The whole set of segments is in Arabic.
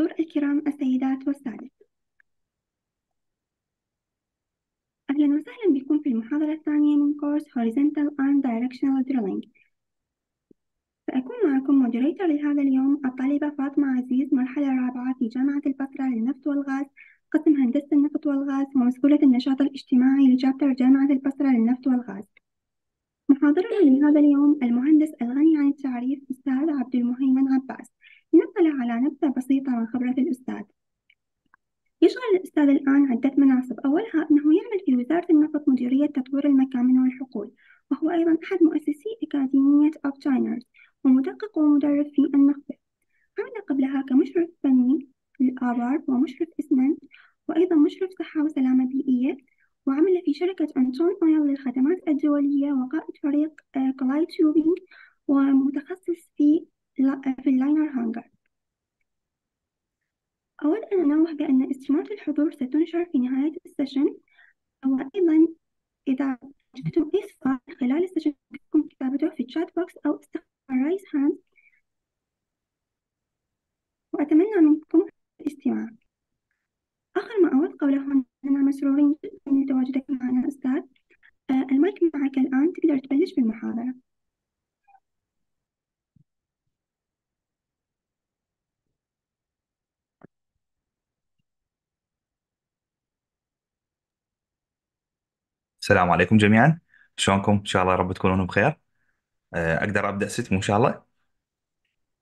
الحضور الكرام السيدات والسادة أهلا وسهلا بكم في المحاضرة الثانية من كورس Horizontal and Directional Drilling سأكون معكم مودريتر لهذا اليوم الطالبة فاطمة عزيز مرحلة رابعة في جامعة البتراء للنفط والغاز قسم هندسة النفط والغاز ومسؤولة النشاط الاجتماعي لجابتر جامعة البتراء للنفط والغاز محاضرنا لهذا اليوم المهندس الغني عن التعريف أستاذ عبد المهيمن عباس لنطلع على نبذة بسيطة عن خبرة الأستاذ يشغل الأستاذ الآن عدة مناصب أولها أنه يعمل في وزارة النفط مديرية تطوير المكامن والحقول وهو أيضا أحد مؤسسي أكاديمية أوف تشاينرز ومدقق ومدرب في النخبة عمل قبلها كمشرف فني للآبار ومشرف إسمنت وأيضا مشرف صحة وسلامة بيئية وعمل في شركة أنتون أويل للخدمات الدولية وقائد فريق آه، كلايد تيوبينج ومتخصص في آه، في اللاينر هانجر أود أن أنوه بأن استمارة الحضور ستنشر في نهاية السيشن وأيضا إذا وجدتم أي سؤال خلال السيشن يمكنكم كتابته في الشات بوكس أو استخدام رايز هاند وأتمنى منكم الاستماع آخر ما أود قوله هنا أننا مسرورين جدا لتواجدك معنا أستاذ آه، المايك معك الآن تقدر تبلش بالمحاضرة السلام عليكم جميعا شلونكم ان شاء الله يا رب تكونون بخير آه، اقدر ابدا ستم ان شاء الله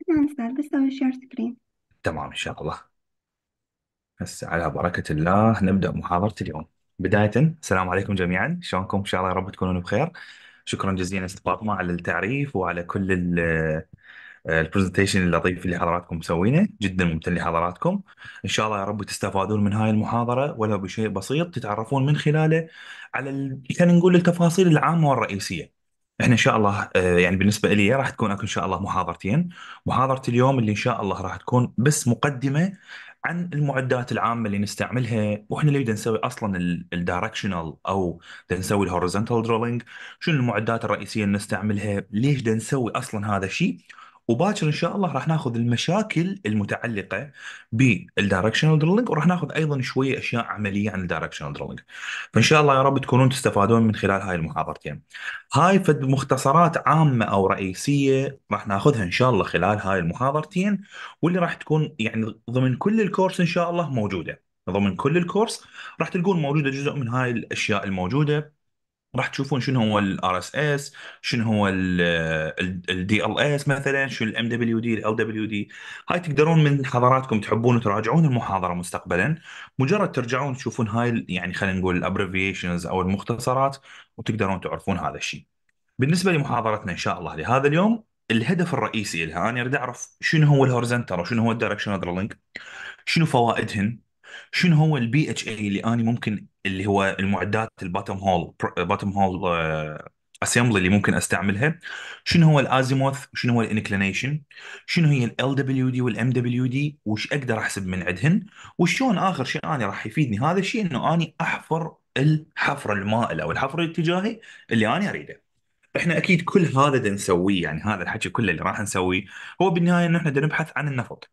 نعم صار بسوي شير سكرين تمام ان شاء الله هسه على بركه الله نبدا محاضره اليوم بدايه السلام عليكم جميعا شلونكم ان شاء الله يا رب تكونون بخير شكرا جزيلا استاذ فاطمه على التعريف وعلى كل ال- آه، البرزنتيشن اللطيف اللي حضراتكم مسوينه جدا ممتن لحضراتكم ان شاء الله يا رب تستفادون من هاي المحاضره ولو بشيء بسيط تتعرفون من خلاله على ال... خلينا نقول التفاصيل العامه والرئيسيه احنا ان شاء الله آه، يعني بالنسبه لي راح تكون اكو ان شاء الله محاضرتين محاضره اليوم اللي ان شاء الله راح تكون بس مقدمه عن المعدات العامه اللي نستعملها واحنا اللي نسوي اصلا الدايركشنال او نسوي الهوريزونتال درولينج شنو المعدات الرئيسيه اللي نستعملها ليش نسوي اصلا هذا الشيء وباكر ان شاء الله راح ناخذ المشاكل المتعلقه بالدايركشنال درلينج وراح ناخذ ايضا شويه اشياء عمليه عن الدايركشنال درلينج فان شاء الله يا رب تكونون تستفادون من خلال هاي المحاضرتين هاي فد مختصرات عامه او رئيسيه راح ناخذها ان شاء الله خلال هاي المحاضرتين واللي راح تكون يعني ضمن كل الكورس ان شاء الله موجوده ضمن كل الكورس راح تلقون موجوده جزء من هاي الاشياء الموجوده راح تشوفون شنو هو الار اس اس شنو هو الدي ال اس مثلا شنو الام دبليو دي الال دبليو دي هاي تقدرون من حضراتكم تحبون تراجعون المحاضره مستقبلا مجرد ترجعون تشوفون هاي يعني خلينا نقول الابريفيشنز او المختصرات وتقدرون تعرفون هذا الشيء بالنسبه لمحاضرتنا ان شاء الله لهذا اليوم الهدف الرئيسي لها انا اريد اعرف شنو هو الهورزنتال وشنو هو الدايركشنال درلينج شنو فوائدهن شنو هو البي اتش اي اللي انا ممكن اللي هو المعدات الباتم هول باتم هول اسمبلي اللي ممكن استعملها شنو هو الازيموث شنو هو الانكلينيشن شنو هي ال دبليو دي والام دبليو دي وش اقدر احسب من عندهن وشلون اخر شيء انا راح يفيدني هذا الشيء انه اني احفر الحفر المائل او الحفر الاتجاهي اللي انا اريده احنا اكيد كل هذا نسويه يعني هذا الحكي كله اللي راح نسويه هو بالنهايه ان احنا نبحث عن النفط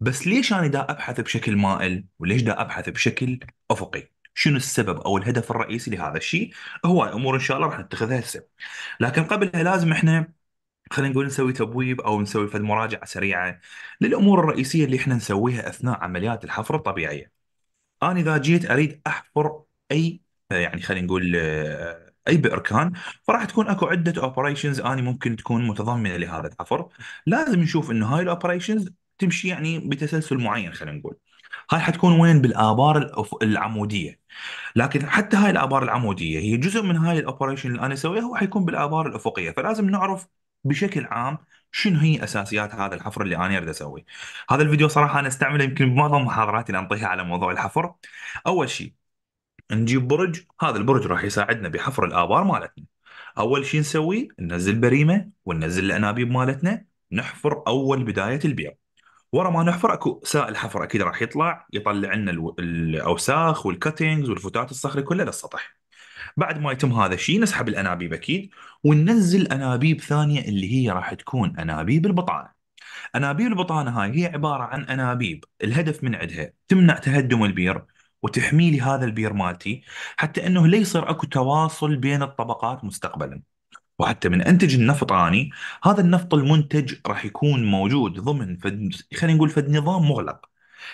بس ليش أنا دا أبحث بشكل مائل وليش دا أبحث بشكل أفقي شنو السبب أو الهدف الرئيسي لهذا الشيء هو أمور إن شاء الله راح نتخذها هسه لكن قبلها لازم إحنا خلينا نقول نسوي تبويب او نسوي فد مراجعه سريعه للامور الرئيسيه اللي احنا نسويها اثناء عمليات الحفر الطبيعيه. انا اذا جيت اريد احفر اي يعني خلينا نقول اي بئر كان فراح تكون اكو عده اوبريشنز اني ممكن تكون متضمنه لهذا الحفر، لازم نشوف انه هاي الاوبريشنز تمشي يعني بتسلسل معين خلينا نقول هاي حتكون وين بالابار العموديه لكن حتى هاي الابار العموديه هي جزء من هاي الاوبريشن اللي انا اسويها هو حيكون بالابار الافقيه فلازم نعرف بشكل عام شنو هي اساسيات هذا الحفر اللي انا اريد اسويه هذا الفيديو صراحه انا استعمله يمكن بمعظم محاضراتي اللي انطيها على موضوع الحفر اول شيء نجيب برج هذا البرج راح يساعدنا بحفر الابار مالتنا اول شيء نسويه ننزل بريمه وننزل الانابيب مالتنا نحفر اول بدايه البيض ورا ما نحفر اكو سائل حفر اكيد راح يطلع يطلع لنا الاوساخ والكتنجز والفتات الصخري كلها للسطح بعد ما يتم هذا الشيء نسحب الانابيب اكيد وننزل انابيب ثانيه اللي هي راح تكون انابيب البطانه انابيب البطانه هاي هي عباره عن انابيب الهدف من عندها تمنع تهدم البير وتحمي لي هذا البير مالتي حتى انه لا يصير اكو تواصل بين الطبقات مستقبلا وحتى من انتج النفط اني هذا النفط المنتج راح يكون موجود ضمن فد خلينا نقول فد نظام مغلق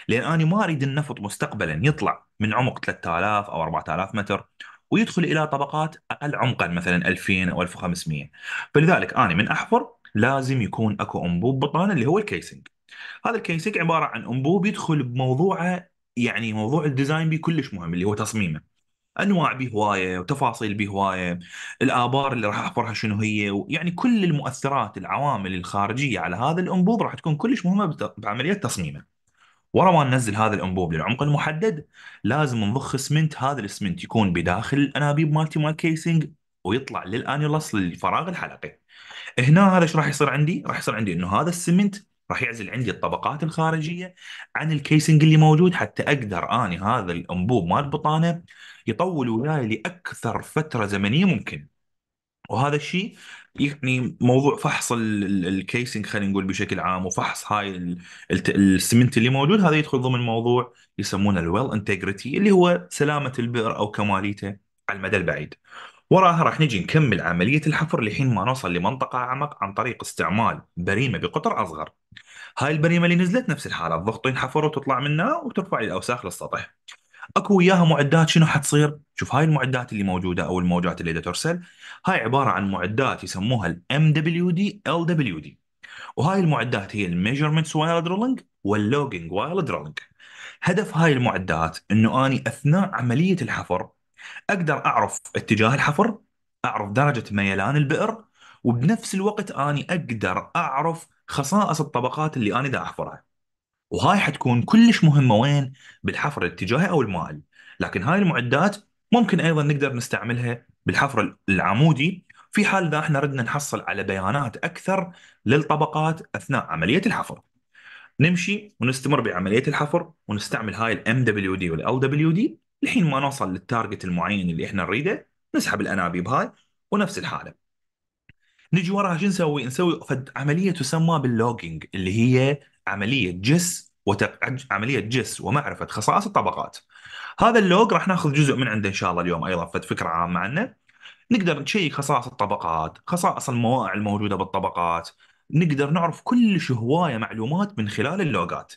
لان اني ما اريد النفط مستقبلا يطلع من عمق 3000 او 4000 متر ويدخل الى طبقات اقل عمقا مثلا 2000 او 1500 فلذلك اني من احفر لازم يكون اكو انبوب بطانه اللي هو الكيسنج هذا الكيسنج عباره عن انبوب يدخل بموضوعه يعني موضوع الديزاين بيه كلش مهم اللي هو تصميمه انواع بهوايه وتفاصيل بهوايه الابار اللي راح احفرها شنو هي يعني كل المؤثرات العوامل الخارجيه على هذا الانبوب راح تكون كلش مهمه بعمليه تصميمه ورا ما ننزل هذا الانبوب للعمق المحدد لازم نضخ اسمنت هذا الاسمنت يكون بداخل الانابيب مالتي مال كيسنج ويطلع للانيولس للفراغ الحلقي هنا هذا ايش راح يصير عندي راح يصير عندي انه هذا السمنت راح يعزل عندي الطبقات الخارجيه عن الكيسنج اللي موجود حتى اقدر اني هذا الانبوب مال بطانه يطول وياي لاكثر فتره زمنيه ممكن وهذا الشيء يعني موضوع فحص الكيسنج خلينا نقول بشكل عام وفحص هاي السمنت اللي موجود هذا يدخل ضمن موضوع يسمونه الويل انتجريتي اللي هو سلامه البئر او كماليته على المدى البعيد. وراها راح نجي نكمل عمليه الحفر لحين ما نوصل لمنطقه اعمق عن طريق استعمال بريمه بقطر اصغر. هاي البريمه اللي نزلت نفس الحاله الضغط ينحفر وتطلع منها وترفع الاوساخ للسطح. اكو وياها معدات شنو حتصير؟ شوف هاي المعدات اللي موجوده او الموجات اللي ترسل هاي عباره عن معدات يسموها الام دبليو دي ال دبليو دي وهاي المعدات هي الميجرمنتس وايل درولينج واللوجينج وايل درولينج هدف هاي المعدات انه اني اثناء عمليه الحفر اقدر اعرف اتجاه الحفر اعرف درجه ميلان البئر وبنفس الوقت اني اقدر اعرف خصائص الطبقات اللي انا دا احفرها وهاي حتكون كلش مهمه وين بالحفر الاتجاهي او المائل لكن هاي المعدات ممكن ايضا نقدر نستعملها بالحفر العمودي في حال اذا احنا ردنا نحصل على بيانات اكثر للطبقات اثناء عمليه الحفر نمشي ونستمر بعمليه الحفر ونستعمل هاي الام دبليو دي والال دبليو دي لحين ما نوصل للتارجت المعين اللي احنا نريده نسحب الانابيب هاي ونفس الحاله نجي وراها شو نسوي؟ نسوي عمليه تسمى باللوجينج اللي هي عمليه جس عمليه جس ومعرفه خصائص الطبقات. هذا اللوج راح ناخذ جزء من عنده ان شاء الله اليوم ايضا فكره عامه عنه. نقدر نشيك خصائص الطبقات، خصائص المواقع الموجوده بالطبقات، نقدر نعرف كلش هوايه معلومات من خلال اللوجات.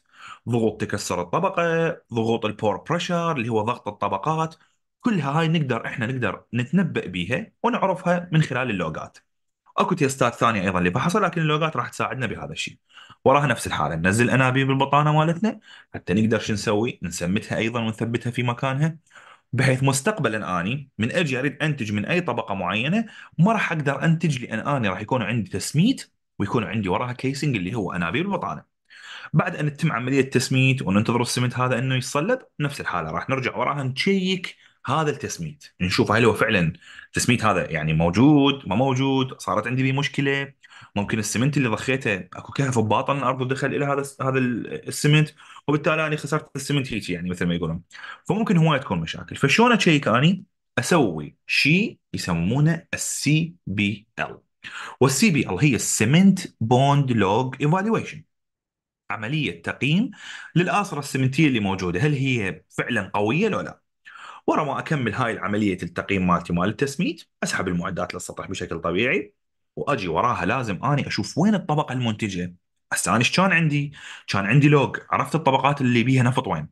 ضغوط تكسر الطبقه، ضغوط البور بريشر اللي هو ضغط الطبقات، كلها هاي نقدر احنا نقدر نتنبأ بيها ونعرفها من خلال اللوجات. اكو تيستات ثانيه ايضا اللي بحصل لكن اللوجات راح تساعدنا بهذا الشيء. وراها نفس الحاله ننزل انابيب البطانه مالتنا حتى نقدر شو نسوي نسمتها ايضا ونثبتها في مكانها بحيث مستقبلا اني من اجي اريد انتج من اي طبقه معينه ما راح اقدر انتج لان اني راح يكون عندي تسميت ويكون عندي وراها كيسنج اللي هو انابيب البطانه. بعد ان تتم عمليه التسميت وننتظر السمنت هذا انه يتصلب نفس الحاله راح نرجع وراها نشيك هذا التسميت نشوف هل هو فعلا التسميت هذا يعني موجود ما موجود صارت عندي به مشكله ممكن السمنت اللي ضخيته اكو كهف بباطن الارض ودخل الى هذا هذا السمنت وبالتالي انا خسرت السمنت هيك يعني مثل ما يقولون فممكن هواي تكون مشاكل فشلون اشيك اني اسوي شيء يسمونه السي بي ال والسي بي ال هي السمنت بوند لوج ايفالويشن عمليه تقييم للاسره السمنتيه اللي موجوده هل هي فعلا قويه لو لا ورا ما اكمل هاي العمليه التقييم مالتي مال التسميد اسحب المعدات للسطح بشكل طبيعي واجي وراها لازم اني اشوف وين الطبقه المنتجه هسه انا ايش كان عندي؟ كان عندي لوج عرفت الطبقات اللي بيها نفط وين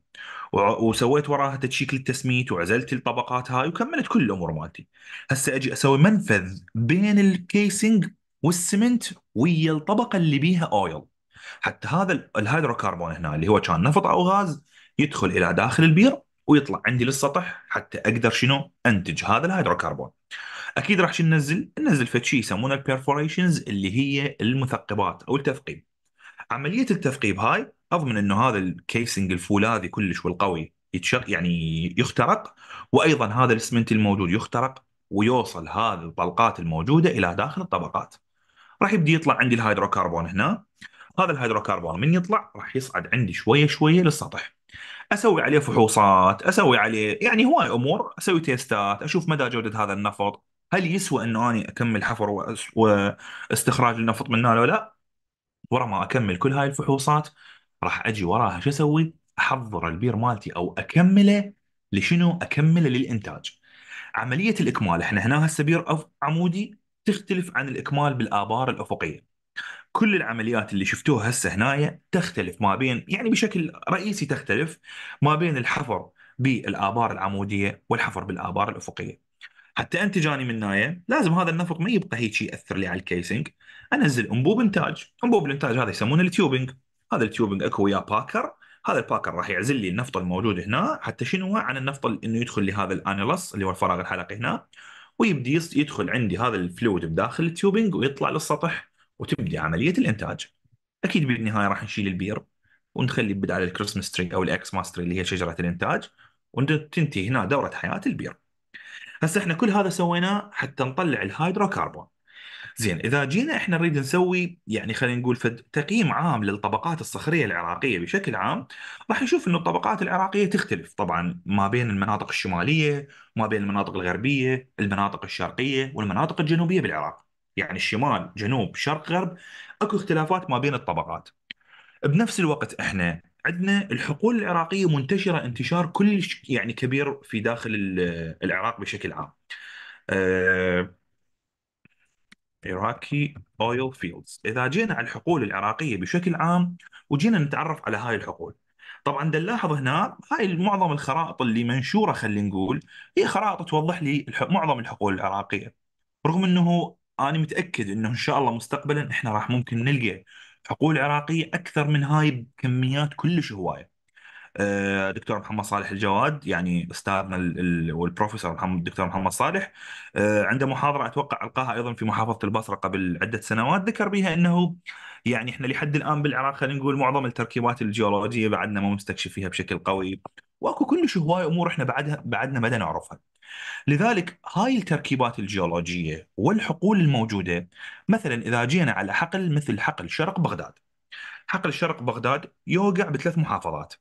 وسويت وراها تشيك للتسميت وعزلت الطبقات هاي وكملت كل الامور مالتي هسه اجي اسوي منفذ بين الكيسنج والسمنت ويا الطبقه اللي بيها اويل حتى هذا الهيدروكربون هنا اللي هو كان نفط او غاز يدخل الى داخل البير ويطلع عندي للسطح حتى اقدر شنو انتج هذا الهيدروكربون اكيد راح ننزل ننزل فد شيء يسمونه البيرفوريشنز اللي هي المثقبات او التثقيب عمليه التثقيب هاي اضمن انه هذا الكيسنج الفولاذي كلش والقوي يتشق يعني يخترق وايضا هذا الاسمنت الموجود يخترق ويوصل هذه الطلقات الموجوده الى داخل الطبقات راح يبدي يطلع عندي الهيدروكربون هنا هذا الهيدروكربون من يطلع راح يصعد عندي شويه شويه للسطح اسوي عليه فحوصات اسوي عليه يعني هواي امور اسوي تيستات اشوف مدى جوده هذا النفط هل يسوى انه اني اكمل حفر واستخراج النفط منها ولا لا؟ ورا ما اكمل كل هاي الفحوصات راح اجي وراها شو اسوي؟ احضر البير مالتي او اكمله لشنو؟ اكمله للانتاج. عمليه الاكمال احنا هنا هسه بير عمودي تختلف عن الاكمال بالابار الافقيه. كل العمليات اللي شفتوها هسه هنايا تختلف ما بين يعني بشكل رئيسي تختلف ما بين الحفر بالآبار العمودية والحفر بالآبار الأفقية حتى انت جاني من نايه لازم هذا النفق ما يبقى هيك ياثر لي على الكيسنج انزل انبوب انتاج انبوب الانتاج هذا يسمونه التيوبنج هذا التيوبنج اكو وياه باكر هذا الباكر راح يعزل لي النفط الموجود هنا حتى شنو عن النفط انه يدخل لهذا الانيلس اللي هو الفراغ الحلقي هنا ويبدي يدخل عندي هذا الفلويد بداخل التيوبنج ويطلع للسطح وتبدي عمليه الانتاج اكيد بالنهايه راح نشيل البير ونخلي بدال على الكريسماس تري او الاكس ماستري اللي هي شجره الانتاج وتنتهي هنا دوره حياه البير هسه احنا كل هذا سويناه حتى نطلع الهيدروكربون زين اذا جينا احنا نريد نسوي يعني خلينا نقول فد تقييم عام للطبقات الصخريه العراقيه بشكل عام راح نشوف انه الطبقات العراقيه تختلف طبعا ما بين المناطق الشماليه ما بين المناطق الغربيه المناطق الشرقيه والمناطق الجنوبيه بالعراق يعني الشمال جنوب شرق غرب اكو اختلافات ما بين الطبقات بنفس الوقت احنا عندنا الحقول العراقيه منتشره انتشار كلش يعني كبير في داخل العراق بشكل عام. عراقي اويل فيلدز اذا جينا على الحقول العراقيه بشكل عام وجينا نتعرف على هاي الحقول طبعا نلاحظ هنا هاي معظم الخرائط اللي منشوره خلينا نقول هي خرائط توضح لي معظم الحقول العراقيه رغم انه انا متاكد انه ان شاء الله مستقبلا احنا راح ممكن نلقى حقول عراقيه اكثر من هاي بكميات كلش هوايه آه، دكتور محمد صالح الجواد يعني استاذنا والبروفيسور محمد الدكتور محمد صالح آه، عنده محاضره اتوقع القاها ايضا في محافظه البصره قبل عده سنوات ذكر بها انه يعني احنا لحد الان بالعراق خلينا نقول معظم التركيبات الجيولوجيه بعدنا ما مستكشف فيها بشكل قوي واكو كلش هواي امور احنا بعدها بعدنا ما نعرفها لذلك هاي التركيبات الجيولوجية والحقول الموجودة مثلا إذا جينا على حقل مثل حقل شرق بغداد حقل شرق بغداد يوقع بثلاث محافظات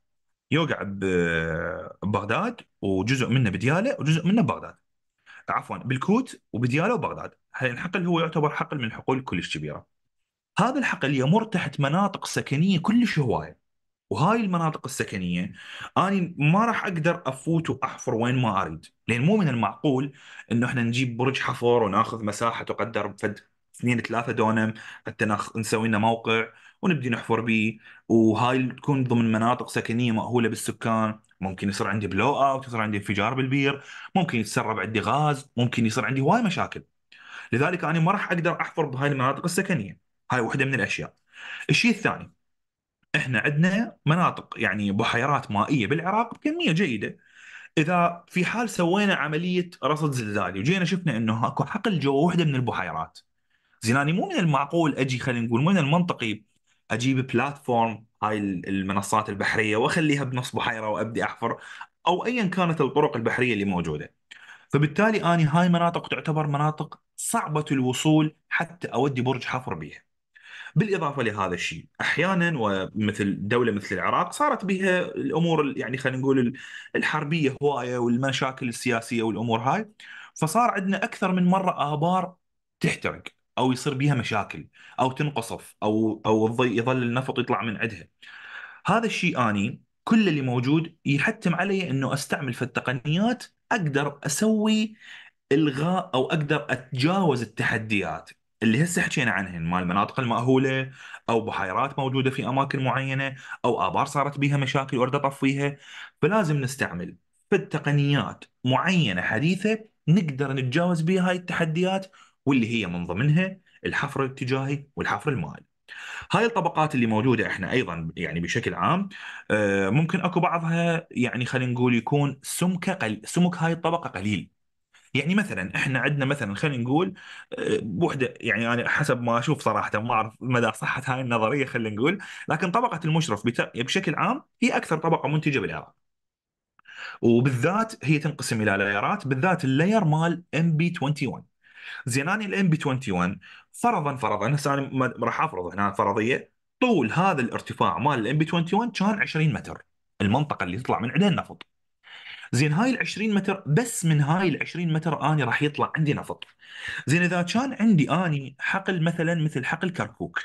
يوقع ببغداد وجزء منه بديالة وجزء منه ببغداد عفوا بالكوت وبديالة وبغداد الحقل هو يعتبر حقل من الحقول كلش كبيرة هذا الحقل يمر تحت مناطق سكنية كلش هواية وهاي المناطق السكنيه انا ما راح اقدر افوت واحفر وين ما اريد لان مو من المعقول انه احنا نجيب برج حفر وناخذ مساحه تقدر بفد اثنين ثلاثه دونم حتى نخ... نسوي لنا موقع ونبدي نحفر به وهاي تكون ضمن مناطق سكنيه مأهوله بالسكان ممكن يصير عندي بلو اوت يصير عندي انفجار بالبير ممكن يتسرب عندي غاز ممكن يصير عندي هواي مشاكل لذلك انا ما راح اقدر احفر بهاي المناطق السكنيه هاي واحده من الاشياء الشيء الثاني احنا عندنا مناطق يعني بحيرات مائيه بالعراق بكميه جيده اذا في حال سوينا عمليه رصد زلزالي وجينا شفنا انه اكو حقل جوا وحده من البحيرات زين مو من المعقول اجي خلينا نقول من المنطقي اجيب بلاتفورم هاي المنصات البحريه واخليها بنص بحيره وابدي احفر او ايا كانت الطرق البحريه اللي موجوده فبالتالي اني هاي مناطق تعتبر مناطق صعبه الوصول حتى اودي برج حفر بيها بالاضافه لهذا الشيء احيانا ومثل دوله مثل العراق صارت بها الامور يعني خلينا نقول الحربيه هوايه والمشاكل السياسيه والامور هاي فصار عندنا اكثر من مره ابار تحترق او يصير بها مشاكل او تنقصف او او يظل النفط يطلع من عندها هذا الشيء اني كل اللي موجود يحتم علي انه استعمل في التقنيات اقدر اسوي الغاء او اقدر اتجاوز التحديات اللي هسه حكينا عنهن مال المناطق المأهولة أو بحيرات موجودة في أماكن معينة أو آبار صارت بها مشاكل ورد طفيها فلازم نستعمل التقنيات معينة حديثة نقدر نتجاوز بها هاي التحديات واللي هي من ضمنها الحفر الاتجاهي والحفر المائي. هاي الطبقات اللي موجودة احنا ايضا يعني بشكل عام آه، ممكن اكو بعضها يعني خلينا نقول يكون سمكه قل... سمك هاي الطبقه قليل يعني مثلا احنا عندنا مثلا خلينا نقول آه، وحده يعني انا حسب ما اشوف صراحه ما اعرف مدى صحه هاي النظريه خلينا نقول لكن طبقه المشرف بشكل عام هي اكثر طبقه منتجه بالعراق وبالذات هي تنقسم الى ليرات بالذات اللاير مال ام بي 21 زين انا الام بي 21 فرضا فرضا هسه انا راح افرض هنا فرضيه طول هذا الارتفاع مال الام بي 21 كان 20 متر المنطقه اللي تطلع من عندها النفط زين هاي ال 20 متر بس من هاي ال 20 متر اني راح يطلع عندي نفط زين اذا كان عندي اني حقل مثلا مثل حقل كركوك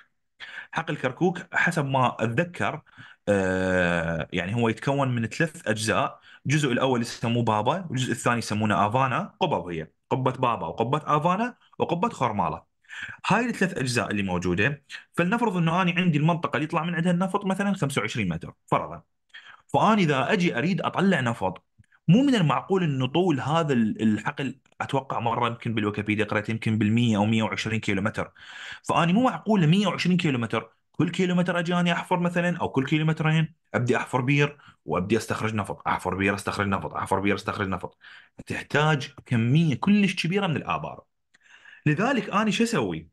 حقل كركوك حسب ما اتذكر آه يعني هو يتكون من ثلاث اجزاء الجزء الاول يسموه بابا والجزء الثاني يسمونه افانا قبب هي قبه بابا وقبه افانا وقبه خرماله هاي الثلاث اجزاء اللي موجوده فلنفرض انه انا عندي المنطقه اللي يطلع من عندها النفط مثلا 25 متر فرضا فانا اذا اجي اريد اطلع نفط مو من المعقول انه طول هذا الحقل اتوقع مره يمكن بالويكيبيديا قريت يمكن بال 100 او 120 كيلومتر فاني مو معقول 120 كيلومتر كل كيلومتر اجي اني احفر مثلا او كل كيلومترين ابدي احفر بير وابدي استخرج نفط، احفر بير استخرج نفط، احفر بير استخرج نفط. تحتاج كميه كلش كبيره من الابار. لذلك اني شو اسوي؟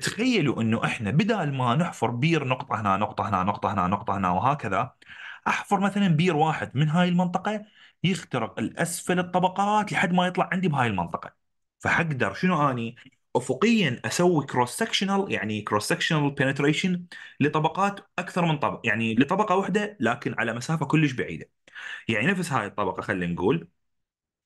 تخيلوا انه احنا بدال ما نحفر بير نقطه هنا نقطه هنا نقطه هنا نقطه هنا وهكذا احفر مثلا بير واحد من هاي المنطقه يخترق الاسفل الطبقات لحد ما يطلع عندي بهاي المنطقه فحقدر شنو اني افقيا اسوي كروس سكشنال يعني كروس سكشنال بنتريشن لطبقات اكثر من طبق يعني لطبقه واحده لكن على مسافه كلش بعيده يعني نفس هاي الطبقه خلينا نقول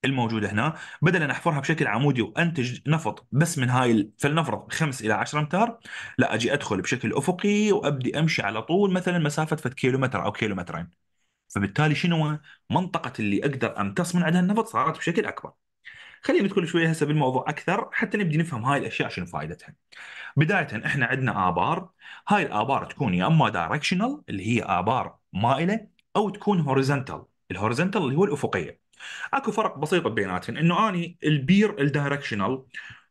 الموجوده هنا بدل ان احفرها بشكل عمودي وانتج نفط بس من هاي فلنفرض 5 الى 10 امتار لا اجي ادخل بشكل افقي وابدي امشي على طول مثلا مسافه فد كيلومتر او كيلومترين فبالتالي شنو منطقه اللي اقدر امتص من عندها النفط صارت بشكل اكبر خلينا ندخل شويه هسه بالموضوع اكثر حتى نبدي نفهم هاي الاشياء شنو فائدتها. بدايه احنا عندنا ابار، هاي الابار تكون يا اما دايركشنال اللي هي ابار مائله او تكون هوريزونتال، الهوريزونتال اللي هو الافقيه. اكو فرق بسيط بيناتهم انه اني البير الدايركشنال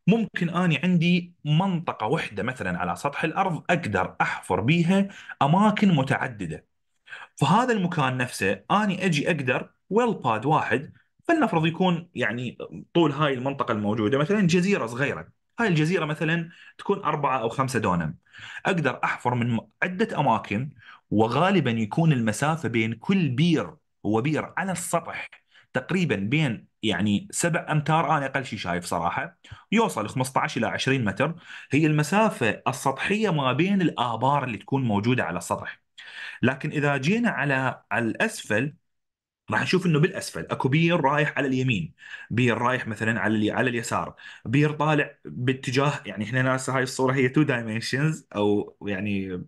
ممكن اني عندي منطقه واحده مثلا على سطح الارض اقدر احفر بيها اماكن متعدده فهذا المكان نفسه اني اجي اقدر ويل باد واحد فلنفرض يكون يعني طول هاي المنطقه الموجوده مثلا جزيره صغيره هاي الجزيره مثلا تكون أربعة او خمسة دونم اقدر احفر من عده اماكن وغالبا يكون المسافه بين كل بير هو بير على السطح تقريبا بين يعني سبع امتار انا اقل شيء شايف صراحه يوصل 15 الى 20 متر هي المسافه السطحيه ما بين الابار اللي تكون موجوده على السطح لكن اذا جينا على على الاسفل راح نشوف انه بالاسفل اكو بير رايح على اليمين بير رايح مثلا على الي... على اليسار بير طالع باتجاه يعني احنا ناس هاي الصوره هي تو دايمنشنز او يعني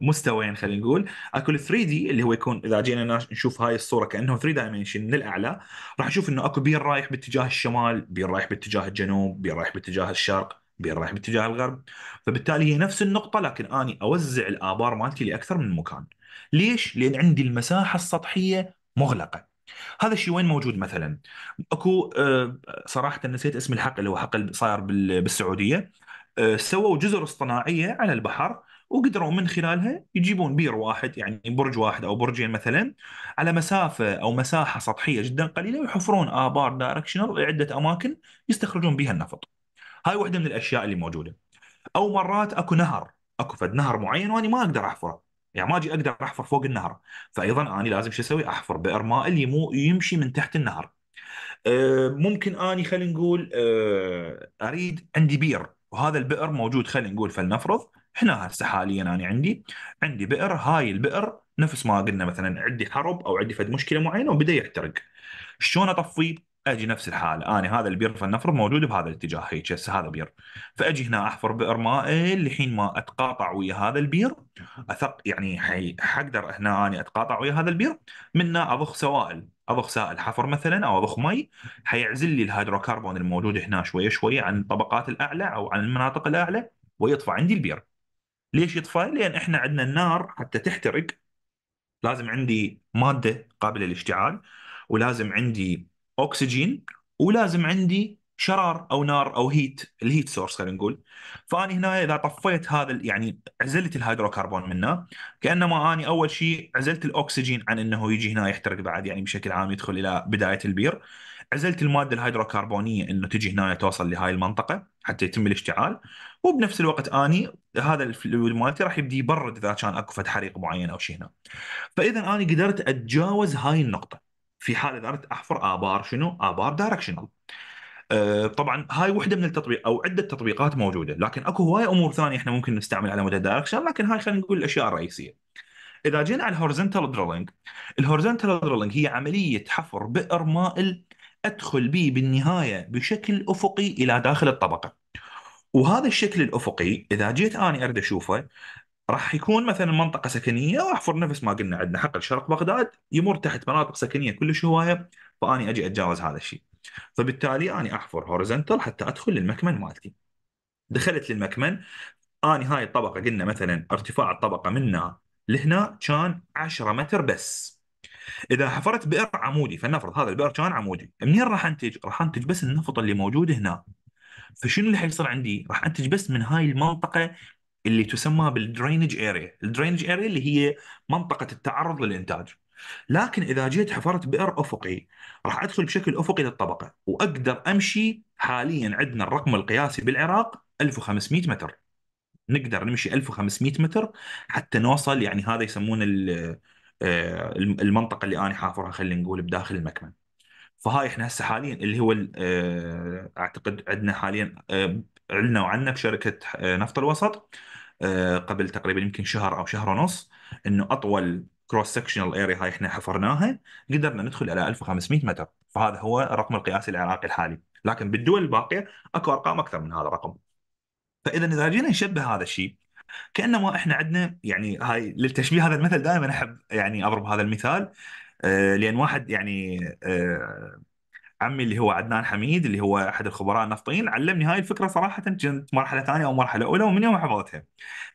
مستويين خلينا نقول اكو ال 3 دي اللي هو يكون اذا جينا نشوف هاي الصوره كانه 3 دايمنشن من الاعلى راح نشوف انه اكو بير رايح باتجاه الشمال بير رايح باتجاه الجنوب بير رايح باتجاه الشرق بين رايح باتجاه الغرب فبالتالي هي نفس النقطه لكن اني اوزع الابار مالتي لاكثر من مكان ليش لان عندي المساحه السطحيه مغلقه هذا الشيء وين موجود مثلا اكو آه، صراحه نسيت اسم الحق اللي هو حق صاير بالسعوديه آه، سووا جزر اصطناعيه على البحر وقدروا من خلالها يجيبون بير واحد يعني برج واحد او برجين مثلا على مسافه او مساحه سطحيه جدا قليله ويحفرون ابار دايركشنال لعده اماكن يستخرجون بها النفط. هاي واحده من الاشياء اللي موجوده او مرات اكو نهر اكو فد نهر معين وأني ما اقدر احفره يعني ما اجي اقدر احفر فوق النهر فايضا انا لازم شو اسوي احفر بئر مائل مو يمشي من تحت النهر آه، ممكن اني خلينا نقول آه، اريد عندي بئر وهذا البئر موجود خلينا نقول فلنفرض احنا هسه حاليا انا عندي عندي بئر هاي البئر نفس ما قلنا مثلا عندي حرب او عندي فد مشكله معينه وبدا يحترق شلون اطفيه اجي نفس الحاله انا هذا البير فلنفرض موجود بهذا الاتجاه هيك هسه هذا بير فاجي هنا احفر بئر مائي لحين ما اتقاطع ويا هذا البير اثق يعني حقدر هنا اني اتقاطع ويا هذا البير منه اضخ سوائل اضخ سائل حفر مثلا او اضخ مي حيعزل لي الهيدروكربون الموجود هنا شويه شويه عن الطبقات الاعلى او عن المناطق الاعلى ويطفى عندي البير ليش يطفى؟ لان احنا عندنا النار حتى تحترق لازم عندي ماده قابله للاشتعال ولازم عندي اكسجين ولازم عندي شرار او نار او هيت الهيت سورس خلينا نقول فاني هنا اذا طفيت هذا يعني عزلت الهيدروكربون منه كانما اني اول شيء عزلت الاكسجين عن انه يجي هنا يحترق بعد يعني بشكل عام يدخل الى بدايه البير عزلت الماده الهيدروكربونيه انه تجي هنا توصل لهاي المنطقه حتى يتم الاشتعال وبنفس الوقت اني هذا الفلويد مالتي راح يبدي يبرد اذا كان اكو فتح حريق معين او شيء هنا فاذا اني قدرت اتجاوز هاي النقطه في حال اذا اردت احفر ابار شنو؟ ابار دايركشنال. أه طبعا هاي وحده من التطبيق او عده تطبيقات موجوده لكن اكو هواي امور ثانيه احنا ممكن نستعمل على مدى دايركشن لكن هاي خلينا نقول الاشياء الرئيسيه. اذا جينا على الهورزنتال درولينج الهورزنتال درولينج هي عمليه حفر بئر مائل ادخل به بالنهايه بشكل افقي الى داخل الطبقه. وهذا الشكل الافقي اذا جيت اني اريد اشوفه راح يكون مثلا منطقه سكنيه واحفر نفس ما قلنا عندنا حق الشرق بغداد يمر تحت مناطق سكنيه كلش هوايه فاني اجي اتجاوز هذا الشيء فبالتالي اني احفر هوريزنتال حتى ادخل للمكمن مالتي دخلت للمكمن اني هاي الطبقه قلنا مثلا ارتفاع الطبقه منا لهنا كان 10 متر بس اذا حفرت بئر عمودي فلنفرض هذا البئر كان عمودي منين راح انتج؟ راح انتج بس النفط اللي موجود هنا فشنو اللي حيصير عندي؟ راح انتج بس من هاي المنطقه اللي تسمى بالدرينج اريا، الدرينج اريا اللي هي منطقه التعرض للانتاج. لكن اذا جيت حفرت بئر افقي راح ادخل بشكل افقي للطبقه واقدر امشي حاليا عندنا الرقم القياسي بالعراق 1500 متر. نقدر نمشي 1500 متر حتى نوصل يعني هذا يسمونه آه، المنطقه اللي انا حافرها خلينا نقول بداخل المكمن. فهاي احنا هسه حاليا اللي هو آه، اعتقد عندنا حاليا آه، اعلنوا عنه بشركه آه، نفط الوسط آه، قبل تقريبا يمكن شهر او شهر ونص انه اطول كروس سكشنال اريا هاي احنا حفرناها قدرنا ندخل الى 1500 متر فهذا هو الرقم القياسي العراقي الحالي لكن بالدول الباقيه اكو ارقام اكثر من هذا الرقم فاذا اذا جينا نشبه هذا الشيء كانما احنا عندنا يعني هاي للتشبيه هذا المثل دائما احب يعني اضرب هذا المثال آه، لان واحد يعني عمي اللي هو عدنان حميد اللي هو احد الخبراء النفطيين علمني هاي الفكره صراحه كنت مرحله ثانيه او مرحله اولى ومن يوم حفظتها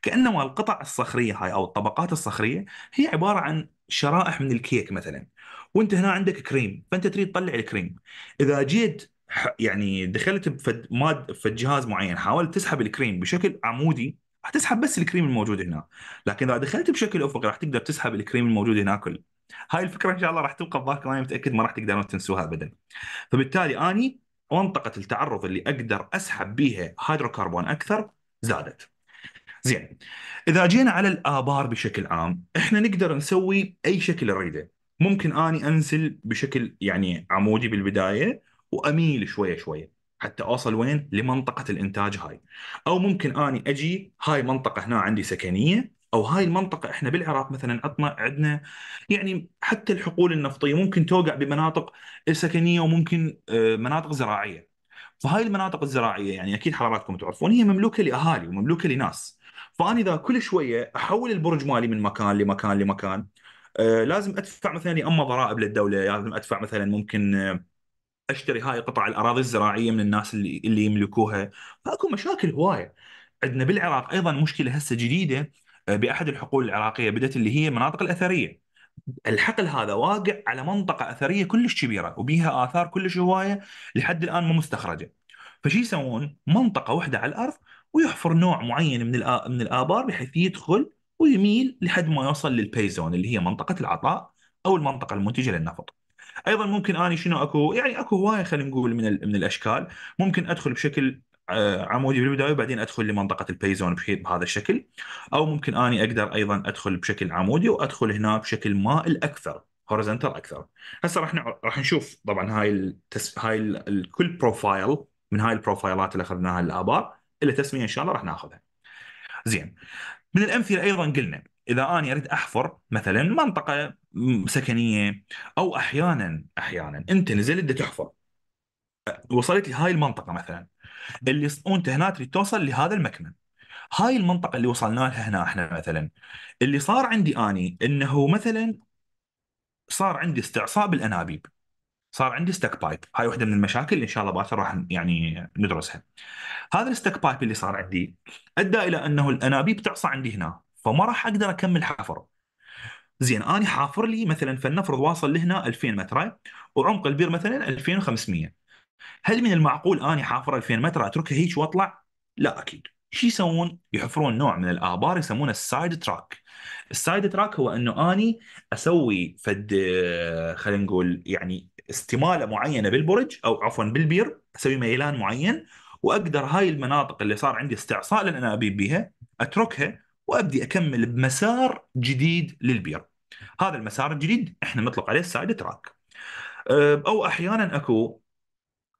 كانما القطع الصخريه هاي او الطبقات الصخريه هي عباره عن شرائح من الكيك مثلا وانت هنا عندك كريم فانت تريد تطلع الكريم اذا جيت يعني دخلت بفد ماد بفد جهاز معين حاولت تسحب الكريم بشكل عمودي راح تسحب بس الكريم الموجود هنا لكن اذا دخلت بشكل افقي راح تقدر تسحب الكريم الموجود هنا كله هاي الفكره ان شاء الله راح تبقى ببالكم انا يعني متاكد ما راح تقدرون تنسوها ابدا فبالتالي اني منطقه التعرض اللي اقدر اسحب بيها هيدروكربون اكثر زادت زين اذا جينا على الابار بشكل عام احنا نقدر نسوي اي شكل نريده ممكن اني انزل بشكل يعني عمودي بالبدايه واميل شويه شويه حتى اوصل وين لمنطقه الانتاج هاي او ممكن اني اجي هاي منطقه هنا عندي سكنيه او هاي المنطقه احنا بالعراق مثلا عطنا عندنا يعني حتى الحقول النفطيه ممكن توقع بمناطق سكنيه وممكن آه، مناطق زراعيه فهاي المناطق الزراعيه يعني اكيد حضراتكم تعرفون هي مملوكه لاهالي ومملوكه لناس فانا اذا كل شويه احول البرج مالي من مكان لمكان لمكان آه، لازم ادفع مثلا يا اما ضرائب للدوله لازم ادفع مثلا ممكن آه، اشتري هاي قطع الاراضي الزراعيه من الناس اللي اللي يملكوها فاكو مشاكل هوايه عندنا بالعراق ايضا مشكله هسه جديده آه، باحد الحقول العراقيه بدت اللي هي المناطق الاثريه الحقل هذا واقع على منطقه اثريه كلش كبيره وبيها اثار كلش هوايه لحد الان مو مستخرجه فشي يسوون منطقه واحده على الارض ويحفر نوع معين من من الابار بحيث يدخل ويميل لحد ما يوصل للبيزون اللي هي منطقه العطاء او المنطقه المنتجه للنفط ايضا ممكن اني شنو اكو يعني اكو هوايه خلينا نقول من من الاشكال ممكن ادخل بشكل عمودي بالبدايه وبعدين ادخل لمنطقه البيزون بهذا الشكل او ممكن اني اقدر ايضا ادخل بشكل عمودي وادخل هنا بشكل مائل أكثر هوريزونتال اكثر هسه راح راح نشوف طبعا هاي التس... هاي ال... ال... كل بروفايل من هاي البروفايلات اللي اخذناها الابار اللي تسميه ان شاء الله راح ناخذها زين من الامثله ايضا قلنا اذا اني اريد احفر مثلا منطقه سكنيه او احيانا احيانا انت نزلت تحفر وصلت لهاي المنطقه مثلا اللي وانت هنا تريد توصل لهذا المكمن هاي المنطقه اللي وصلنا لها هنا احنا مثلا اللي صار عندي اني انه مثلا صار عندي استعصاء بالانابيب صار عندي ستك بايب هاي واحده من المشاكل ان شاء الله باكر راح يعني ندرسها هذا الستك بايب اللي صار عندي ادى الى انه الانابيب تعصى عندي هنا فما راح اقدر اكمل حفر زين اني حافر لي مثلا فلنفرض واصل لهنا 2000 متر وعمق البير مثلا 2500 هل من المعقول اني حافر 2000 متر اتركها هيك واطلع؟ لا اكيد شو يسوون؟ يحفرون نوع من الابار يسمونه السايد تراك. السايد تراك هو انه اني اسوي فد آه، خلينا نقول يعني استماله معينه بالبرج او عفوا بالبير اسوي ميلان معين واقدر هاي المناطق اللي صار عندي استعصاء لان انا اتركها وابدي اكمل بمسار جديد للبير. هذا المسار الجديد احنا نطلق عليه السايد تراك. آه، او احيانا اكو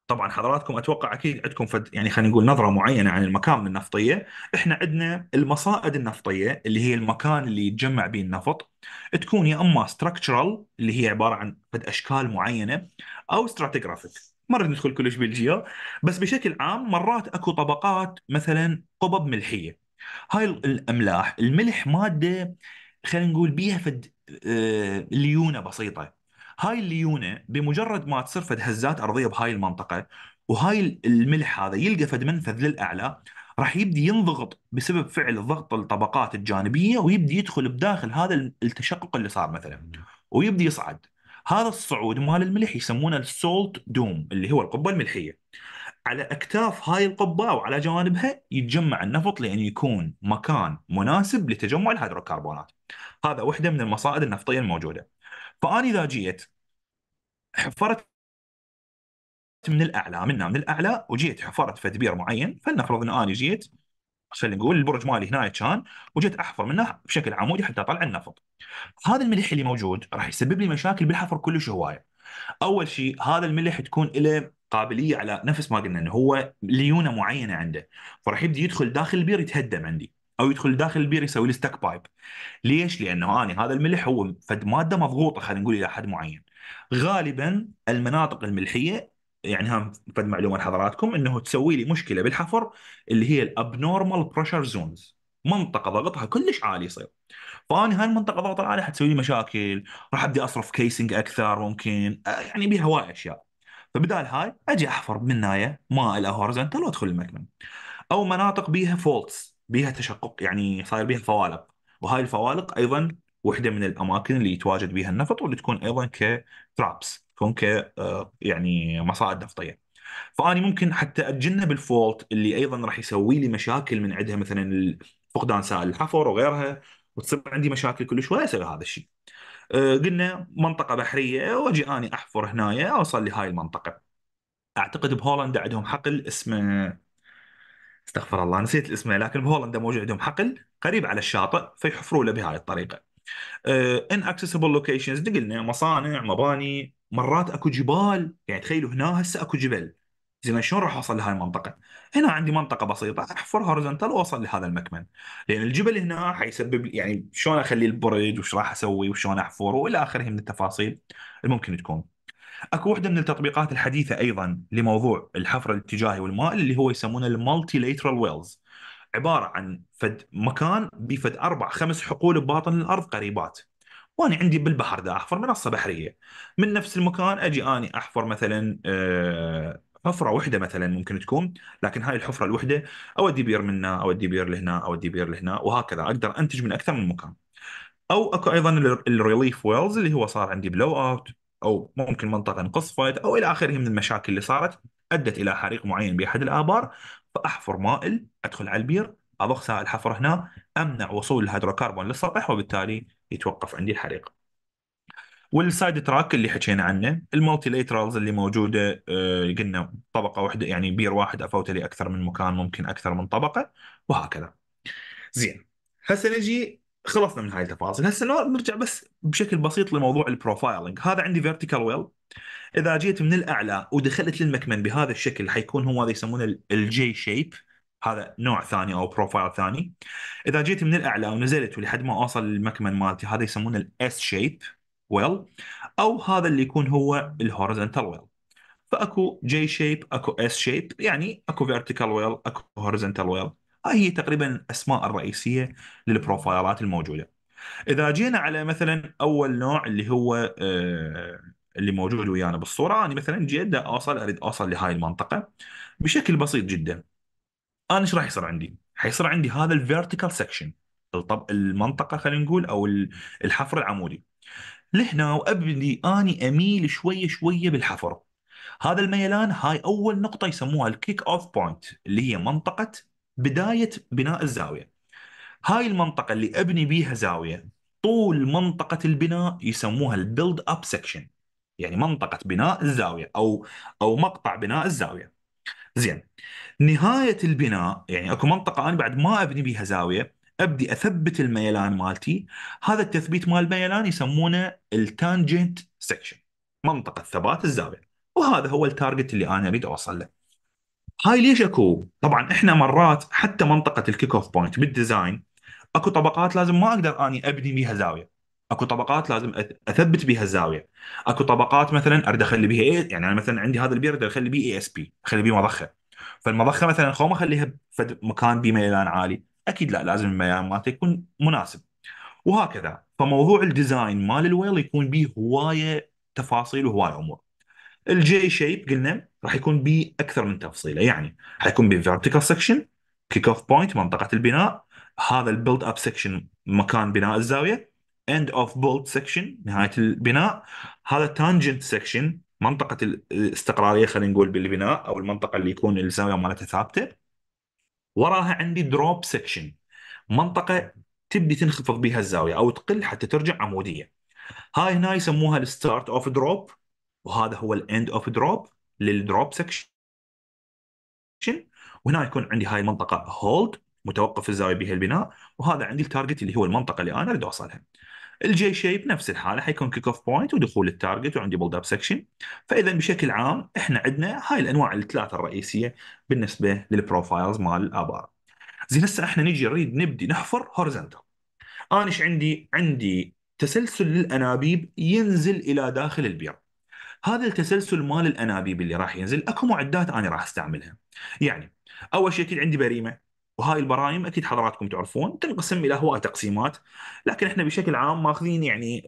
طبعا حضراتكم اتوقع اكيد عندكم فد يعني خلينا نقول نظره معينه عن المكان النفطيه، احنا عندنا المصائد النفطيه اللي هي المكان اللي يتجمع به النفط تكون يا اما ستراكشرال اللي هي عباره عن فد اشكال معينه او ستراتيجرافيك، ما نريد ندخل كلش بالجيو بس بشكل عام مرات اكو طبقات مثلا قبب ملحيه. هاي الاملاح، الملح ماده خلينا نقول بيها فد آه، ليونه بسيطه هاي الليونه بمجرد ما تصير فد هزات ارضيه بهاي المنطقه وهاي الملح هذا يلقى فد منفذ للاعلى راح يبدي ينضغط بسبب فعل ضغط الطبقات الجانبيه ويبدي يدخل بداخل هذا التشقق اللي صار مثلا ويبدي يصعد هذا الصعود مال الملح يسمونه السولت دوم اللي هو القبه الملحيه على اكتاف هاي القبه او على جوانبها يتجمع النفط لان يكون مكان مناسب لتجمع الهيدروكربونات هذا وحده من المصائد النفطيه الموجوده فاني اذا جيت حفرت من الاعلى منا من الاعلى وجيت حفرت دبير معين فلنفرض ان انا جيت خلينا نقول البرج مالي هنا كان وجيت احفر منه بشكل عمودي حتى اطلع النفط. هذا الملح اللي موجود راح يسبب لي مشاكل بالحفر كلش هوايه. اول شيء هذا الملح تكون له قابليه على نفس ما قلنا انه هو ليونه معينه عنده فراح يبدي يدخل داخل البير يتهدم عندي. او يدخل داخل البير يسوي لي ستاك بايب ليش لانه اني هذا الملح هو فد ماده مضغوطه خلينا نقول الى حد معين غالبا المناطق الملحيه يعني هم فد معلومه لحضراتكم انه تسوي لي مشكله بالحفر اللي هي الابنورمال بريشر زونز منطقه ضغطها كلش عالي يصير فاني هاي المنطقه ضغطها العالي حتسوي لي مشاكل راح ابدي اصرف كيسنج اكثر ممكن يعني بها هواي اشياء فبدال هاي اجي احفر بالنهايه ما الهورزنتال هورزنتال وادخل المكمن او مناطق بيها فولتس بيها تشقق يعني صاير بيها فوالق وهاي الفوالق ايضا وحده من الاماكن اللي يتواجد بها النفط واللي تكون ايضا كترابس تكون ك آه، يعني مصائد نفطيه فاني ممكن حتى اتجنب الفولت اللي ايضا راح يسوي لي مشاكل من عندها مثلا فقدان سائل الحفر وغيرها وتصير عندي مشاكل كل شوي اسوي هذا الشيء. آه، قلنا منطقه بحريه واجي اني احفر هنايا اوصل لهاي المنطقه. اعتقد بهولندا عندهم حقل اسمه استغفر الله نسيت اسمه لكن بهولندا موجود عندهم حقل قريب على الشاطئ فيحفروا له بهاي الطريقه ان اكسسبل لوكيشنز قلنا مصانع مباني مرات اكو جبال يعني تخيلوا هنا هسه اكو جبل زين شلون راح اوصل لهي المنطقه؟ هنا عندي منطقه بسيطه احفر هوريزونتال واوصل لهذا المكمن، لان الجبل هنا حيسبب يعني شلون اخلي البرج وش راح اسوي وشلون احفر والى اخره من التفاصيل الممكن تكون. اكو وحده من التطبيقات الحديثه ايضا لموضوع الحفر الاتجاهي والمائل اللي هو يسمونه المالتي ليترال ويلز عباره عن فد مكان بفد اربع خمس حقول بباطن الارض قريبات وانا عندي بالبحر دا احفر منصه بحريه من نفس المكان اجي اني احفر مثلا آه، حفره واحده مثلا ممكن تكون لكن هاي الحفره الوحده اودي بير من هنا اودي بير لهنا اودي بير لهنا وهكذا اقدر انتج من اكثر من مكان او اكو ايضا الريليف ويلز اللي هو صار عندي بلو اوت او ممكن منطقه انقصفت او الى اخره من المشاكل اللي صارت ادت الى حريق معين باحد الابار فاحفر مائل ادخل على البير اضخ سائل حفر هنا امنع وصول الهيدروكربون للسطح وبالتالي يتوقف عندي الحريق. والسايد تراك اللي حكينا عنه المالتي ليترالز اللي موجوده آه، قلنا طبقه واحده يعني بير واحد افوت لي اكثر من مكان ممكن اكثر من طبقه وهكذا. زين هسه نجي خلصنا من هاي التفاصيل هسه لو نرجع بس بشكل بسيط لموضوع البروفايلنج هذا عندي فيرتيكال ويل اذا جيت من الاعلى ودخلت للمكمن بهذا الشكل حيكون هو هذا يسمونه الجي شيب هذا نوع ثاني او بروفايل ثاني اذا جيت من الاعلى ونزلت ولحد ما اوصل للمكمن مالتي هذا يسمونه الاس شيب ويل او هذا اللي يكون هو الهوريزونتال ويل فاكو جي شيب اكو اس شيب يعني اكو فيرتيكال ويل اكو هوريزونتال ويل هاي آه، هي تقريبا الاسماء الرئيسيه للبروفايلات الموجوده اذا جينا على مثلا اول نوع اللي هو آه، اللي موجود ويانا بالصوره انا مثلا جيت اوصل اريد اوصل لهاي المنطقه بشكل بسيط جدا انا ايش راح يصير عندي؟ حيصير عندي هذا الفيرتيكال سكشن الطب المنطقه خلينا نقول او الحفر العمودي لهنا وابدي اني اميل شويه شويه بالحفر هذا الميلان هاي اول نقطه يسموها الكيك اوف بوينت اللي هي منطقه بدايه بناء الزاويه هاي المنطقه اللي ابني بيها زاويه طول منطقه البناء يسموها البيلد اب سكشن يعني منطقه بناء الزاويه او او مقطع بناء الزاويه زين نهايه البناء يعني اكو منطقه انا بعد ما ابني بيها زاويه ابدي اثبت الميلان مالتي هذا التثبيت مال الميلان يسمونه التانجنت سكشن منطقه ثبات الزاويه وهذا هو التارجت اللي انا اريد اوصل له هاي ليش اكو؟ طبعا احنا مرات حتى منطقه الكيك اوف بوينت بالديزاين اكو طبقات لازم ما اقدر اني ابني بها زاويه اكو طبقات لازم اثبت بها الزاويه اكو طبقات مثلا اريد اخلي بها إيه يعني انا مثلا عندي هذا البير اريد اخلي بيه اي اس بي اخلي بيه مضخه فالمضخه مثلا خو ما اخليها في مكان بميلان عالي اكيد لا لازم الميلان مالته يكون مناسب وهكذا فموضوع الديزاين مال الويل يكون به هوايه تفاصيل وهوايه امور الجي شيب قلنا راح يكون باكثر من تفصيله يعني حيكون بفيرتيكال سكشن كيك اوف بوينت منطقه البناء هذا البيلد اب سكشن مكان بناء الزاويه اند اوف بولت سكشن نهايه البناء هذا تانجنت سكشن منطقه الاستقراريه خلينا نقول بالبناء او المنطقه اللي يكون الزاويه مالتها ثابته وراها عندي دروب سكشن منطقه تبدي تنخفض بها الزاويه او تقل حتى ترجع عموديه هاي هنا يسموها الستارت اوف دروب وهذا هو الاند اوف دروب للدروب سكشن وهنا يكون عندي هاي المنطقه هولد متوقف الزاويه بها البناء وهذا عندي التارجت اللي هو المنطقه اللي انا اريد اوصلها الجي شيب نفس الحاله حيكون كيك اوف بوينت ودخول التارجت وعندي بولد اب سكشن فاذا بشكل عام احنا عندنا هاي الانواع الثلاثه الرئيسيه بالنسبه للبروفايلز مال الابار زين هسه احنا نجي نريد نبدي نحفر هورزنتال انا ايش عندي عندي تسلسل للانابيب ينزل الى داخل البير هذا التسلسل مال الانابيب اللي راح ينزل اكو معدات انا راح استعملها يعني اول شيء اكيد عندي بريمه وهاي البرايم اكيد حضراتكم تعرفون تنقسم الى هواء تقسيمات لكن احنا بشكل عام ماخذين يعني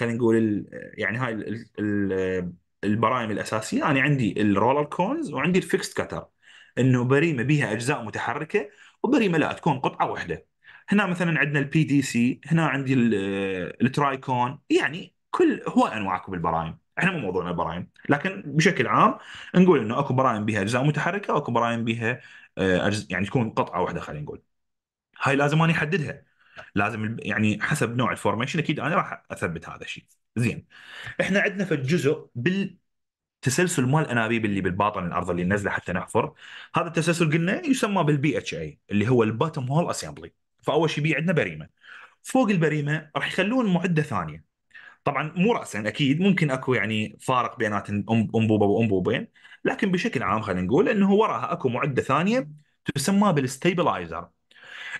خلينا نقول يعني هاي البرايم الاساسيه انا يعني عندي الرولر كونز وعندي الفيكست كتر انه بريمه بها اجزاء متحركه وبريمه لا تكون قطعه واحده هنا مثلا عندنا البي دي سي هنا عندي الترايكون يعني كل هو انواعكم بالبرايم احنا مو موضوعنا برايم لكن بشكل عام نقول انه اكو برايم بها اجزاء متحركه واكو برايم بها آه، أجز... يعني تكون قطعه واحده خلينا نقول هاي لازم انا احددها لازم يعني حسب نوع الفورميشن اكيد انا راح اثبت هذا الشيء زين احنا عندنا في الجزء بالتسلسل مال الانابيب اللي بالباطن الارض اللي نزله حتى نحفر هذا التسلسل قلنا يسمى بالبي اتش اي اللي هو الباتم هول اسامبلي فاول شيء بي عندنا بريمه فوق البريمه راح يخلون معده ثانيه طبعا مو راسا اكيد ممكن اكو يعني فارق بينات انبوبه وانبوبين لكن بشكل عام خلينا نقول انه وراها اكو معده ثانيه تسمى بالستيبلايزر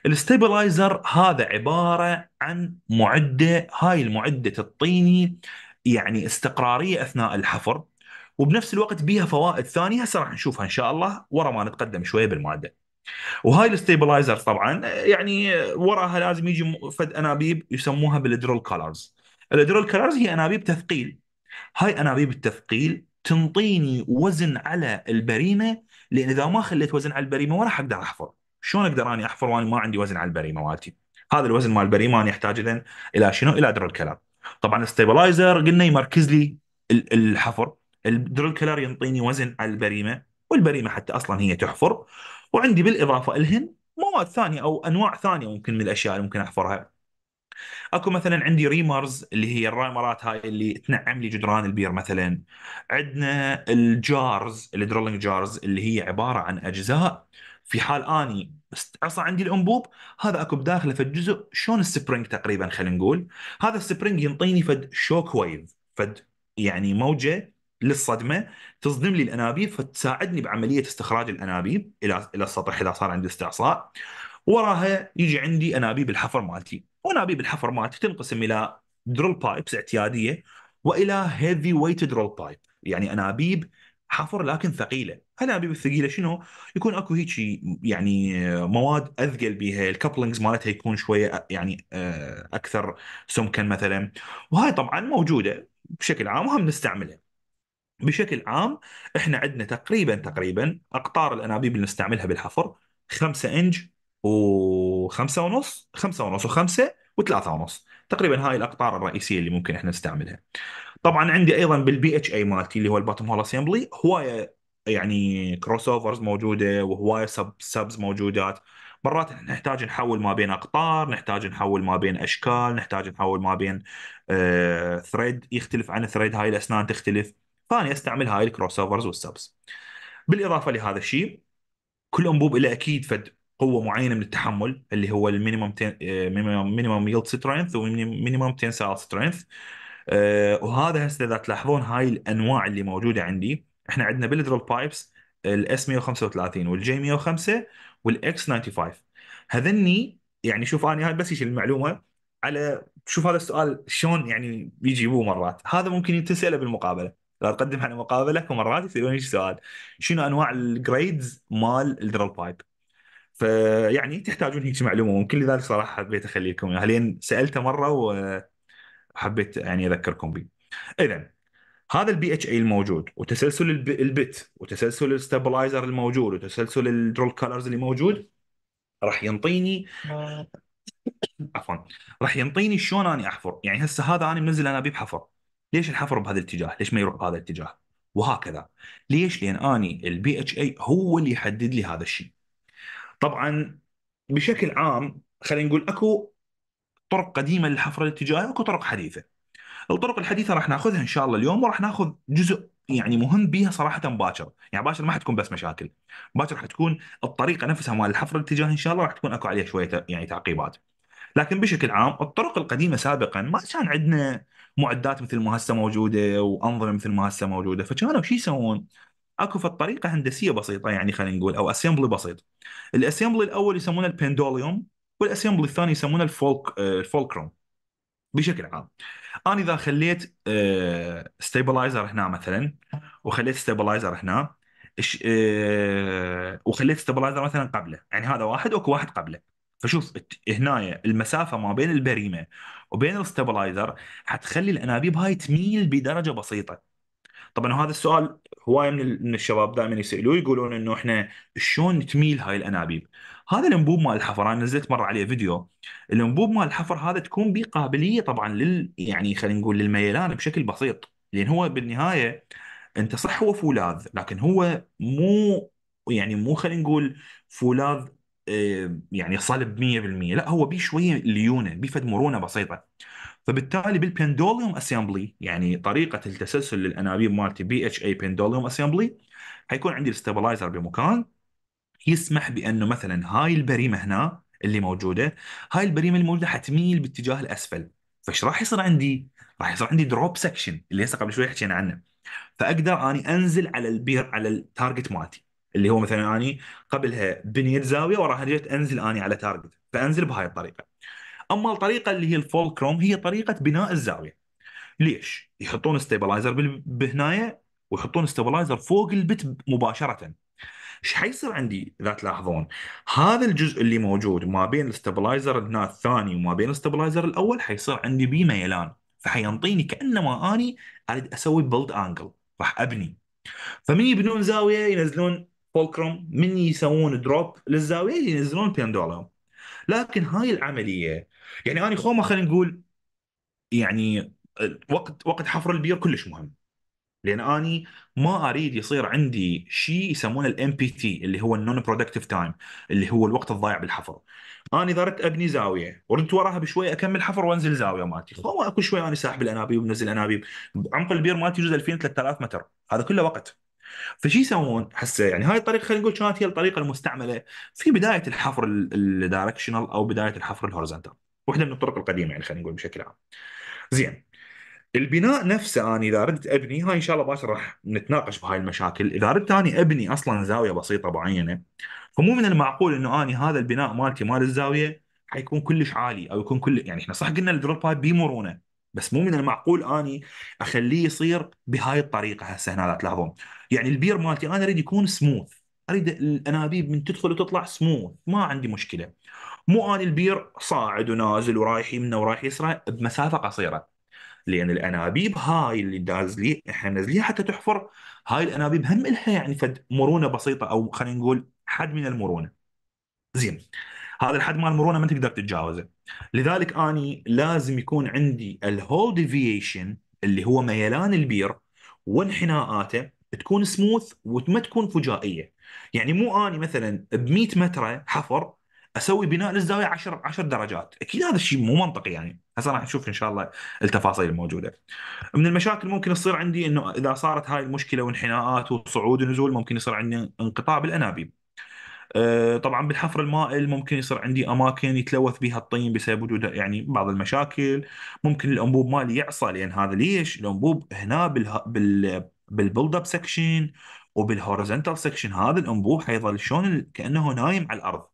الستيبلايزر هذا عباره عن معده هاي المعده تعطيني يعني استقراريه اثناء الحفر وبنفس الوقت بيها فوائد ثانيه هسه راح نشوفها ان شاء الله ورا ما نتقدم شويه بالماده. وهاي الستيبلايزر طبعا يعني وراها لازم يجي فد انابيب يسموها بالدرول كولرز. الادرال كالرز هي انابيب تثقيل هاي انابيب التثقيل تنطيني وزن على البريمه لان اذا ما خليت وزن على البريمه ولا اقدر احفر شلون اقدر اني احفر وانا ما عندي وزن على البريمه مالتي هذا الوزن مال البريمه انا احتاج اذا الى شنو الى درول كلر طبعا الستيبلايزر قلنا يمركز لي الحفر الدرول كلر ينطيني وزن على البريمه والبريمه حتى اصلا هي تحفر وعندي بالاضافه الهن مواد ثانيه او انواع ثانيه ممكن من الاشياء اللي ممكن احفرها اكو مثلا عندي ريمرز اللي هي الرايمرات هاي اللي تنعم لي جدران البير مثلا عندنا الجارز الدرولينج جارز اللي هي عباره عن اجزاء في حال اني عصا عندي الانبوب هذا اكو بداخله فد جزء شلون السبرينج تقريبا خلينا نقول هذا السبرينج ينطيني فد شوك ويف فد يعني موجه للصدمه تصدم لي الانابيب فتساعدني بعمليه استخراج الانابيب الى الى السطح اذا صار عندي استعصاء وراها يجي عندي انابيب الحفر مالتي الحفر الحفرمات تنقسم الى درول بايبس اعتياديه والى هيفي ويت درول بايب يعني انابيب حفر لكن ثقيله الانابيب الثقيله شنو يكون اكو هيك يعني مواد اثقل بيها الكابلنجز مالتها يكون شويه يعني آه، اكثر سمكا مثلا وهاي طبعا موجوده بشكل عام وهم نستعملها بشكل عام احنا عندنا تقريبا تقريبا اقطار الانابيب اللي نستعملها بالحفر 5 انج و وخمسة ونص خمسة ونص وخمسة وثلاثة ونص تقريبا هاي الأقطار الرئيسية اللي ممكن احنا نستعملها طبعا عندي ايضا بالبي اتش اي مالتي اللي هو الباتم هول اسمبلي هوايه يعني كروس اوفرز موجوده وهوايه سب سبز موجودات مرات نحتاج نحول ما بين اقطار نحتاج نحول ما بين اشكال نحتاج نحول ما بين آه، ثريد يختلف عن ثريد هاي الاسنان تختلف فانا استعمل هاي الكروس اوفرز والسبز بالاضافه لهذا الشيء كل انبوب له اكيد فد قوه معينه من التحمل اللي هو المينيمم مينيمم يلد سترينث ومينيمم تنسال سترينث وهذا هسه اذا تلاحظون هاي الانواع اللي موجوده عندي احنا عندنا بالدرول بايبس الاس 135 والجي 105 والاكس 95 هذني يعني شوف انا هاي بس يشيل المعلومه على شوف هذا السؤال شلون يعني بيجيبوه مرات هذا ممكن تساله بالمقابله لا تقدم على مقابله ومرات يسالوني سؤال شنو انواع الجريدز مال الدرول بايب فيعني تحتاجون هيك معلومه ممكن لذلك صراحه حبيت اخلي لكم اياها لان سالته مره وحبيت يعني اذكركم به. اذا هذا البي اتش اي الموجود وتسلسل البت وتسلسل الستابلايزر الموجود وتسلسل الدرول كالرز اللي موجود راح ينطيني عفوا راح ينطيني شلون اني احفر يعني هسه هذا انا منزل انابيب حفر ليش الحفر بهذا الاتجاه ليش ما يروح بهذا الاتجاه وهكذا ليش لان اني البي اتش اي هو اللي يحدد لي هذا الشيء طبعا بشكل عام خلينا نقول اكو طرق قديمه للحفر الاتجاهي واكو طرق حديثه. الطرق الحديثه راح ناخذها ان شاء الله اليوم وراح ناخذ جزء يعني مهم بيها صراحه باكر، يعني باكر ما حتكون بس مشاكل، باكر راح تكون الطريقه نفسها مال الحفر الاتجاهي ان شاء الله راح تكون اكو عليها شويه يعني تعقيبات. لكن بشكل عام الطرق القديمه سابقا ما كان عندنا معدات مثل ما هسه موجوده وانظمه مثل ما هسه موجوده فكانوا شو يسوون؟ اكو في الطريقه هندسيه بسيطه يعني خلينا نقول او اسمبلي بسيط الاسمبلي الاول يسمونه البندوليوم والاسمبلي الثاني يسمونه الفولك آه، الفولكروم بشكل عام انا اذا خليت ستيبلايزر آه، هنا مثلا وخليت ستيبلايزر هنا آه، وخليت ستيبلايزر مثلا قبله يعني هذا واحد واكو واحد قبله فشوف هنا المسافه ما بين البريمه وبين الستابلايزر حتخلي الانابيب هاي تميل بدرجه بسيطه طبعا هذا السؤال هوايه من من الشباب دائما يسالوه يقولون انه احنا شلون تميل هاي الانابيب؟ هذا الانبوب مال الحفر انا نزلت مره عليه فيديو الانبوب مال الحفر هذا تكون به قابليه طبعا لل يعني خلينا نقول للميلان بشكل بسيط لان هو بالنهايه انت صح هو فولاذ لكن هو مو يعني مو خلينا نقول فولاذ آه، يعني صلب 100% لا هو بيه شويه ليونه بيه فد مرونه بسيطه فبالتالي بالبندوليوم اسمبلي يعني طريقه التسلسل للانابيب مالتي بي اتش اي بندوليوم اسمبلي حيكون عندي الاستابلايزر بمكان يسمح بانه مثلا هاي البريمه هنا اللي موجوده هاي البريمه الموجوده حتميل باتجاه الاسفل فايش راح يصير عندي؟ راح يصير عندي دروب سكشن اللي هسه قبل شوي حكينا عنه فاقدر اني انزل على البير على التارجت مالتي اللي هو مثلا اني قبلها بنيت زاويه وراح جيت انزل اني على تارجت فانزل بهاي الطريقه اما الطريقه اللي هي الفولكروم هي طريقه بناء الزاويه ليش يحطون ستيبلايزر بهنايه ويحطون ستيبلايزر فوق البت مباشره ايش حيصير عندي اذا تلاحظون هذا الجزء اللي موجود ما بين الستابلايزر هنا الثاني وما بين الستابلايزر الاول حيصير عندي بي ميلان فحينطيني كانما اني اريد اسوي بيلد انجل راح ابني فمن يبنون زاويه ينزلون فولكروم من يسوون دروب للزاويه ينزلون بيندولا لكن هاي العمليه يعني اني خوما خلينا نقول يعني آه، وقت وقت حفر البير كلش مهم لان اني ما اريد يصير عندي شيء يسمونه الام بي تي اللي هو النون برودكتيف تايم اللي هو الوقت الضايع بالحفر انا اذا ردت ابني زاويه وردت وراها بشوي اكمل حفر وانزل زاويه مالتي هو اكو شوي انا ساحب الانابيب ومنزل انابيب عمق البير مالتي يجوز 2000 3000 متر هذا كله وقت فشي يسوون هسه يعني هاي الطريقه خلينا نقول كانت هي الطريقه المستعمله في بدايه الحفر الدايركشنال او بدايه الحفر الهورزنتال واحده من الطرق القديمه يعني خلينا نقول بشكل عام. زين البناء نفسه انا اذا اردت ابني هاي ان شاء الله باكر راح نتناقش بهاي المشاكل، اذا اردت اني ابني اصلا زاويه بسيطه معينه فمو من المعقول انه اني هذا البناء مالتي مال الزاويه حيكون كلش عالي او يكون كل يعني احنا صح قلنا الدروب بايب بمرونه بس مو من المعقول اني اخليه يصير بهاي الطريقه هسه هنا لا تلاحظون يعني البير مالتي انا اريد يكون سموث اريد الانابيب من تدخل وتطلع سموث ما عندي مشكله مو انا البير صاعد ونازل ورايح يمنا ورايح يسرى بمسافه قصيره لان الانابيب هاي اللي نازلين احنا نازلين حتى تحفر هاي الانابيب هم الها يعني فد مرونه بسيطه او خلينا نقول حد من المرونه زين هذا الحد مال المرونه ما تقدر تتجاوزه لذلك اني لازم يكون عندي الهول ديفيشن اللي هو ميلان البير وانحناءاته تكون سموث وما تكون فجائيه يعني مو اني مثلا ب 100 متر حفر اسوي بناء للزاويه 10 10 درجات اكيد هذا الشيء مو منطقي يعني هسه راح نشوف ان شاء الله التفاصيل الموجوده من المشاكل ممكن تصير عندي انه اذا صارت هاي المشكله وانحناءات وصعود ونزول ممكن يصير عندي انقطاع بالانابيب آه، طبعا بالحفر المائل ممكن يصير عندي اماكن يتلوث بها الطين بسبب وجود يعني بعض المشاكل ممكن الانبوب مالي يعصى لان هذا ليش الانبوب هنا بالها بال بالبلد اب سكشن وبالهوريزونتال سكشن هذا الانبوب حيظل شلون كانه نايم على الارض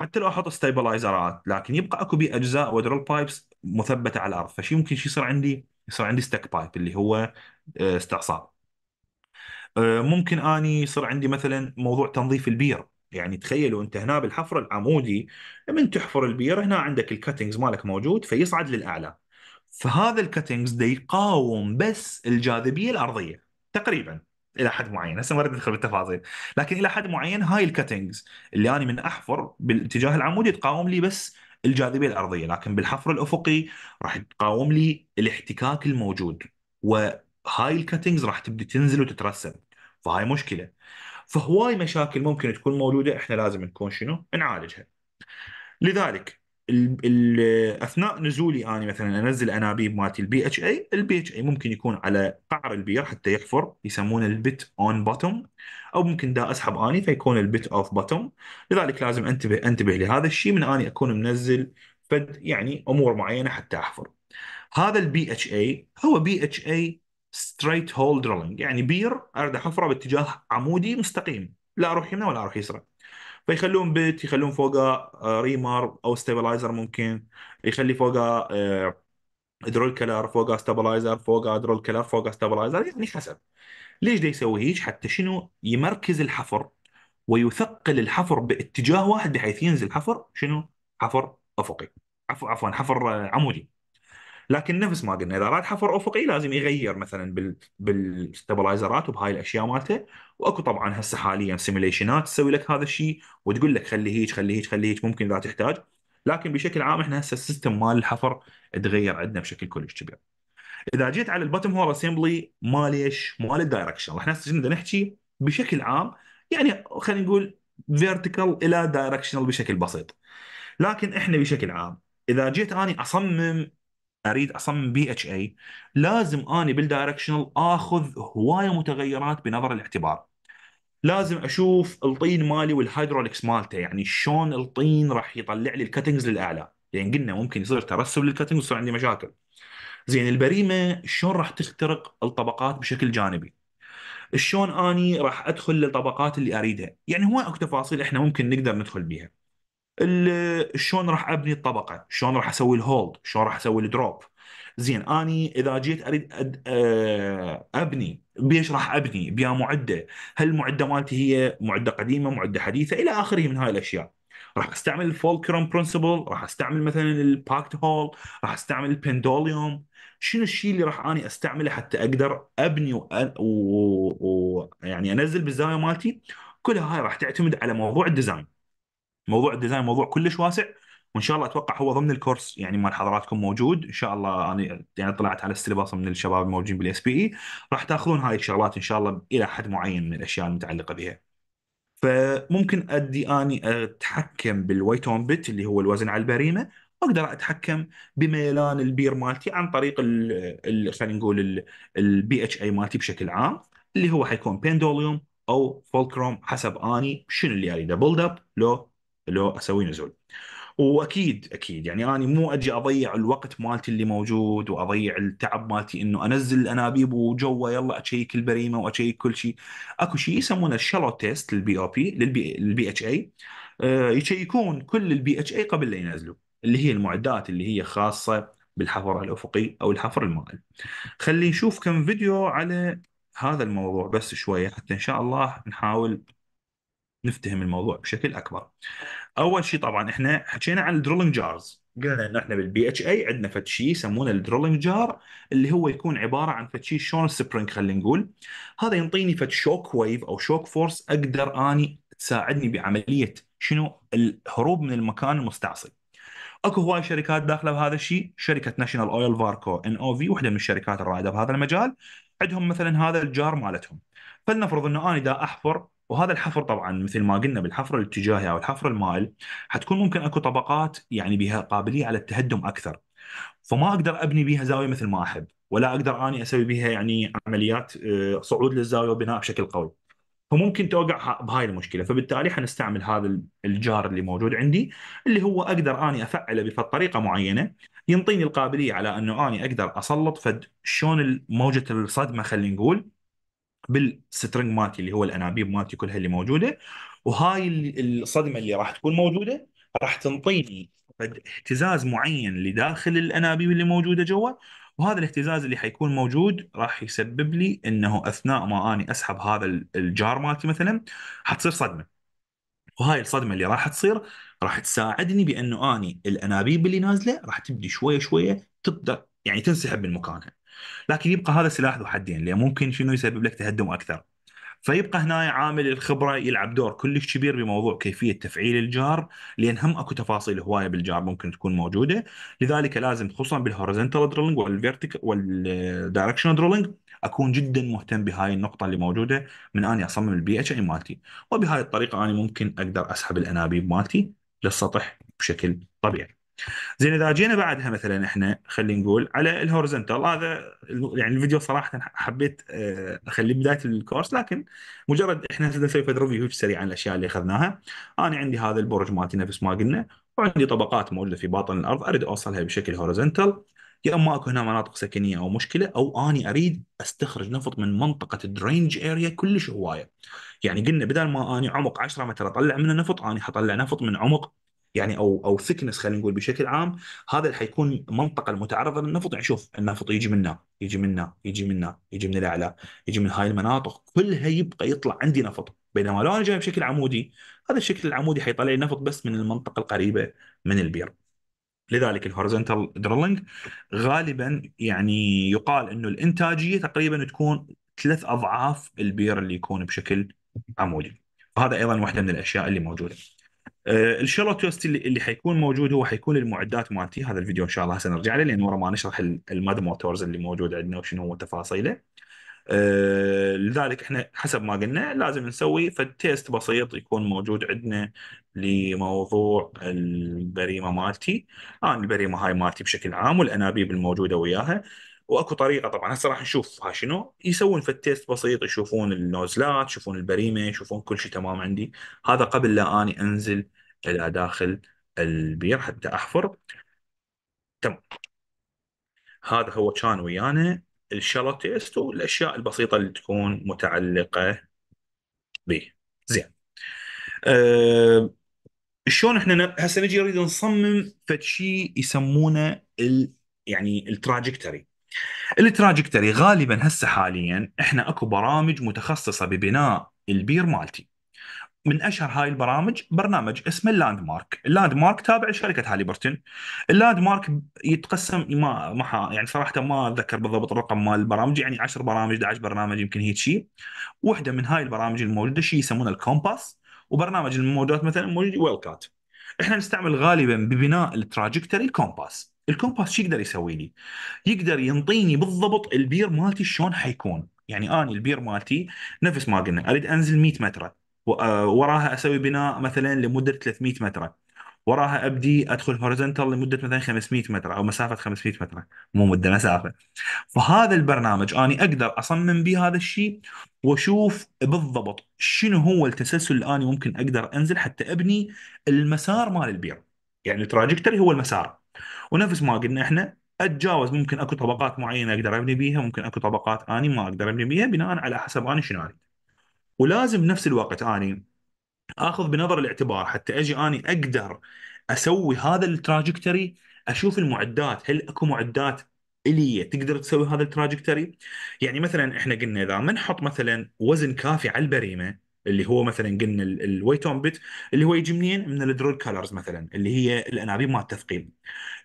حتى لو احط ستيبلايزرات لكن يبقى اكو بي اجزاء ودرل بايبس مثبته على الارض فشي ممكن شي يصير عندي يصير عندي ستك بايب اللي هو آه، استعصاء آه، ممكن اني يصير عندي مثلا موضوع تنظيف البير يعني تخيلوا انت هنا بالحفر العمودي من تحفر البير هنا عندك الكاتنجز مالك موجود فيصعد للاعلى فهذا الكاتنجز دي يقاوم بس الجاذبيه الارضيه تقريبا الى حد معين هسه ما اريد ادخل بالتفاصيل لكن الى حد معين هاي الكتنجز اللي انا من احفر بالاتجاه العمودي تقاوم لي بس الجاذبيه الارضيه لكن بالحفر الافقي راح تقاوم لي الاحتكاك الموجود وهاي الكتنجز راح تبدي تنزل وتترسب فهاي مشكله فهواي مشاكل ممكن تكون موجوده احنا لازم نكون شنو نعالجها لذلك اثناء نزولي انا مثلا انزل انابيب مالتي البي اتش اي البي اتش اي ممكن يكون على قعر البير حتى يحفر يسمونه البت اون بوتوم او ممكن دا اسحب اني فيكون البت اوف بوتوم لذلك لازم انتبه انتبه لهذا الشيء من اني اكون منزل فد يعني امور معينه حتى احفر هذا البي اتش اي هو بي اتش اي ستريت هول دريلينج يعني بير اريد احفره باتجاه عمودي مستقيم لا اروح يمنى ولا اروح يسرى فيخلون بت يخلون فوقه آه، ريمر او ستابلايزر ممكن يخلي فوقه درول آه، كلر فوقه ستابلايزر فوقه درول كلر فوقه ستابلايزر يعني حسب ليش دا يسوي هيك حتى شنو يمركز الحفر ويثقل الحفر باتجاه واحد بحيث ينزل حفر شنو حفر افقي عفوا عفوا حفر آه، عمودي لكن نفس ما قلنا اذا راد حفر افقي لازم يغير مثلا بالستبلايزرات بالستابلايزرات وبهاي الاشياء مالته واكو طبعا هسه حاليا سيميليشنات تسوي لك هذا الشيء وتقول لك خلي هيك خلي هيك خلي هيك ممكن اذا تحتاج لكن بشكل عام احنا هسه السيستم مال الحفر تغير عندنا بشكل كلش كبير. اذا جيت على الباتم هول اسمبلي مال ايش؟ مال الدايركشن، احنا هسه بدنا نحكي بشكل عام يعني خلينا نقول فيرتيكال الى دايركشنال بشكل بسيط. لكن احنا بشكل عام اذا جيت اني اصمم اريد اصمم بي اتش اي لازم اني بالدايركشنال اخذ هوايه متغيرات بنظر الاعتبار لازم اشوف الطين مالي والهيدروليكس مالته يعني شلون الطين راح يطلع لي الكاتنجز للاعلى لان يعني قلنا ممكن يصير ترسب للكاتنجز ويصير عندي مشاكل زين البريمه شلون راح تخترق الطبقات بشكل جانبي شلون اني راح ادخل للطبقات اللي اريدها يعني هو اكو تفاصيل احنا ممكن نقدر ندخل بيها شلون راح ابني الطبقه شلون راح اسوي الهولد شلون راح اسوي الدروب زين اني اذا جيت اريد أد... آه، ابني بيش راح ابني بيا معده هل المعده مالتي هي معده قديمه معده حديثه الى اخره من هاي الاشياء راح استعمل الفولكرم برنسبل راح استعمل مثلا الباكت هول راح استعمل البندوليوم شنو الشيء اللي راح اني استعمله حتى اقدر ابني ويعني و... و... يعني انزل بالزاويه مالتي كلها هاي راح تعتمد على موضوع الديزاين موضوع الديزاين موضوع كلش واسع وان شاء الله اتوقع هو ضمن الكورس يعني مال حضراتكم موجود ان شاء الله انا يعني طلعت على السلباس من الشباب الموجودين بالاس بي اي e. راح تاخذون هاي الشغلات ان شاء الله الى حد معين من الاشياء المتعلقه بها. فممكن ادي اني اتحكم بالويتون اون بت اللي هو الوزن على البريمه واقدر اتحكم بميلان البير مالتي عن طريق خلينا نقول البي اتش اي مالتي بشكل عام اللي هو حيكون بيندوليوم او فولكروم حسب اني شنو اللي اريده بولد اب لو اللي هو اسوي نزول واكيد اكيد يعني انا مو اجي اضيع الوقت مالتي اللي موجود واضيع التعب مالتي انه انزل الانابيب وجوا يلا اشيك البريمه واشيك كل شيء اكو شيء يسمونه الشالو تيست للبي او بي للبي اتش اي يشيكون كل البي اتش اي قبل لا ينزلوا اللي هي المعدات اللي هي خاصه بالحفر الافقي او الحفر المائل. خلي نشوف كم فيديو على هذا الموضوع بس شويه حتى ان شاء الله نحاول نفتهم الموضوع بشكل اكبر. اول شيء طبعا احنا حكينا عن الدرولينج جارز قلنا انه احنا بالبي اتش اي عندنا فد شيء يسمونه الدرولينج جار اللي هو يكون عباره عن فد شيء شلون سبرينج خلينا نقول هذا ينطيني فد شوك ويف او شوك فورس اقدر اني تساعدني بعمليه شنو الهروب من المكان المستعصي اكو هواي شركات داخله بهذا الشيء شركه ناشونال اويل فاركو ان او في وحده من الشركات الرائده بهذا المجال عندهم مثلا هذا الجار مالتهم فلنفرض انه انا دا احفر وهذا الحفر طبعا مثل ما قلنا بالحفر الاتجاهي او الحفر المائل حتكون ممكن اكو طبقات يعني بها قابليه على التهدم اكثر فما اقدر ابني بها زاويه مثل ما احب ولا اقدر اني اسوي بها يعني عمليات آه، صعود للزاويه وبناء بشكل قوي فممكن توقع بهاي المشكله فبالتالي حنستعمل هذا الجار اللي موجود عندي اللي هو اقدر اني افعله بطريقه معينه ينطيني القابليه على انه اني اقدر اسلط فد شلون موجه الصدمه خلينا نقول بالسترنج مالتي اللي هو الانابيب مالتي كلها اللي موجوده وهاي الصدمه اللي راح تكون موجوده راح تنطيني اهتزاز معين لداخل الانابيب اللي موجوده جوا وهذا الاهتزاز اللي حيكون موجود راح يسبب لي انه اثناء ما اني اسحب هذا الجار مالتي مثلا حتصير صدمه وهاي الصدمه اللي راح تصير راح تساعدني بانه اني الانابيب اللي نازله راح تبدي شويه شويه تبدا يعني تنسحب من مكانها لكن يبقى هذا سلاح ذو حدين لان ممكن شنو يسبب لك تهدم اكثر فيبقى هنا عامل الخبره يلعب دور كلش كبير بموضوع كيفيه تفعيل الجار لان هم اكو تفاصيل هوايه بالجار ممكن تكون موجوده لذلك لازم خصوصا بالهوريزنتال درولينج والفيرتيكال والدايركشنال درولينج اكون جدا مهتم بهاي النقطه اللي موجوده من اني اصمم البي اتش اي مالتي وبهاي الطريقه انا ممكن اقدر اسحب الانابيب مالتي للسطح بشكل طبيعي زين اذا جينا بعدها مثلا احنا خلينا نقول على الهورزنتال هذا يعني الفيديو صراحه حبيت آه، اخليه بدايه الكورس لكن مجرد احنا نسوي فد ريفيو سريع عن الاشياء اللي اخذناها انا عندي هذا البرج مالتي نفس ما قلنا وعندي طبقات موجوده في باطن الارض اريد اوصلها بشكل هورزنتال يا اما اكو هنا مناطق سكنيه او مشكله او اني اريد استخرج نفط من منطقه الدرينج اريا كلش هوايه يعني قلنا بدل ما اني عمق 10 متر اطلع منه نفط اني حطلع نفط من عمق يعني او او ثكنس خلينا نقول بشكل عام هذا اللي حيكون منطقه المتعرضه للنفط يعني شوف النفط يجي منا يجي منا يجي منا يجي من الاعلى يجي من هاي المناطق كلها يبقى يطلع عندي نفط بينما لو انا جاي بشكل عمودي هذا الشكل العمودي حيطلع لي نفط بس من المنطقه القريبه من البير لذلك الهوريزونتال درلينج غالبا يعني يقال انه الانتاجيه تقريبا تكون ثلاث اضعاف البير اللي يكون بشكل عمودي وهذا ايضا واحده من الاشياء اللي موجوده آه، الشلو توست اللي اللي حيكون موجود هو حيكون المعدات مالتي هذا الفيديو ان شاء الله هسه نرجع له لان ورا ما نشرح الماد موتورز اللي موجود عندنا وشنو هو تفاصيله أه لذلك احنا حسب ما قلنا لازم نسوي فد تيست بسيط يكون موجود عندنا لموضوع البريمه مالتي انا آه البريمه هاي مالتي بشكل عام والانابيب الموجوده وياها واكو طريقه طبعا هسه راح نشوفها شنو يسوون في التيست بسيط يشوفون النوزلات يشوفون البريمه يشوفون كل شيء تمام عندي هذا قبل لا اني انزل الى داخل البير حتى احفر تمام هذا هو كان ويانا الشالو تيست والاشياء البسيطه اللي تكون متعلقه به زين أه شلون احنا ن... هسه نجي نريد نصمم فد شيء يسمونه ال... يعني التراجكتوري التراجكتري غالبا هسه حاليا احنا اكو برامج متخصصه ببناء البير مالتي من اشهر هاي البرامج برنامج اسمه اللاند مارك، اللاند مارك تابع لشركه هاليبرتون. اللاند مارك يتقسم ما ما يعني صراحه ما اتذكر بالضبط الرقم مال البرامج يعني 10 برامج 11 برنامج يمكن هيك شيء. وحده من هاي البرامج الموجوده شيء يسمونه الكومباس وبرنامج المودات مثلا موجود ويل كات. احنا نستعمل غالبا ببناء التراجكتري الكومباس. الكومباس شو يقدر يسوي لي؟ يقدر ينطيني بالضبط البير مالتي شلون حيكون يعني انا البير مالتي نفس ما قلنا اريد انزل 100 متر آه، وراها اسوي بناء مثلا لمده 300 متر وراها ابدي ادخل هوريزونتال لمده مثلا 500 متر او مسافه 500 متر مو مده مسافه فهذا البرنامج اني اقدر اصمم به هذا الشيء واشوف بالضبط شنو هو التسلسل اللي اني ممكن اقدر انزل حتى ابني المسار مال البير يعني التراجكتري هو المسار ونفس ما قلنا احنا اتجاوز ممكن اكو طبقات معينه اقدر ابني بيها ممكن اكو طبقات اني ما اقدر ابني بيها بناء على حسب اني شنو اريد ولازم بنفس الوقت اني اخذ بنظر الاعتبار حتى اجي اني اقدر اسوي هذا التراجكتوري اشوف المعدات هل اكو معدات اليه تقدر تسوي هذا التراجكتوري يعني مثلا احنا قلنا اذا ما نحط مثلا وزن كافي على البريمه اللي هو مثلا قلنا الويت اون بت اللي هو يجي منين؟ من الدرول كالرز مثلا اللي هي الانابيب مال التثقيل.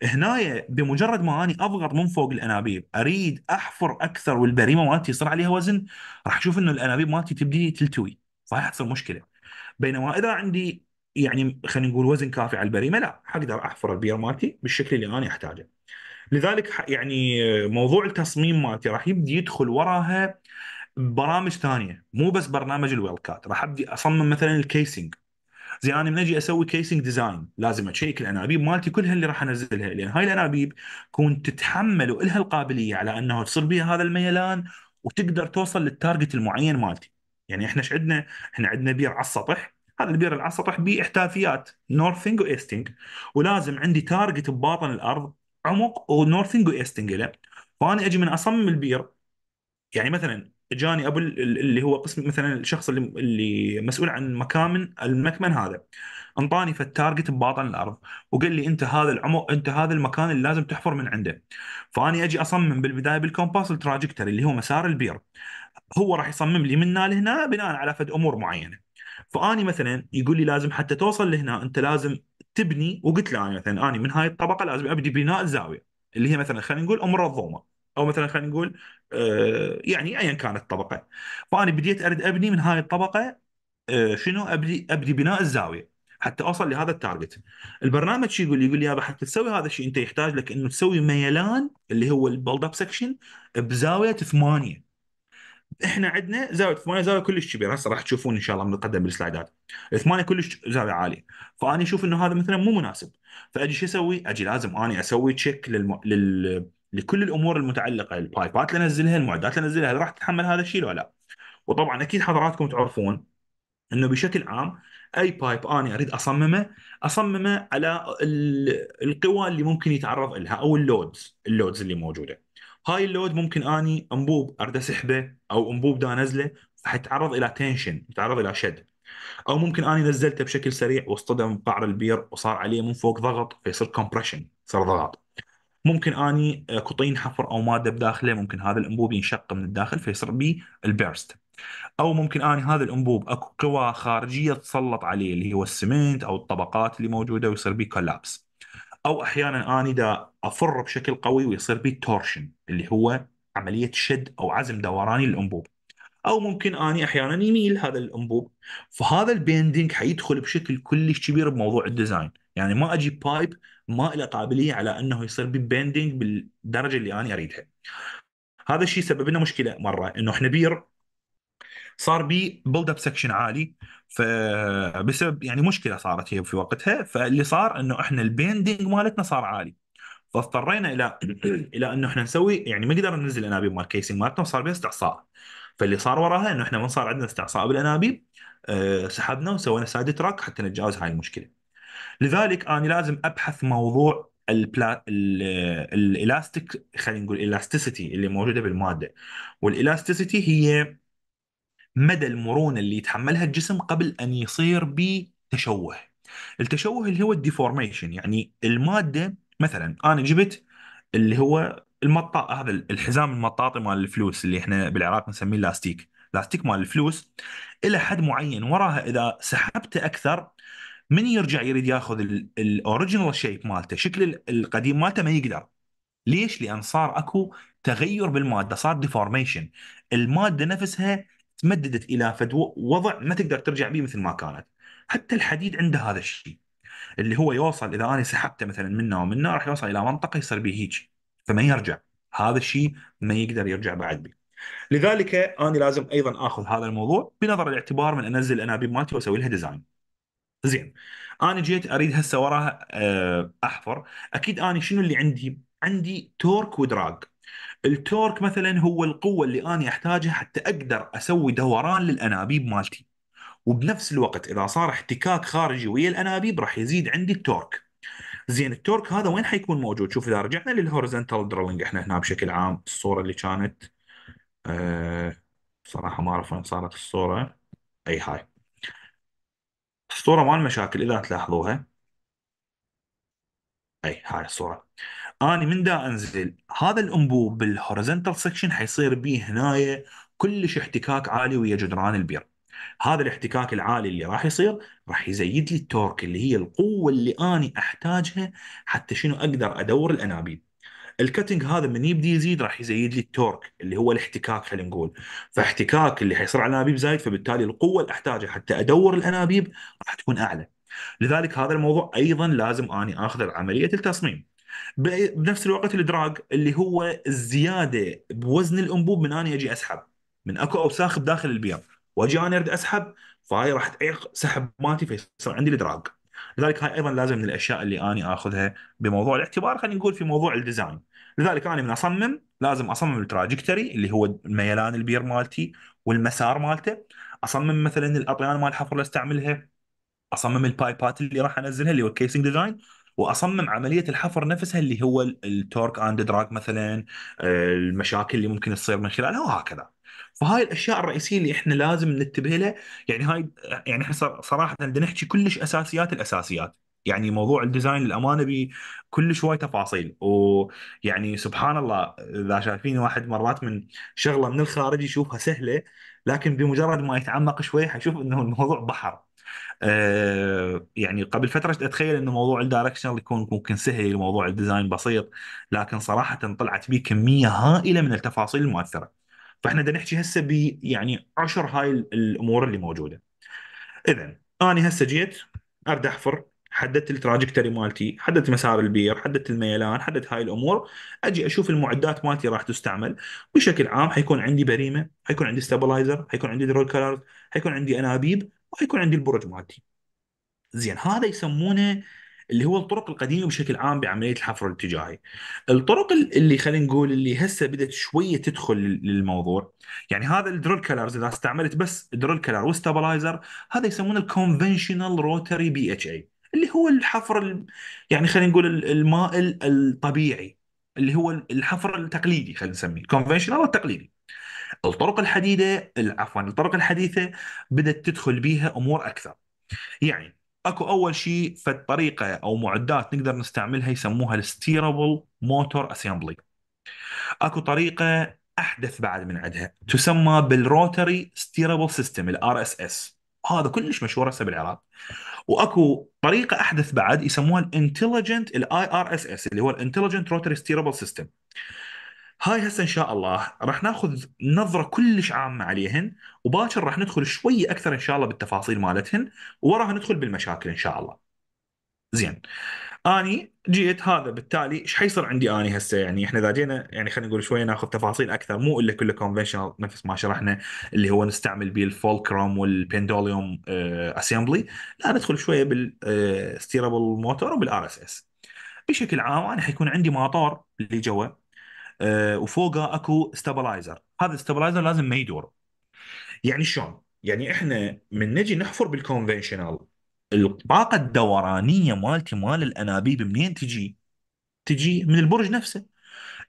هنا بمجرد ما اني اضغط من فوق الانابيب اريد احفر اكثر والبريمه مالتي يصير عليها وزن راح اشوف انه الانابيب مالتي تبدي تلتوي صحيح تصير مشكله. بينما اذا عندي يعني خلينا نقول وزن كافي على البريمه لا حقدر احفر البير مالتي بالشكل اللي انا احتاجه. لذلك يعني موضوع التصميم مالتي راح يبدي يدخل وراها برامج ثانيه مو بس برنامج الويل كات راح ابدي اصمم مثلا الكيسنج زي انا من اجي اسوي كيسنج ديزاين لازم اشيك الانابيب مالتي كلها اللي راح انزلها لان هاي الانابيب تكون تتحمل ولها القابليه على انه تصير بها هذا الميلان وتقدر توصل للتارجت المعين مالتي يعني احنا ايش عندنا؟ احنا عندنا بير على السطح هذا البير اللي على السطح به احتافيات نورثنج وايستنج ولازم عندي تارجت بباطن الارض عمق ونورثنج وايستنج له فانا اجي من اصمم البير يعني مثلا جاني ابو اللي هو قسم مثلا الشخص اللي اللي مسؤول عن مكامن المكمن هذا انطاني في التارجت بباطن الارض وقال لي انت هذا العمق انت هذا المكان اللي لازم تحفر من عنده فاني اجي اصمم بالبدايه بالكومباس التراجكتري اللي هو مسار البير هو راح يصمم لي من هنا لهنا بناء على فد امور معينه فاني مثلا يقول لي لازم حتى توصل لهنا انت لازم تبني وقلت له انا مثلا اني من هاي الطبقه لازم ابدي بناء الزاويه اللي هي مثلا خلينا نقول امر الظومه او مثلا خلينا نقول آه، يعني ايا كانت الطبقه فانا بديت ارد ابني من هاي الطبقه آه، شنو ابدي ابدي بناء الزاويه حتى اوصل لهذا التارجت البرنامج شو يقول لي يقول لي يابا حتى تسوي هذا الشيء انت يحتاج لك انه تسوي ميلان اللي هو البلد اب سكشن بزاويه 8 احنا عندنا زاويه 8 زاويه كلش كبيره هسه راح تشوفون ان شاء الله من القدم بالسلايدات 8 كلش زاويه عاليه فاني اشوف انه هذا مثلا مو مناسب فاجي شو اسوي؟ اجي لازم اني اسوي تشيك للم... لل لكل الامور المتعلقه البايبات اللي انزلها المعدات اللي انزلها راح تتحمل هذا الشيء ولا لا وطبعا اكيد حضراتكم تعرفون انه بشكل عام اي بايب انا اريد اصممه اصممه على القوى اللي ممكن يتعرض لها او اللودز اللودز اللي موجوده هاي اللود ممكن اني انبوب اريد اسحبه او انبوب دا نزله حيتعرض الى تنشن يتعرض الى شد او ممكن اني نزلته بشكل سريع واصطدم بقعر البير وصار عليه من فوق ضغط فيصير كومبريشن صار ضغط ممكن اني آه، كطين حفر او ماده بداخله ممكن هذا الانبوب ينشق من الداخل فيصير بي البيرست او ممكن اني هذا الانبوب اكو قوى خارجيه تسلط عليه اللي هو السمنت او الطبقات اللي موجوده ويصير بي كولابس او احيانا اني دا افر بشكل قوي ويصير بي تورشن اللي هو عمليه شد او عزم دوراني للانبوب او ممكن اني احيانا يميل هذا الانبوب فهذا البيندنج حيدخل بشكل كلش كبير بموضوع الديزاين يعني ما اجيب بايب ما له قابليه على انه يصير بي بيندنج بالدرجه اللي انا اريدها. هذا الشيء سبب لنا مشكله مره انه احنا بير صار بي بيلد اب سكشن عالي فبسبب يعني مشكله صارت هي في وقتها فاللي صار انه احنا البيندنج مالتنا صار عالي فاضطرينا الى الى انه احنا نسوي يعني ما قدرنا ننزل انابيب مال كيسنج مالتنا وصار بها استعصاء فاللي صار وراها انه احنا من صار عندنا استعصاء بالانابيب آه، سحبنا وسوينا سايد تراك حتى نتجاوز هاي المشكله لذلك انا لازم ابحث موضوع البلا... الالاستيك خلينا نقول الالاستيسيتي اللي موجوده بالماده والالاستيسيتي هي مدى المرونه اللي يتحملها الجسم قبل ان يصير بتشوه التشوه اللي هو الديفورميشن يعني الماده مثلا انا جبت اللي هو المطاط هذا الحزام المطاطي مال الفلوس اللي احنا بالعراق نسميه لاستيك لاستيك مال الفلوس الى حد معين وراها اذا سحبته اكثر من يرجع يريد ياخذ الاوريجينال شيب مالته شكل القديم مالته ما يقدر ليش؟ لان صار اكو تغير بالماده صار ديفورميشن الماده نفسها تمددت الى فد وضع ما تقدر ترجع به مثل ما كانت حتى الحديد عنده هذا الشيء اللي هو يوصل اذا انا سحبته مثلا منه ومنه راح يوصل الى منطقه يصير به هيك فما يرجع هذا الشيء ما يقدر يرجع بعد به لذلك انا لازم ايضا اخذ هذا الموضوع بنظر الاعتبار من انزل الانابيب مالتي واسوي لها ديزاين زين انا جيت اريد هسه وراها آه، احفر اكيد انا شنو اللي عندي عندي تورك ودراج التورك مثلا هو القوه اللي انا احتاجها حتى اقدر اسوي دوران للانابيب مالتي وبنفس الوقت اذا صار احتكاك خارجي ويا الانابيب راح يزيد عندي التورك زين التورك هذا وين حيكون موجود شوف اذا رجعنا للهوريزونتال درولينج احنا هنا بشكل عام الصوره اللي كانت أه صراحه ما اعرف وين صارت الصوره اي هاي الصورة مال مشاكل إذا تلاحظوها أي هاي الصورة أنا من دا أنزل هذا الأنبوب بالهوريزونتال سكشن حيصير به هنايا كلش احتكاك عالي ويا جدران البير هذا الاحتكاك العالي اللي راح يصير راح يزيد لي التورك اللي هي القوة اللي اني أحتاجها حتى شنو أقدر أدور الأنابيب الكتنج هذا من يبدي يزيد راح يزيد لي التورك اللي هو الاحتكاك خلينا نقول فاحتكاك اللي حيصير على الانابيب زايد فبالتالي القوه اللي احتاجها حتى ادور الانابيب راح تكون اعلى لذلك هذا الموضوع ايضا لازم اني اخذ عمليه التصميم بنفس الوقت الدراج اللي هو الزياده بوزن الانبوب من اني اجي اسحب من اكو اوساخ بداخل البيض واجي انا اريد اسحب فهاي راح تعيق سحب مالتي فيصير عندي الدراج لذلك هاي ايضا لازم من الاشياء اللي اني اخذها بموضوع الاعتبار خلينا نقول في موضوع الديزاين لذلك انا من اصمم لازم اصمم التراجكتري اللي هو الميلان البير مالتي والمسار مالته اصمم مثلا الاطيان مال الحفر اللي استعملها اصمم البايبات اللي راح انزلها اللي هو الكيسنج ديزاين واصمم عمليه الحفر نفسها اللي هو التورك اند دراج مثلا آه، المشاكل اللي ممكن تصير من خلالها وهكذا فهاي الاشياء الرئيسيه اللي احنا لازم ننتبه لها يعني هاي يعني احنا صراحه بدنا نحكي كلش اساسيات الاساسيات يعني موضوع الديزاين للامانه بي كلش هواي تفاصيل ويعني سبحان الله اذا شايفين واحد مرات من شغله من الخارج يشوفها سهله لكن بمجرد ما يتعمق شوي حيشوف انه الموضوع بحر أه يعني قبل فتره اتخيل انه موضوع الدايركشنال يكون ممكن سهل موضوع الديزاين بسيط لكن صراحه طلعت بيه كميه هائله من التفاصيل المؤثره فاحنا بدنا نحكي هسه ب يعني عشر هاي الامور اللي موجوده اذا انا هسه جيت ابدا احفر حددت التراجكتري مالتي حددت مسار البير حددت الميلان حددت هاي الامور اجي اشوف المعدات مالتي راح تستعمل بشكل عام حيكون عندي بريمه حيكون عندي ستابلايزر حيكون عندي درول كلرز حيكون عندي انابيب وحيكون عندي البرج مالتي زين هذا يسمونه اللي هو الطرق القديمه بشكل عام بعمليه الحفر الاتجاهي. الطرق اللي خلينا نقول اللي هسه بدات شويه تدخل للموضوع يعني هذا الدرول كلرز اذا استعملت بس درول كلر وستابلايزر هذا يسمونه الكونفنشنال روتري بي اتش اي اللي هو الحفر يعني خلينا نقول المائل الطبيعي اللي هو الحفر التقليدي خلينا نسميه كونفنشنال والتقليدي. الطرق الحديده عفوا الطرق الحديثه بدات تدخل بيها امور اكثر. يعني اكو اول شيء فد طريقه او معدات نقدر نستعملها يسموها الستيرابل موتور اسيمبلي اكو طريقه احدث بعد من عندها تسمى بالروتري ستيرابل سيستم الار اس اس هذا كلش مشهور هسه بالعراق واكو طريقه احدث بعد يسموها الانتليجنت الاي ار اس اس اللي هو الانتليجنت روتري ستيرابل سيستم هاي هسه ان شاء الله راح ناخذ نظره كلش عامه عليهن وباكر راح ندخل شوي اكثر ان شاء الله بالتفاصيل مالتهن وراها ندخل بالمشاكل ان شاء الله. زين اني جيت هذا بالتالي ايش حيصير عندي اني هسه يعني احنا اذا جينا يعني خلينا نقول شويه ناخذ تفاصيل اكثر مو الا كله كونفشنال نفس ما شرحنا اللي هو نستعمل به الفولكروم والبندوليوم اسمبلي آه، لا ندخل شويه بالستيرابل موتور وبالار اس اس بشكل عام انا حيكون عندي موتور اللي جوا آه، وفوقها اكو ستابلايزر هذا الستابلايزر لازم ما يدور يعني شلون يعني احنا من نجي نحفر بالكونفنشنال الطاقه الدورانيه مالتي مال الانابيب منين تجي تجي من البرج نفسه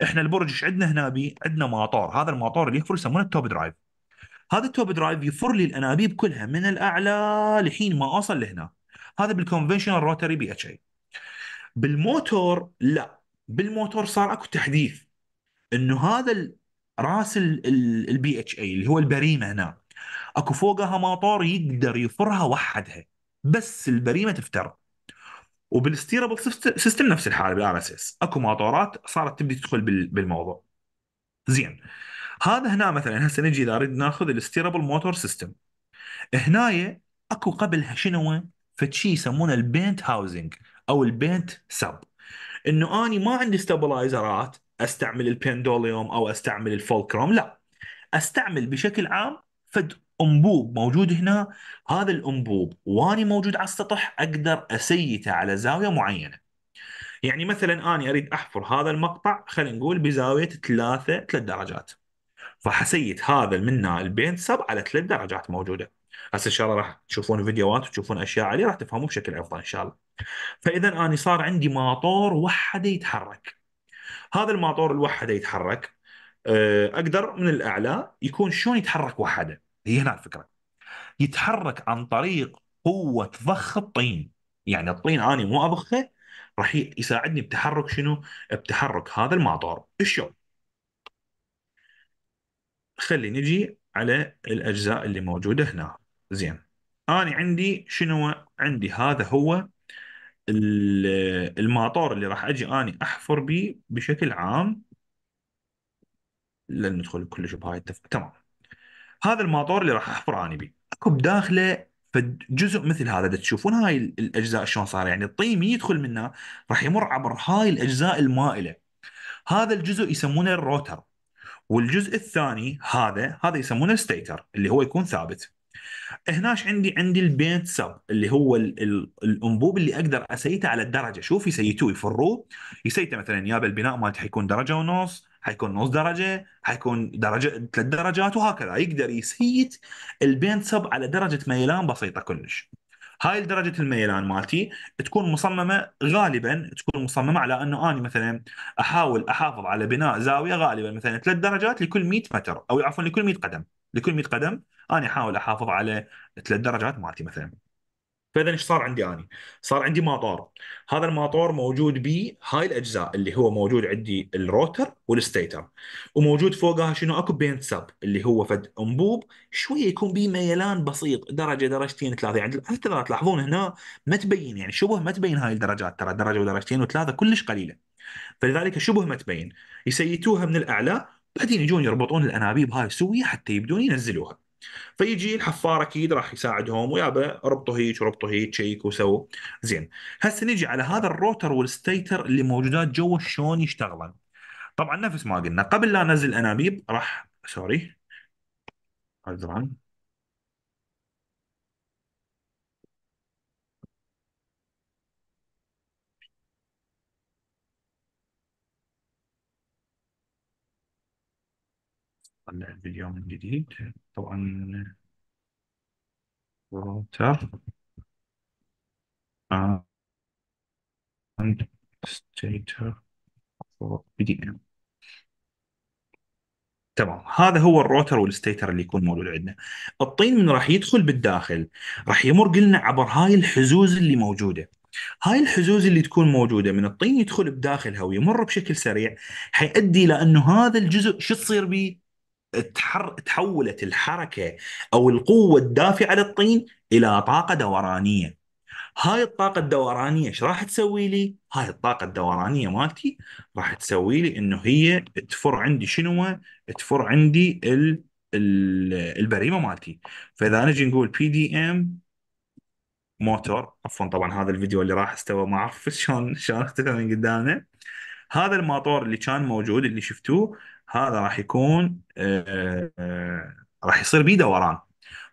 احنا البرج ايش عندنا هنا بي عندنا موتور هذا الموتور اللي يحفر يسمونه التوب درايف هذا التوب درايف يفر لي الانابيب كلها من الاعلى لحين ما اوصل لهنا هذا بالكونفنشنال روتري بي اتش اي بالموتور لا بالموتور صار اكو تحديث انه هذا راس البي اتش اي اللي هو البريمه هنا اكو فوقها موتور يقدر يفرها وحدها بس البريمه تفتر وبالستيربل سيستم نفس الحاله بالار اس اس اكو موتورات صارت تبدي تدخل بالموضوع زين هذا هنا مثلا هسه نجي اذا اريد ناخذ الستيربل موتور سيستم هنا اكو قبلها شنو فشي يسمونه البينت هاوزنج او البينت سب انه اني ما عندي ستابلايزرات استعمل البندوليوم او استعمل الفولكروم لا استعمل بشكل عام فد انبوب موجود هنا هذا الانبوب واني موجود على السطح اقدر اسيته على زاويه معينه يعني مثلا اني اريد احفر هذا المقطع خلينا نقول بزاويه 3 3 درجات فحسيت هذا منا البينت سب على ثلاث درجات موجوده هسه ان شاء الله راح تشوفون فيديوهات وتشوفون اشياء عليه راح تفهموا بشكل افضل ان شاء الله فاذا اني صار عندي ماطور وحده يتحرك هذا الماطور الوحده يتحرك آه، اقدر من الاعلى يكون شلون يتحرك وحده هي هنا الفكره يتحرك عن طريق قوه ضخ الطين يعني الطين اني مو ابخه راح يساعدني بتحرك شنو بتحرك هذا الماطور شلون خلي نجي على الاجزاء اللي موجوده هنا زين انا عندي شنو عندي هذا هو الماطور اللي راح اجي اني احفر به بشكل عام لن ندخل كلش بهاي التف... تمام هذا الماطور اللي راح احفر اني به اكو بداخله جزء مثل هذا تشوفون هاي الاجزاء شلون صار يعني الطين يدخل منه راح يمر عبر هاي الاجزاء المائله هذا الجزء يسمونه الروتر والجزء الثاني هذا هذا يسمونه الستيتر اللي هو يكون ثابت هناش عندي عندي البينت سب اللي هو الـ الـ الانبوب اللي اقدر اسيته على الدرجه شوف يسيتوه يفروه يسيته مثلا يا بالبناء مالته حيكون درجه ونص حيكون نص درجه حيكون درجه ثلاث درجات وهكذا يقدر يسيت البينت سب على درجه ميلان بسيطه كلش هاي درجة الميلان مالتي تكون مصممة غالبا تكون مصممة على انه اني مثلا احاول احافظ على بناء زاوية غالبا مثلا ثلاث درجات لكل 100 متر او عفوا لكل 100 قدم لكل 100 قدم انا احاول احافظ على ثلاث درجات مالتي مثلا فاذا ايش صار عندي اني؟ صار عندي ماطور، هذا الماطور موجود به هاي الاجزاء اللي هو موجود عندي الروتر والستيتر، وموجود فوقها شنو اكو بينت سب اللي هو فد انبوب شويه يكون به ميلان بسيط درجه درجتين ثلاثه يعني ترى تلاحظون هنا ما تبين يعني شبه ما تبين هاي الدرجات ترى درجه ودرجتين وثلاثه كلش قليله. فلذلك شبه ما تبين يسيتوها من الاعلى بعدين يجون يربطون الانابيب هاي سويه حتى يبدون ينزلوها فيجي الحفار اكيد راح يساعدهم ويابا ربطوا هيك وربطوا هيك شيك وسووا زين هسه نجي على هذا الروتر والستيتر اللي موجودات جوا شلون يشتغلن طبعا نفس ما قلنا قبل لا انزل انابيب راح سوري عذرا طلع الفيديو الجديد طبعا روتر اند ستيتر بي دي ام تمام هذا هو الروتر والستيتر اللي يكون موجود عندنا الطين من راح يدخل بالداخل راح يمر قلنا عبر هاي الحزوز اللي موجوده هاي الحزوز اللي تكون موجوده من الطين يدخل بداخلها ويمر بشكل سريع حيؤدي الى انه هذا الجزء شو تصير به؟ تحر... تحولت الحركه او القوه الدافعه للطين الى طاقه دورانيه. هاي الطاقه الدورانيه ايش راح تسوي لي؟ هاي الطاقه الدورانيه مالتي راح تسوي لي انه هي تفر عندي شنو؟ تفر عندي ال... ال... البريمه مالتي. فاذا نجي نقول بي دي ام موتور عفوا طبعا هذا الفيديو اللي راح استوى ما اعرف شلون شلون اختفى من قدامنا هذا الموتور اللي كان موجود اللي شفتوه هذا راح يكون آه، آه، راح يصير بيه دوران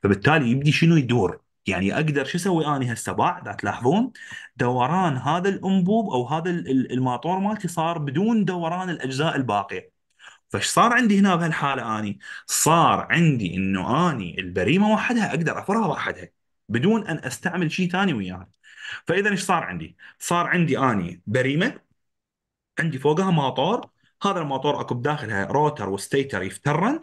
فبالتالي يبدي شنو يدور يعني اقدر شو اسوي اني هسه بعد تلاحظون دوران هذا الانبوب او هذا الماطور مالتي صار بدون دوران الاجزاء الباقيه فايش صار عندي هنا بهالحاله اني صار عندي انه اني البريمه وحدها اقدر افرها وحدها بدون ان استعمل شيء ثاني وياها فاذا ايش صار عندي صار عندي اني بريمه عندي فوقها ماطور هذا الموتور اكو بداخلها روتر وستيتر يفترن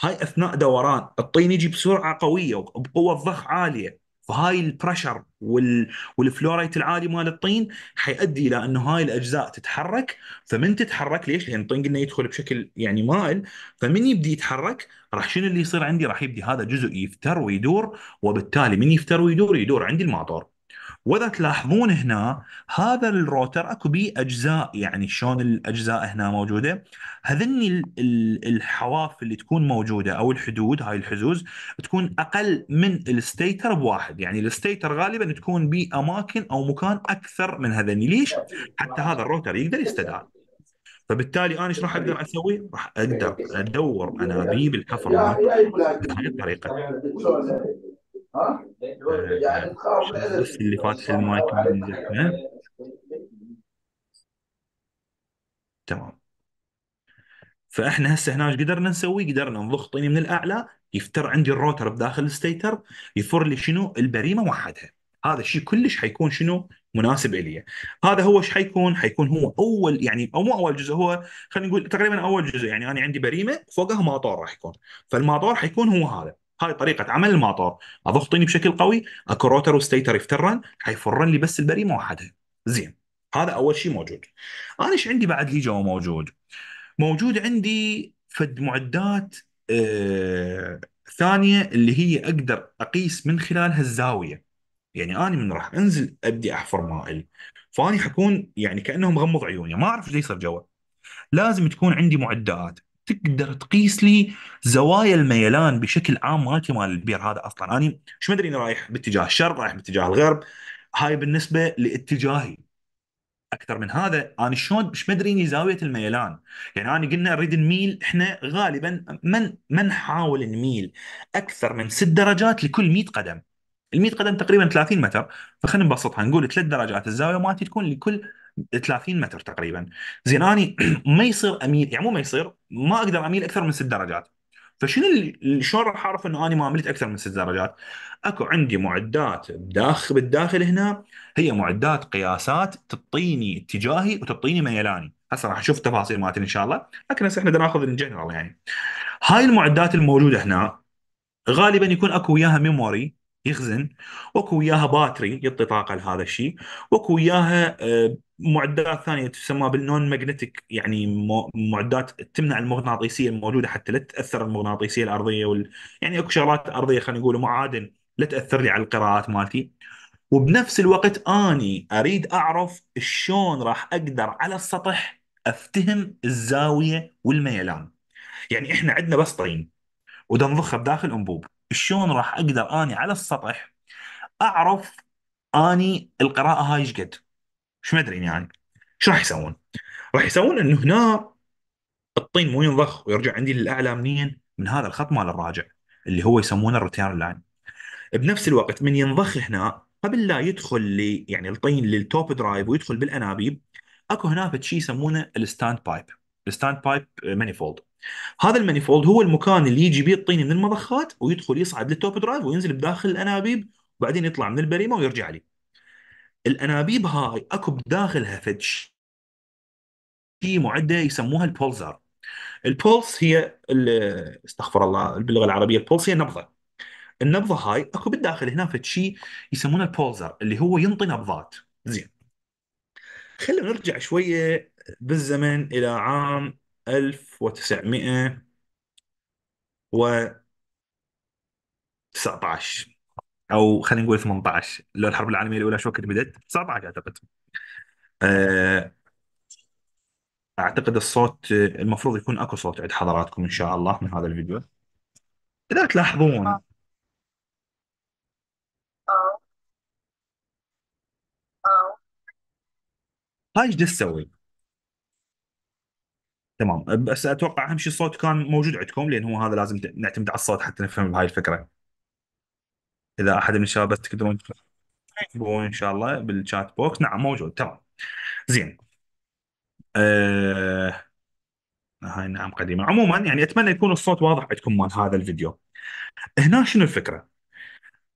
هاي اثناء دوران الطين يجي بسرعه قويه وبقوه ضخ عاليه فهاي البرشر وال... والفلوريت العالي مال الطين حيؤدي الى انه هاي الاجزاء تتحرك فمن تتحرك ليش؟ لان الطين قلنا يدخل بشكل يعني مائل فمن يبدي يتحرك راح شنو اللي يصير عندي؟ راح يبدي هذا جزء يفتر ويدور وبالتالي من يفتر ويدور يدور عندي الماطور واذا تلاحظون هنا هذا الروتر اكو بيه اجزاء يعني شلون الاجزاء هنا موجوده هذني الحواف اللي تكون موجوده او الحدود هاي الحزوز تكون اقل من الستيتر بواحد يعني الستيتر غالبا تكون باماكن او مكان اكثر من هذني ليش؟ حتى هذا الروتر يقدر يستدعى فبالتالي انا ايش راح اقدر اسوي؟ راح اقدر ادور انابيب الحفر بهذه الطريقه ها يعني تخاف من بس اللي فاتح المايك من جهة تمام فاحنا هسه هنا ايش قدرنا نسوي؟ قدرنا طيني من الاعلى يفتر عندي الروتر بداخل الستيتر يفر لي شنو؟ البريمه وحدها. هذا الشيء كلش حيكون شنو؟ مناسب الي. هذا هو ايش حيكون؟ حيكون هو اول يعني او مو اول جزء هو خلينا نقول تقريبا اول جزء يعني انا عندي بريمه فوقها ماطور راح يكون. فالماطور حيكون هو هذا. هاي طريقه عمل الماطور اضخ طيني بشكل قوي اكو روتر وستيتر يفترن حيفرن لي بس البريمه وحدها زين هذا اول شيء موجود انا ايش عندي بعد لي جوا موجود موجود عندي فد معدات آه ثانيه اللي هي اقدر اقيس من خلالها الزاويه يعني انا من راح انزل ابدي احفر مائل فاني حكون يعني كانهم غمض عيوني ما اعرف ايش يصير جوا لازم تكون عندي معدات تقدر تقيس لي زوايا الميلان بشكل عام مالتي مال البير هذا اصلا انا مش مدري اني رايح باتجاه الشرق رايح باتجاه الغرب هاي بالنسبه لاتجاهي اكثر من هذا انا شلون مش مدريني زاويه الميلان يعني انا قلنا نريد نميل احنا غالبا من ما نحاول نميل اكثر من ست درجات لكل 100 قدم ال 100 قدم تقريبا 30 متر فخلينا نبسطها نقول ثلاث درجات الزاويه مالتي تكون لكل 30 متر تقريبا زين اني ما يصير اميل يعني مو ما يصير ما اقدر اميل اكثر من ست درجات فشنو شلون راح اعرف انه انا ما عملت اكثر من ست درجات؟ اكو عندي معدات بداخل بالداخل هنا هي معدات قياسات تعطيني اتجاهي وتعطيني ميلاني، هسه راح اشوف التفاصيل مالتي ان شاء الله، لكن هسه احنا ناخذ الجنرال يعني. هاي المعدات الموجوده هنا غالبا يكون اكو وياها ميموري يخزن واكو وياها باتري يعطي طاقه لهذا الشيء واكو وياها آه، معدات ثانيه تسمى بالنون ماجنتيك يعني معدات تمنع المغناطيسيه الموجوده حتى لا تاثر المغناطيسيه الارضيه وال... يعني اكو شغلات ارضيه خلينا نقول معادن لا تاثر لي على القراءات مالتي وبنفس الوقت اني اريد اعرف شلون راح اقدر على السطح افتهم الزاويه والميلان يعني احنا عندنا بسطين ودنضخها بداخل انبوب شلون راح اقدر اني على السطح اعرف اني القراءه هاي ايش قد ايش مدري يعني شو راح يسوون؟ راح يسوون انه هنا الطين مو ينضخ ويرجع عندي للاعلى منين؟ من هذا الخط مال الراجع اللي هو يسمونه الروتير لاين بنفس الوقت من ينضخ هنا قبل لا يدخل لي يعني الطين للتوب درايف ويدخل بالانابيب اكو هناك شيء يسمونه الستاند بايب الستاند بايب مانيفولد هذا المانيفولد هو المكان اللي يجي بيه الطين من المضخات ويدخل يصعد للتوب درايف وينزل بداخل الانابيب وبعدين يطلع من البريمه ويرجع لي الانابيب هاي اكو بداخلها فتش في معده يسموها البولزر البولس هي استغفر الله باللغه العربيه البولس هي النبضه النبضه هاي اكو بالداخل هنا فد شيء يسمونه البولزر اللي هو ينطي نبضات زين خلينا نرجع شويه بالزمن إلى عام 1919 أو خلينا نقول 18 لو الحرب العالمية الأولى شو كانت بدت؟ 19 أعتقد آه، أعتقد الصوت المفروض يكون أكو صوت عند حضراتكم إن شاء الله من هذا الفيديو إذا تلاحظون آه. آه. هاي ايش تسوي؟ تمام بس اتوقع اهم شيء الصوت كان موجود عندكم لان هو هذا لازم نعتمد على الصوت حتى نفهم هاي الفكره اذا احد من الشباب بس تقدرون تكتبون ان شاء الله بالشات بوكس نعم موجود تمام زين آه... هاي نعم قديمه عموما يعني اتمنى يكون الصوت واضح عندكم مال هذا الفيديو هنا شنو الفكره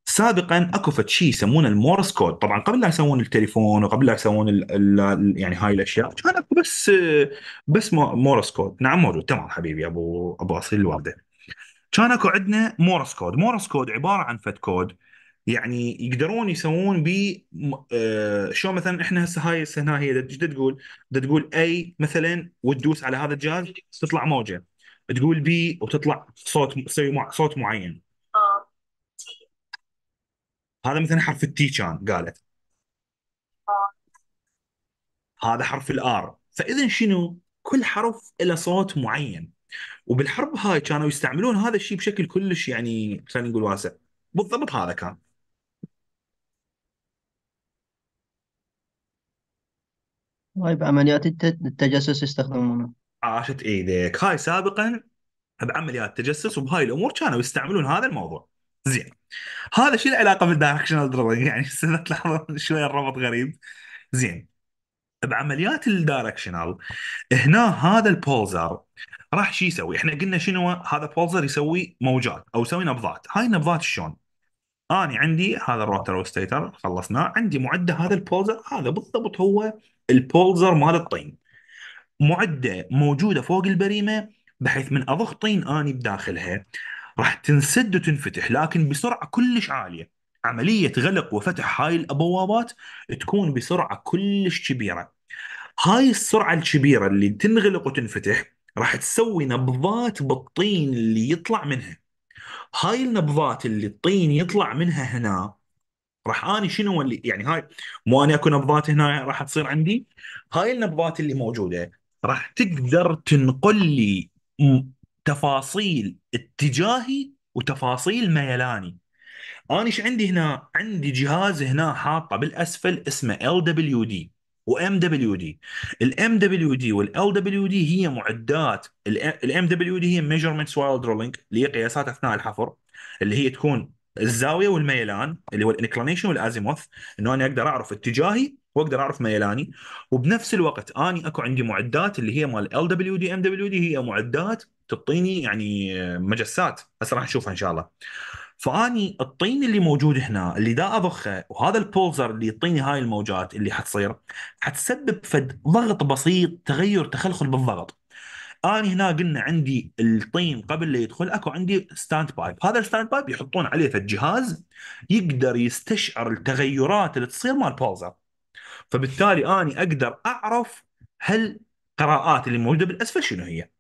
سابقا اكو فد شيء يسمونه المورس كود طبعا قبل لا يسوون التليفون وقبل لا يسوون يعني هاي الاشياء كان اكو بس بس مورس كود نعم موجود تمام حبيبي ابو ابو اصيل الوالده كان اكو عندنا مورس كود مورس كود عباره عن فد كود يعني يقدرون يسوون ب آه، شو مثلا احنا هسه هاي هسه هنا هي ايش تقول؟ تقول اي مثلا وتدوس على هذا الجهاز تطلع موجه تقول بي وتطلع صوت تسوي صوت معين هذا مثلا حرف التي كان قالت هذا حرف الار فاذا شنو كل حرف له صوت معين وبالحرب هاي كانوا يستعملون هذا الشيء بشكل كلش يعني خلينا نقول واسع بالضبط هذا كان هاي بعمليات التجسس يستخدمونه عاشت ايدك هاي سابقا بعمليات التجسس وبهاي الامور كانوا يستعملون هذا الموضوع زين هذا شو العلاقه بالدايركشنال درولينج يعني تلاحظون شويه الربط غريب زين بعمليات الدايركشنال هنا هذا البولزر راح شو يسوي؟ احنا قلنا شنو هذا بولزر يسوي موجات او يسوي نبضات، هاي النبضات شلون؟ اني عندي هذا الروتر والستيتر خلصناه، عندي معده هذا البولزر هذا بالضبط هو البولزر مال الطين. معده موجوده فوق البريمه بحيث من اضخ طين اني بداخلها راح تنسد وتنفتح لكن بسرعه كلش عاليه عمليه غلق وفتح هاي البوابات تكون بسرعه كلش كبيره هاي السرعه الكبيره اللي تنغلق وتنفتح راح تسوي نبضات بالطين اللي يطلع منها هاي النبضات اللي الطين يطلع منها هنا راح اني شنو اللي يعني هاي مو انا اكو نبضات هنا راح تصير عندي هاي النبضات اللي موجوده راح تقدر تنقل لي تفاصيل اتجاهي وتفاصيل ميلاني انا ايش عندي هنا عندي جهاز هنا حاطه بالاسفل اسمه ال دبليو دي وام دبليو دي الام دبليو دي والال دبليو دي هي معدات الام دبليو دي هي ميجرمنت سوايل درولينج اللي هي قياسات اثناء الحفر اللي هي تكون الزاويه والميلان اللي هو الانكلينيشن والازيموث انه انا اقدر اعرف اتجاهي واقدر اعرف ميلاني وبنفس الوقت اني اكو عندي معدات اللي هي مال ال دبليو دي ام دبليو دي هي معدات تعطيني يعني مجسات هسه راح نشوفها ان شاء الله فاني الطين اللي موجود هنا اللي دا اضخه وهذا البولزر اللي يعطيني هاي الموجات اللي حتصير حتسبب فد ضغط بسيط تغير تخلخل بالضغط انا هنا قلنا عندي الطين قبل لا يدخل اكو عندي ستاند بايب هذا الستاند بايب يحطون عليه فد جهاز يقدر يستشعر التغيرات اللي تصير مال بولزر فبالتالي اني أقدر أعرف هل قراءات اللي موجودة بالأسفل شنو هي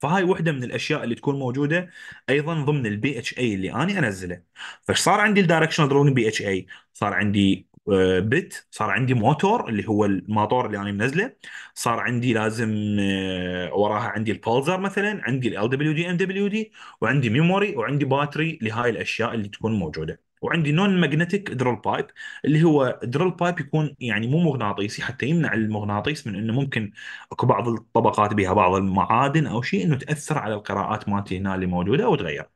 فهاي وحده من الاشياء اللي تكون موجوده ايضا ضمن البي اتش اي اللي اني انزله فش صار عندي الدايركشنال درون بي اتش اي صار عندي بت آه، صار عندي موتور اللي هو الماطور اللي انا منزله صار عندي لازم آه، وراها عندي البولزر مثلا عندي ال دبليو دي ام دبليو دي وعندي ميموري وعندي باتري لهاي الاشياء اللي تكون موجوده وعندي نون ماجنتيك درل بايب اللي هو درل بايب يكون يعني مو مغناطيسي حتى يمنع المغناطيس من انه ممكن اكو بعض الطبقات بها بعض المعادن او شيء انه تاثر على القراءات مالتي هنا اللي موجوده او تغير.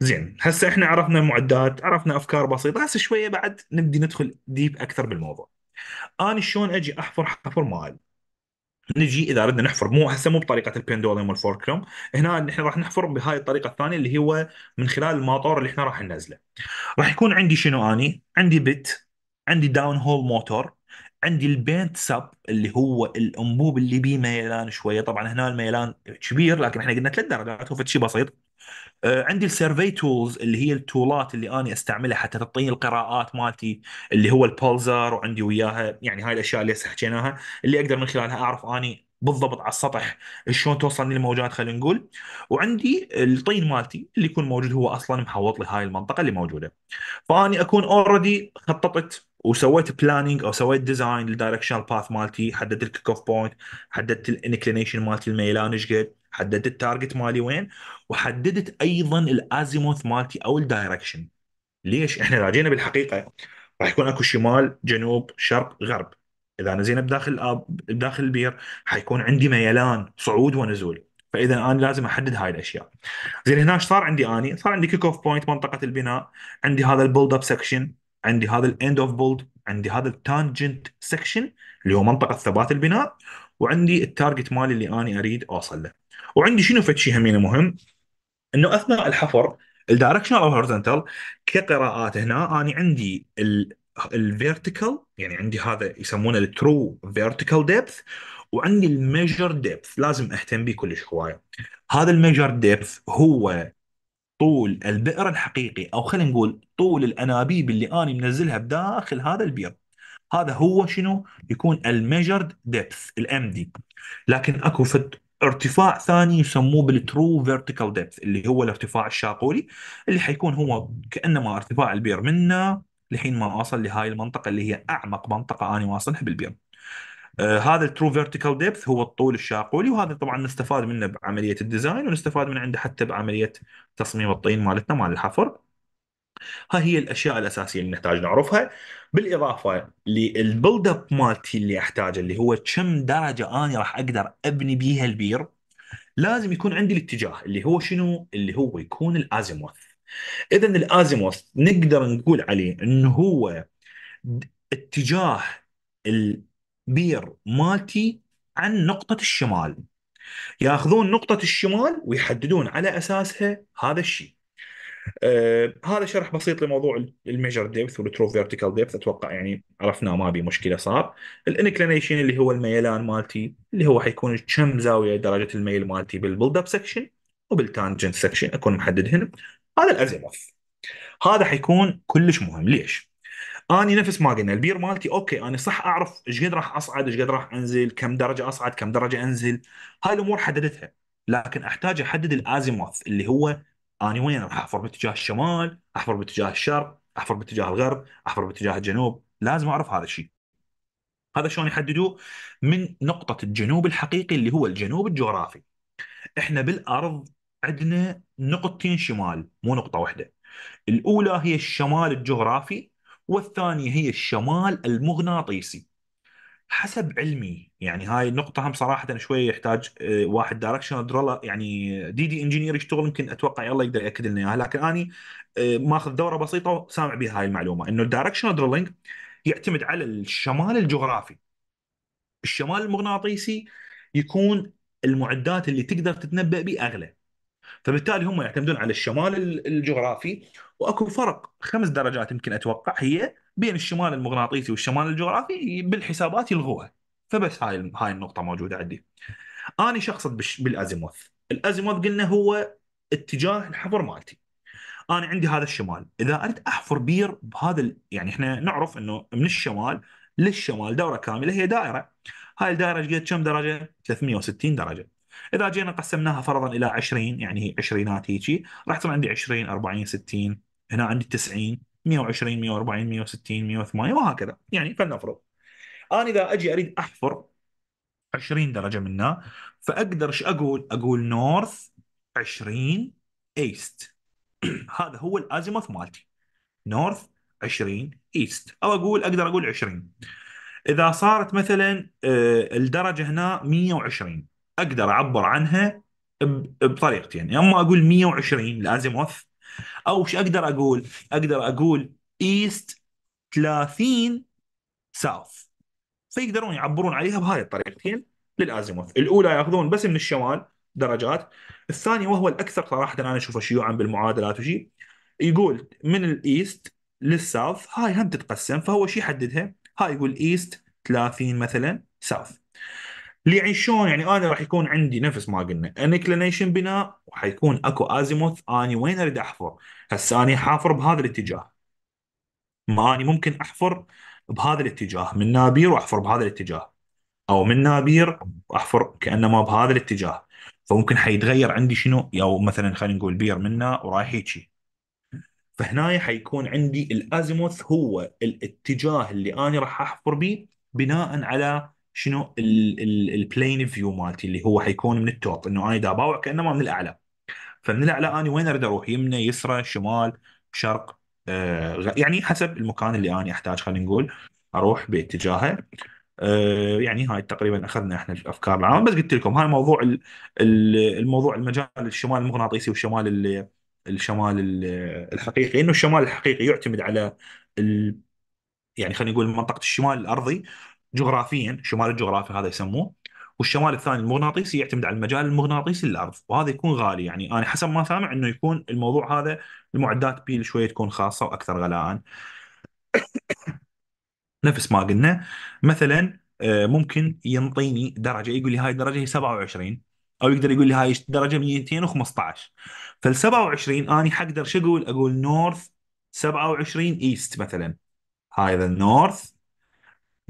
زين هسه احنا عرفنا المعدات عرفنا افكار بسيطه هسه شويه بعد نبدي ندخل ديب اكثر بالموضوع. انا شلون اجي احفر حفر مائل نجي اذا اردنا نحفر مو هسه مو بطريقه البندولم والفوركلوم هنا نحن راح نحفر بهاي الطريقه الثانيه اللي هو من خلال الماطور اللي احنا راح ننزله راح يكون عندي شنو اني عندي بت عندي داون هول موتور عندي البنت سب اللي هو الانبوب اللي بيه ميلان شويه طبعا هنا الميلان كبير لكن احنا قلنا ثلاث درجات هو شيء بسيط آه، عندي السيرفي تولز اللي هي التولات اللي انا استعملها حتى تعطيني القراءات مالتي اللي هو البولزر وعندي وياها يعني هاي الاشياء اللي هسه حكيناها اللي اقدر من خلالها اعرف اني بالضبط على السطح شلون توصلني الموجات خلينا نقول وعندي الطين مالتي اللي يكون موجود هو اصلا محوط لي هاي المنطقه اللي موجوده فاني اكون اوريدي خططت وسويت بلاننج او سويت ديزاين للدايركشنال باث مالتي حددت الكيك اوف بوينت حددت الانكلينيشن مالتي الميلان ايش قد حددت التارجت مالي وين وحددت ايضا الازيموث مالتي او الدايركشن ليش احنا اذا جينا بالحقيقه راح يكون اكو شمال جنوب شرق غرب اذا انا زين بداخل الاب بداخل البير حيكون عندي ميلان صعود ونزول فاذا انا لازم احدد هاي الاشياء زين هنا ايش صار عندي اني صار عندي كيك اوف بوينت منطقه البناء عندي هذا البولد اب سكشن عندي هذا الاند اوف بولد عندي هذا التانجنت سكشن اللي هو منطقه ثبات البناء وعندي التارجت مالي اللي انا اريد اوصل له وعندي شنو فتشي شيء همينه مهم انه اثناء الحفر الدايركشنال او هورزنتال كقراءات هنا انا عندي الفيرتيكال يعني عندي هذا يسمونه الترو فيرتيكال ديبث وعندي الميجر ديبث لازم اهتم به كلش هوايه هذا الميجر ديبث هو طول البئر الحقيقي او خلينا نقول طول الانابيب اللي انا منزلها بداخل هذا البئر هذا هو شنو يكون الميجرد ديبث الام دي لكن اكو ارتفاع ثاني يسموه بالترو فيرتيكال ديبث اللي هو الارتفاع الشاقولي اللي حيكون هو كانما ارتفاع البير منا لحين ما اوصل لهاي المنطقه اللي هي اعمق منطقه انا واصلها بالبير. آه هذا الترو فيرتيكال ديبث هو الطول الشاقولي وهذا طبعا نستفاد منه بعمليه الديزاين ونستفاد من عنده حتى بعمليه تصميم الطين مالتنا مال الحفر. هاي هي الاشياء الاساسيه اللي نحتاج نعرفها بالاضافه للبيلد اب مالتي اللي احتاجه اللي هو كم درجه انا راح اقدر ابني بيها البير لازم يكون عندي الاتجاه اللي هو شنو اللي هو يكون الازيموث اذا الازيموث نقدر نقول عليه انه هو اتجاه البير مالتي عن نقطه الشمال ياخذون نقطه الشمال ويحددون على اساسها هذا الشيء آه، هذا شرح بسيط لموضوع الميجر ديبث والترو فيرتيكال ديبث اتوقع يعني عرفناه ما بي مشكله صار الانكلينيشن اللي هو الميلان مالتي اللي هو حيكون كم زاويه درجه الميل مالتي بالبلد اب سكشن وبالتانجنت سكشن اكون محددهن هذا الازيموث هذا حيكون كلش مهم ليش؟ اني نفس ما قلنا البير مالتي اوكي انا صح اعرف ايش قد راح اصعد ايش قد راح انزل كم درجه اصعد كم درجه انزل هاي الامور حددتها لكن احتاج احدد الازيموث اللي هو انا وين راح احفر باتجاه الشمال احفر باتجاه الشرق احفر باتجاه الغرب احفر باتجاه الجنوب لازم اعرف هذا الشيء هذا شلون يحددوه من نقطة الجنوب الحقيقي اللي هو الجنوب الجغرافي احنا بالارض عندنا نقطتين شمال مو نقطة واحدة الاولى هي الشمال الجغرافي والثانية هي الشمال المغناطيسي حسب علمي يعني هاي النقطة هم صراحة شوي يحتاج آه، واحد دايركشنال درولا يعني دي دي انجينير يشتغل يمكن اتوقع يلا يقدر ياكد لنا اياها لكن اني آه، ماخذ دورة بسيطة وسامع بها هاي المعلومة انه الدايركشنال درولينج يعتمد على الشمال الجغرافي الشمال المغناطيسي يكون المعدات اللي تقدر تتنبأ به اغلى فبالتالي هم يعتمدون على الشمال الجغرافي واكو فرق خمس درجات يمكن اتوقع هي بين الشمال المغناطيسي والشمال الجغرافي بالحسابات يلغوها فبس هاي هاي النقطه موجوده عندي اني شخصت بالازيموث الازيموث قلنا هو اتجاه الحفر مالتي انا عندي هذا الشمال اذا أنت احفر بير بهذا ال... يعني احنا نعرف انه من الشمال للشمال دوره كامله هي دائره هاي الدائره ايش قد كم درجه 360 درجه اذا جينا قسمناها فرضا الى 20 يعني هي عشرينات هيجي راح تصير عندي 20 40 60 هنا عندي 90 120 140 160 180 وهكذا يعني فلنفرض انا اذا اجي اريد احفر 20 درجه منها فاقدر ايش اقول؟ اقول نورث 20 ايست هذا هو الازيموث مالتي نورث 20 ايست او اقول اقدر اقول 20 اذا صارت مثلا آه، الدرجه هنا 120 اقدر اعبر عنها بطريقتين يعني اما اقول 120 الازيموث او شو اقدر اقول؟ اقدر اقول ايست 30 ساوث فيقدرون يعبرون عليها بهاي الطريقتين للازيموث، الاولى ياخذون بس من الشمال درجات، الثاني وهو الاكثر صراحه انا اشوفه شيوعا بالمعادلات وشي يقول من الايست للساوث هاي هم تتقسم فهو شو يحددها؟ هاي يقول ايست 30 مثلا ساوث. اللي يعيشون يعني انا راح يكون عندي نفس ما قلنا انكلينيشن بناء وحيكون اكو ازيموث اني وين اريد احفر هسه اني حافر بهذا الاتجاه ما اني ممكن احفر بهذا الاتجاه من نابير واحفر بهذا الاتجاه او من نابير واحفر كانما بهذا الاتجاه فممكن حيتغير عندي شنو او مثلا خلينا نقول بير منا ورايح هيجي فهنا حيكون عندي الازيموث هو الاتجاه اللي انا راح احفر به بناء على شنو البلين فيو مالتي اللي هو حيكون من التوب انه انا اذا باوع كانما من الاعلى فمن الاعلى انا وين اريد اروح يمنى يسرى شمال شرق آه يعني حسب المكان اللي انا احتاج خلينا نقول اروح باتجاهه آه، يعني هاي تقريبا اخذنا احنا الافكار العامه بس قلت لكم هاي موضوع الموضوع المجال الشمال المغناطيسي والشمال الشمال الحقيقي انه الشمال الحقيقي يعتمد على يعني خلينا نقول منطقه الشمال الارضي جغرافيا شمال الجغرافي هذا يسموه والشمال الثاني المغناطيسي يعتمد على المجال المغناطيسي للارض وهذا يكون غالي يعني انا حسب ما سامع انه يكون الموضوع هذا المعدات بيل شويه تكون خاصه واكثر غلاء نفس ما قلنا مثلا آه، ممكن ينطيني درجه يقول لي هاي الدرجه هي 27 او يقدر يقول لي هاي الدرجه 215 فال 27 اني حقدر شو اقول؟ اقول نورث 27 ايست مثلا هاي ذا نورث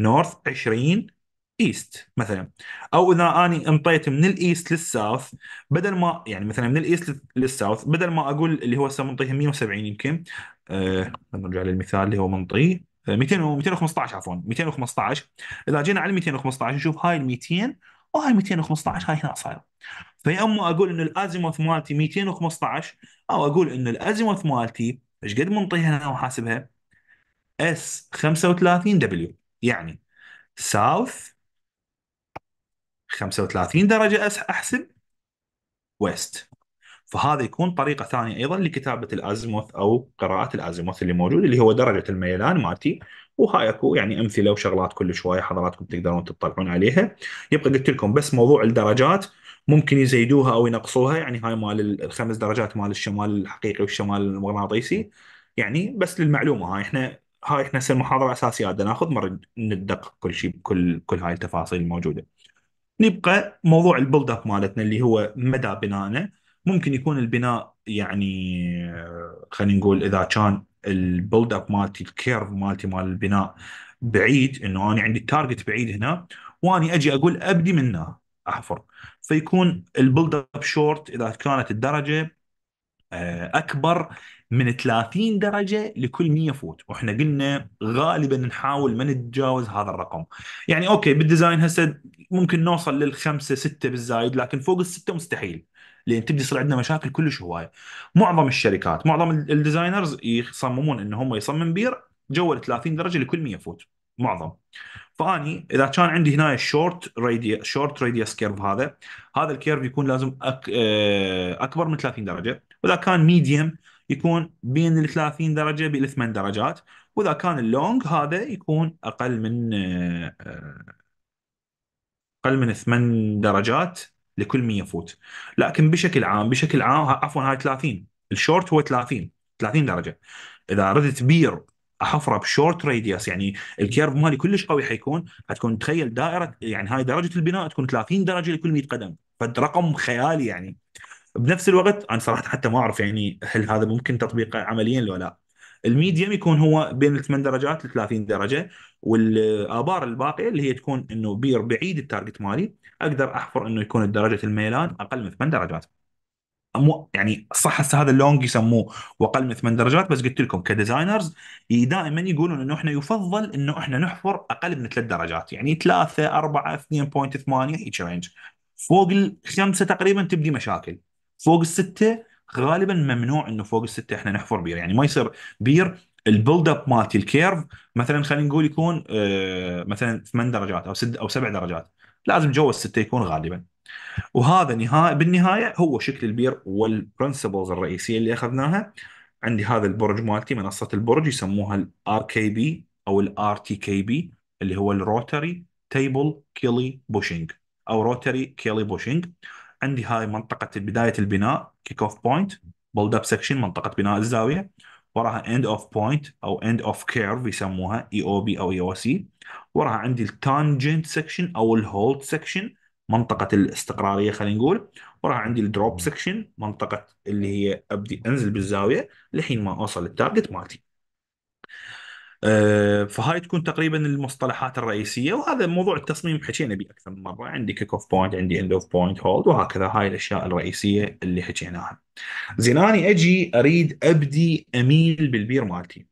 نورث 20 ايست مثلا او اذا اني انطيت من الايست للساوث بدل ما يعني مثلا من الايست للساوث بدل ما اقول اللي هو هسه منطيه 170 يمكن آه نرجع للمثال اللي هو منطيه 200 215 عفوا 215 اذا جينا على 215 نشوف هاي ال 200 وهاي 215 هاي هنا صايره فيا اما اقول انه الازيموث مالتي 215 او اقول انه الازيموث مالتي ايش قد منطيها انا وحاسبها اس 35 دبليو يعني ساوث 35 درجة أحسب ويست فهذا يكون طريقة ثانية أيضا لكتابة الأزموث أو قراءة الأزموث اللي موجود اللي هو درجة الميلان مالتي وهاي اكو يعني امثله وشغلات كل شويه حضراتكم تقدرون تطلعون عليها يبقى قلت لكم بس موضوع الدرجات ممكن يزيدوها او ينقصوها يعني هاي مال الخمس درجات مال الشمال الحقيقي والشمال المغناطيسي يعني بس للمعلومه هاي احنا هاي احنا هسه المحاضره اساسيه بدنا ناخذ مره ندقق كل شيء بكل كل هاي التفاصيل الموجوده نبقى موضوع البيلد اب مالتنا اللي هو مدى بنائنا ممكن يكون البناء يعني آه، خلينا نقول اذا كان البيلد اب مالتي الكيرف مالتي مال البناء بعيد انه انا عندي التارجت بعيد هنا واني اجي اقول ابدي من هنا احفر فيكون البيلد اب شورت اذا كانت الدرجه آه، اكبر من 30 درجه لكل 100 فوت واحنا قلنا غالبا نحاول ما نتجاوز هذا الرقم يعني اوكي بالديزاين هسه ممكن نوصل للخمسه سته بالزايد لكن فوق السته مستحيل لان تبدي يصير عندنا مشاكل كلش هوايه معظم الشركات معظم الديزاينرز يصممون ان هم يصمم بير جوه 30 درجه لكل 100 فوت معظم فاني اذا كان عندي هنا الشورت ريدي شورت ريديوس كيرف هذا هذا الكيرف يكون لازم أك... آه، اكبر من 30 درجه واذا كان ميديوم يكون بين ال 30 درجه بين 8 درجات واذا كان اللونج هذا يكون اقل من آه، اقل من 8 درجات لكل 100 فوت لكن بشكل عام بشكل عام عفوا هاي 30 الشورت هو 30 30 درجه اذا ردت بير احفره بشورت راديوس يعني الكيرف مالي كلش قوي حيكون حتكون تخيل دائره يعني هاي درجه البناء تكون 30 درجه لكل 100 قدم فرقم خيالي يعني بنفس الوقت انا صراحه حتى ما اعرف يعني هل هذا ممكن تطبيقه عمليا ولا لا الميديم يكون هو بين ال 8 درجات ل 30 درجه والابار الباقيه اللي هي تكون انه بير بعيد التارجت مالي اقدر احفر انه يكون درجه الميلان اقل من 8 درجات مو يعني صح هسه هذا اللونج يسموه واقل من 8 درجات بس قلت لكم كديزاينرز دائما يقولون انه احنا يفضل انه احنا نحفر اقل من 3 درجات يعني 3 4 2.8 هيك رينج فوق الخمسه تقريبا تبدي مشاكل فوق الستة غالبا ممنوع انه فوق الستة احنا نحفر بير يعني ما يصير بير البيلد اب مالتي الكيرف مثلا خلينا نقول يكون آه، مثلا ثمان درجات او ست او سبع درجات لازم جوا الستة يكون غالبا وهذا نهاية بالنهاية هو شكل البير والبرنسبلز الرئيسية اللي أخذناها عندي هذا البرج مالتي منصة البرج يسموها الار كي بي أو الار تي كي بي اللي هو الروتري تيبل كيلي بوشنج أو روتري كيلي بوشنج عندي هاي منطقه بدايه البناء كيك اوف بوينت بولد اب سكشن منطقه بناء الزاويه وراها اند اوف بوينت او اند اوف كيرف يسموها اي e او بي او اي او سي وراها عندي التانجنت سكشن او الهولد سكشن منطقه الاستقراريه خلينا نقول وراها عندي الدروب سكشن منطقه اللي هي ابدي انزل بالزاويه لحين ما اوصل للتارجت مالتي آه، فهاي تكون تقريبا المصطلحات الرئيسيه وهذا موضوع التصميم حكينا به اكثر من مره عندي كيك اوف بوينت عندي اند اوف بوينت هولد وهكذا هاي الاشياء الرئيسيه اللي حكيناها زين اني اجي اريد ابدي اميل بالبير مالتي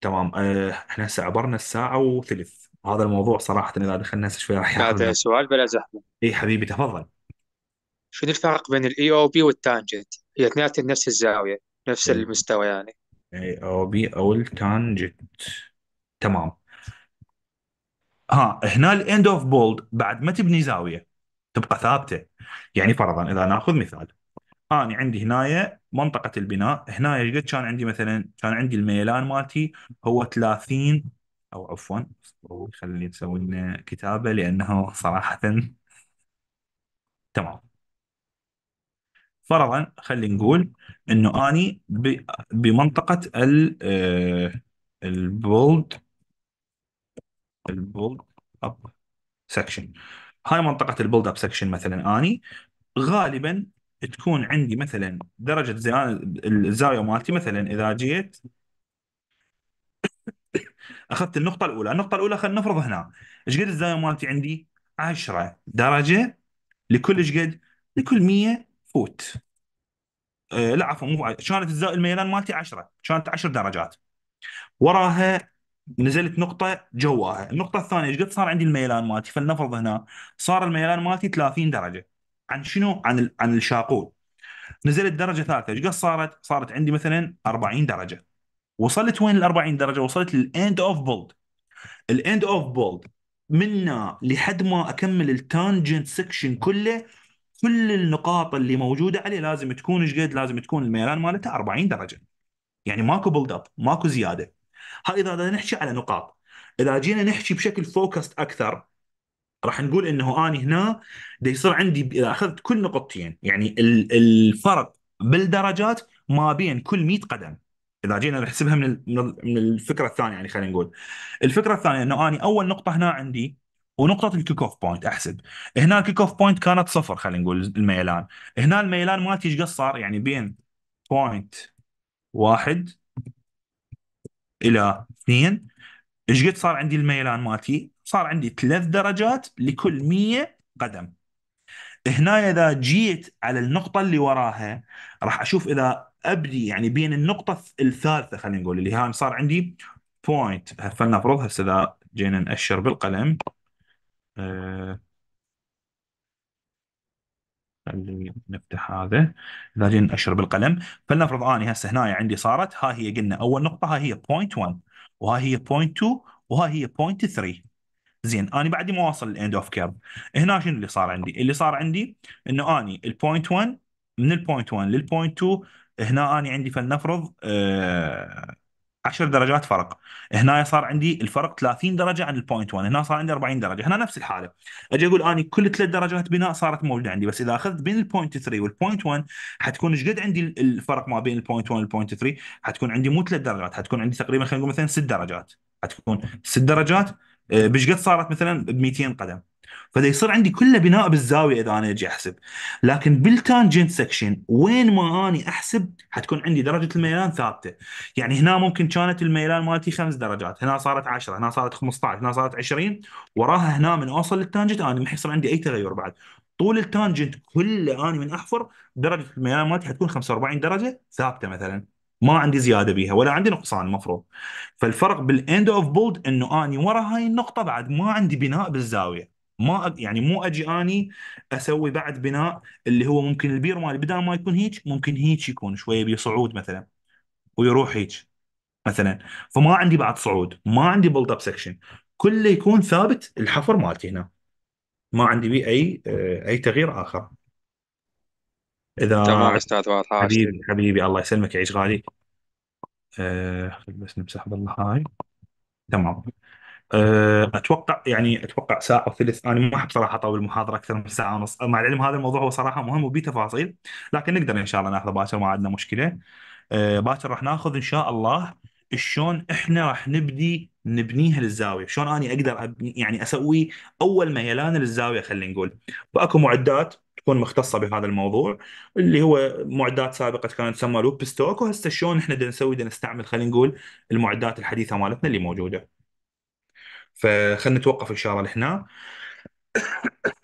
تمام آه، احنا هسه عبرنا الساعه وثلث هذا الموضوع صراحه اذا دخلنا شوي راح هذا سؤال بلا زحمه اي حبيبي تفضل شنو الفرق بين الاي او بي والتانجنت؟ هي اثنين نفس الزاويه نفس المستوى يعني اي او بي اول تانجت تمام ها هنا الاند اوف بولد بعد ما تبني زاويه تبقى ثابته يعني فرضا اذا ناخذ مثال انا عندي هنايا منطقه البناء هنايا قد كان عندي مثلا كان عندي الميلان مالتي هو 30 او عفوا خليني اسوي لنا كتابه لانه صراحه تمام فرضا خلينا نقول انه اني بمنطقه ال البولد البولد اب سكشن هاي منطقه البولد اب سكشن مثلا اني غالبا تكون عندي مثلا درجه زيان الزاويه مالتي مثلا اذا جيت اخذت النقطه الاولى النقطه الاولى خلينا نفرض هنا ايش قد الزاويه مالتي عندي 10 درجه لكل ايش قد لكل 100 فوت آه، لا عفوا مو كانت الميلان مالتي 10 كانت 10 درجات وراها نزلت نقطة جواها، النقطة الثانية ايش قد صار عندي الميلان مالتي؟ فلنفرض هنا صار الميلان مالتي 30 درجة. عن شنو؟ عن ال... عن الشاقول. نزلت درجة ثالثة، ايش قد صارت؟ صارت عندي مثلا 40 درجة. وصلت وين ال 40 درجة؟ وصلت للاند اوف بولد. الاند اوف بولد منا لحد ما اكمل التانجنت سكشن كله كل النقاط اللي موجوده عليه لازم تكون ايش قد لازم تكون الميلان مالته 40 درجه يعني ماكو بيلد اب ماكو زياده ها اذا نحكي على نقاط اذا جينا نحكي بشكل فوكست اكثر راح نقول انه انا هنا دا يصير عندي اذا اخذت كل نقطتين يعني الفرق بالدرجات ما بين كل 100 قدم اذا جينا نحسبها من من الفكره الثانيه يعني خلينا نقول الفكره الثانيه انه انا اول نقطه هنا عندي ونقطه الكيك اوف بوينت احسب هنا الكيك اوف بوينت كانت صفر خلينا نقول الميلان هنا الميلان مالتي ايش قد صار يعني بين بوينت واحد الى اثنين ايش قد صار عندي الميلان مالتي صار عندي ثلاث درجات لكل 100 قدم هنا اذا جيت على النقطه اللي وراها راح اشوف اذا ابدي يعني بين النقطه الثالثه خلينا نقول اللي هاي صار عندي بوينت فلنفرض هسه اذا جينا ناشر بالقلم آه، خليني نفتح هذا لازم اشرب القلم فلنفرض اني هسه هنا عندي صارت ها هي قلنا اول نقطه ها هي بوينت 1 وها هي بوينت 2 وها هي بوينت 3 زين انا بعدي ما واصل الاند اوف كيرف هنا شنو اللي صار عندي؟ اللي صار عندي انه اني البوينت 1 من البوينت 1 للبوينت 2 هنا اني عندي فلنفرض آه 10 درجات فرق هنا صار عندي الفرق 30 درجه عن البوينت 1 هنا صار عندي 40 درجه هنا نفس الحاله اجي اقول اني كل ثلاث درجات بناء صارت موجوده عندي بس اذا اخذت بين البوينت 3 والبوينت 1 حتكون ايش قد عندي الفرق ما بين البوينت 1 والبوينت 3 حتكون عندي مو ثلاث درجات حتكون عندي تقريبا خلينا نقول مثلا ست درجات حتكون ست درجات آه، بيش قد صارت مثلا ب 200 قدم فده يصير عندي كله بناء بالزاويه اذا انا اجي احسب لكن بالتانجنت سكشن وين ما اني احسب حتكون عندي درجه الميلان ثابته يعني هنا ممكن كانت الميلان مالتي خمس درجات هنا صارت 10 هنا صارت 15 هنا صارت 20 وراها هنا من اوصل للتانجنت انا ما حيصير عندي اي تغير بعد طول التانجنت كله اني من احفر درجه الميلان مالتي حتكون 45 درجه ثابته مثلا ما عندي زياده بيها ولا عندي نقصان المفروض فالفرق بالاند اوف بولد انه اني ورا هاي النقطه بعد ما عندي بناء بالزاويه ما يعني مو اجي اني اسوي بعد بناء اللي هو ممكن البير مالي بدل ما يكون هيك ممكن هيك يكون شويه بيصعود مثلا ويروح هيك مثلا فما عندي بعد صعود ما عندي بولد اب سكشن كله يكون ثابت الحفر مالتي هنا ما عندي بي اي آه، اي تغيير اخر اذا تمام استاذ واضح حبيبي حبيبي الله يسلمك يعيش غالي أه بس نمسح بالله هاي تمام آه، اتوقع يعني اتوقع ساعه وثلث انا ما احب صراحه اطول المحاضره اكثر من ساعه ونص مع العلم هذا الموضوع هو صراحه مهم وبي تفاصيل لكن نقدر ان شاء الله ناخذه باكر ما عندنا مشكله آه، باكر راح ناخذ ان شاء الله شلون احنا راح نبدي نبنيها للزاويه شلون اني اقدر أبني يعني اسوي اول ميلان للزاويه خلينا نقول فاكو معدات تكون مختصه بهذا الموضوع اللي هو معدات سابقه كانت تسمى لوب ستوك وهسه شلون احنا نسوي نستعمل خلينا نقول المعدات الحديثه مالتنا اللي موجوده فخلنا نتوقف ان شاء الله لهنا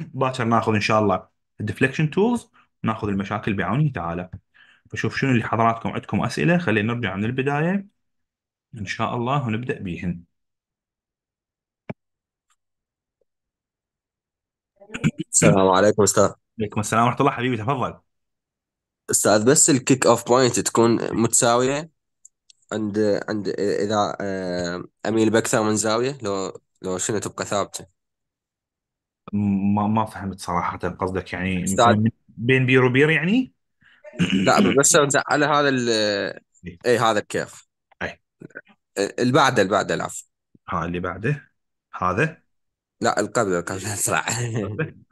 باكر ناخذ ان شاء الله الديفليكشن تولز ناخذ المشاكل بعونه تعالى فشوف شنو اللي حضراتكم عندكم اسئله خلينا نرجع من البدايه ان شاء الله ونبدا بيهن السلام عليكم استاذ عليكم السلام ورحمه الله حبيبي تفضل استاذ بس الكيك اوف بوينت تكون متساويه عند عند اذا آه، اميل باكثر من زاويه لو لو شنو تبقى ثابته ما ما فهمت صراحه قصدك يعني مثلا استعد بين بير وبير يعني لا بس على هذا ال اي إيه، هذا الكيف اي آه، اللي بعده اللي بعده العفو ها اللي بعده هذا لا القبل القبل اسرع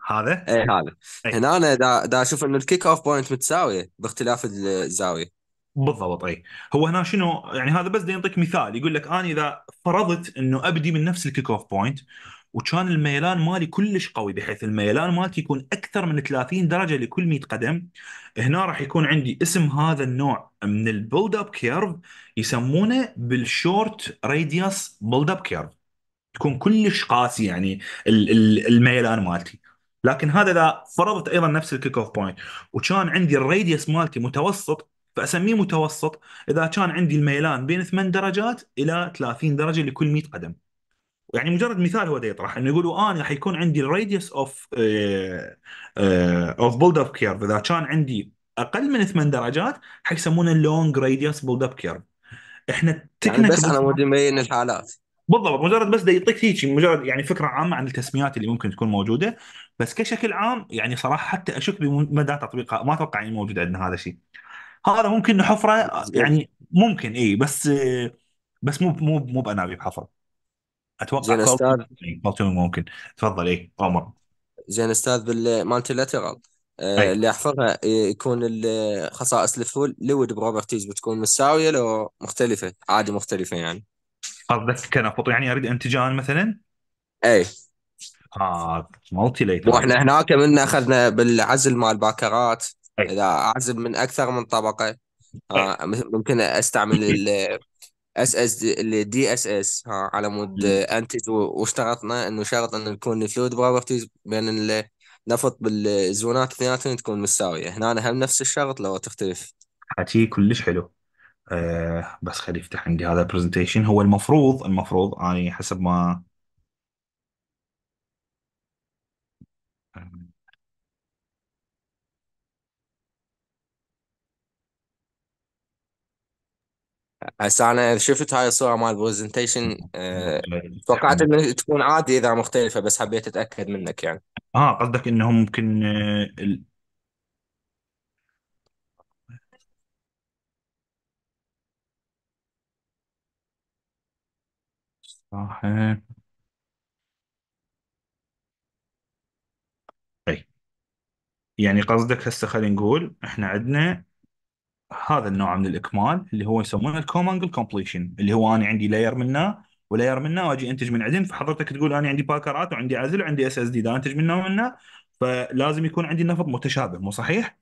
هذا اي هذا إيه، إيه. هنا انا دا, دا اشوف انه الكيك اوف بوينت متساويه باختلاف الزاويه بالضبط اي هو هنا شنو يعني هذا بس يعطيك مثال يقول لك انا اذا فرضت انه ابدي من نفس الكيك اوف بوينت وكان الميلان مالي كلش قوي بحيث الميلان مالتي يكون اكثر من 30 درجه لكل 100 قدم هنا راح يكون عندي اسم هذا النوع من البولد اب كيرف يسمونه بالشورت راديوس بولد اب كيرف تكون كلش قاسي يعني الميلان مالتي لكن هذا اذا فرضت ايضا نفس الكيك اوف بوينت وكان عندي الراديوس مالتي متوسط فاسميه متوسط اذا كان عندي الميلان بين 8 درجات الى 30 درجه لكل 100 قدم يعني مجرد مثال هو ده يطرح انه يقولوا انا حيكون عندي الراديوس اوف اوف بولد اب كيرف اذا كان عندي اقل من 8 درجات حيسمونه اللونج راديوس بولد اب كيرف احنا يعني بس على مود يبين الحالات بالضبط مجرد بس ده يعطيك هيك مجرد يعني فكره عامه عن التسميات اللي ممكن تكون موجوده بس كشكل عام يعني صراحه حتى اشك بمدى تطبيقها ما اتوقع انه موجود عندنا هذا الشيء هذا ممكن نحفره إيه. يعني ممكن اي بس بس مو مو مو بانابي بحفره اتوقع زين استاذ ممكن تفضل اي عمر زين استاذ بالمالتي آه، لاترال اللي احفظها يكون خصائص الفول لود بروبرتيز بتكون متساويه لو مختلفه عادي مختلفه يعني قصدك كنفط يعني اريد انتجان مثلا؟ اي اه مالتي ليتر واحنا هناك من اخذنا بالعزل مال باكرات اذا إيه. اعزب من اكثر من طبقه آه إيه. ممكن استعمل ال اس اس دي اس اس على مود انتج واشترطنا انه شرط انه يكون الفلويد بروبرتيز بين النفط بالزونات اثنيناتهم تكون متساويه هنا هم نفس الشرط لو تختلف حكي كلش حلو أه بس خلي افتح عندي هذا البرزنتيشن هو المفروض المفروض اني يعني حسب ما هسه انا شفت هاي الصوره مال البرزنتيشن آه، آه، توقعت يعني انها تكون عادي اذا مختلفه بس حبيت اتاكد منك يعني اه قصدك انه ممكن آه، ال- صح طيب. يعني قصدك هسه خلينا نقول احنا عندنا هذا النوع من الاكمال اللي هو يسمونه الكومانجل كومبليشن اللي هو انا عندي لاير منه ولاير منه واجي انتج من عندن فحضرتك تقول انا عندي باكرات وعندي عزل وعندي اس اس دي انتج منه ومنه فلازم يكون عندي النفط متشابه مو صحيح؟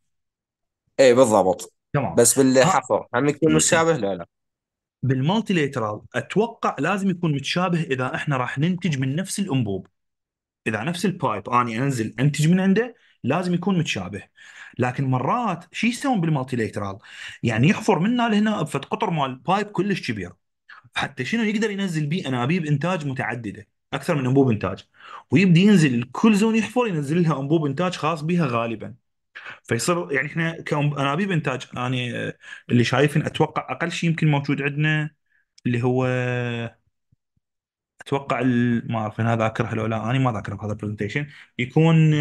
اي بالضبط تمام بس بالحفر آه. هم يكون متشابه لا لا بالمالتي ليترال اتوقع لازم يكون متشابه اذا احنا راح ننتج من نفس الانبوب اذا نفس البايب اني انزل انتج من عنده لازم يكون متشابه لكن مرات شو يسوون بالمالتي ليترال؟ يعني يحفر من هنا لهنا بفت قطر مال بايب كلش كبير حتى شنو يقدر ينزل بيه انابيب انتاج متعدده اكثر من انبوب انتاج ويبدي ينزل كل زون يحفر ينزل لها انبوب انتاج خاص بها غالبا فيصير يعني احنا كانابيب انتاج انا يعني اللي شايفين اتوقع اقل شيء يمكن موجود عندنا اللي هو اتوقع ما اعرف انا ذاكرها لو لا انا ما ذاكرها بهذا البرزنتيشن يكون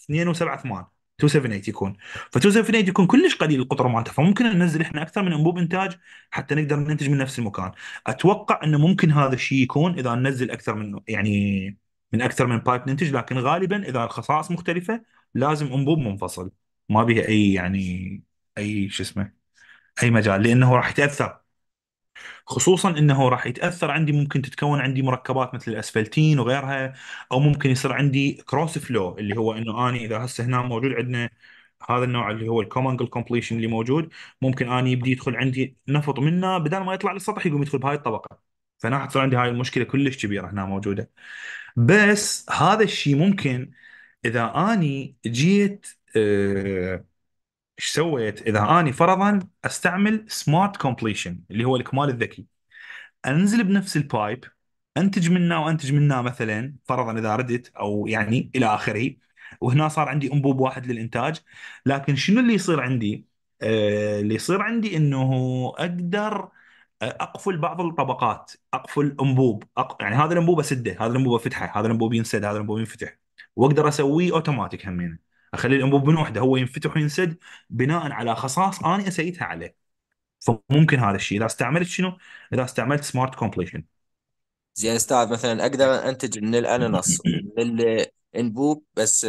2 و7 8 278 يكون ف 278 يكون كلش قليل القطر مالته فممكن ننزل احنا اكثر من انبوب انتاج حتى نقدر ننتج من نفس المكان اتوقع انه ممكن هذا الشيء يكون اذا ننزل اكثر من يعني من اكثر من بايب ننتج لكن غالبا اذا الخصائص مختلفه لازم انبوب منفصل ما بها اي يعني اي شو اسمه اي مجال لانه راح يتاثر خصوصا انه راح يتاثر عندي ممكن تتكون عندي مركبات مثل الاسفلتين وغيرها او ممكن يصير عندي كروس فلو اللي هو انه اني اذا هسه هنا موجود عندنا هذا النوع اللي هو الكومنجل كومبليشن اللي موجود ممكن اني يبدي يدخل عندي نفط منه بدل ما يطلع للسطح يقوم يدخل بهاي الطبقه فانا حتصير عندي هاي المشكله كلش كبيره هنا موجوده بس هذا الشيء ممكن اذا اني جيت أه ايش سويت؟ اذا اني فرضا استعمل سمارت كومبليشن اللي هو الاكمال الذكي انزل بنفس البايب انتج منه وانتج منه مثلا فرضا اذا ردت او يعني الى اخره وهنا صار عندي انبوب واحد للانتاج لكن شنو اللي يصير عندي؟ آه اللي يصير عندي انه اقدر آه، اقفل بعض الطبقات، اقفل انبوب، أق... يعني هذا الانبوب اسده، هذا الانبوب افتحه، هذا الانبوب ينسد، هذا الانبوب ينفتح واقدر اسويه اوتوماتيك همينه. اخلي الانبوب من وحده هو ينفتح وينسد بناء على خصائص انا اسيتها عليه فممكن هذا الشيء اذا استعملت شنو؟ اذا استعملت سمارت كومبليشن زين استاذ مثلا اقدر انتج من الاناناس من الانبوب بس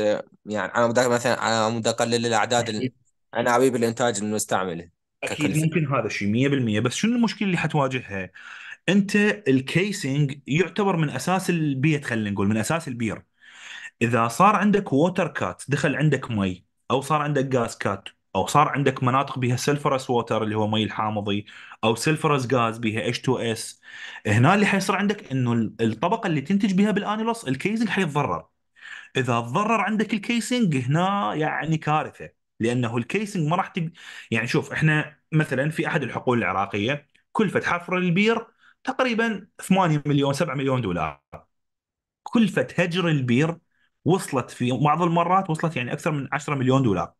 يعني على مدى مثلا على مدى اقلل الاعداد اللي انا ابي بالانتاج انه استعمله اكيد ممكن هذا الشيء 100% بس شنو المشكله اللي حتواجهها؟ انت الكيسنج يعتبر من اساس البيت خلينا نقول من اساس البير اذا صار عندك ووتر كات دخل عندك مي او صار عندك غاز كات او صار عندك مناطق بها سلفرس ووتر اللي هو مي الحامضي او سلفرس غاز بها اتش 2 اس هنا اللي حيصير عندك انه الطبقه اللي تنتج بها بالانيلوس الكيزنج حيتضرر اذا تضرر عندك الكيسنج هنا يعني كارثه لانه الكيسنج ما راح تب... يعني شوف احنا مثلا في احد الحقول العراقيه كلفه حفر البير تقريبا 8 مليون 7 مليون دولار كلفه هجر البير وصلت في بعض المرات وصلت يعني اكثر من 10 مليون دولار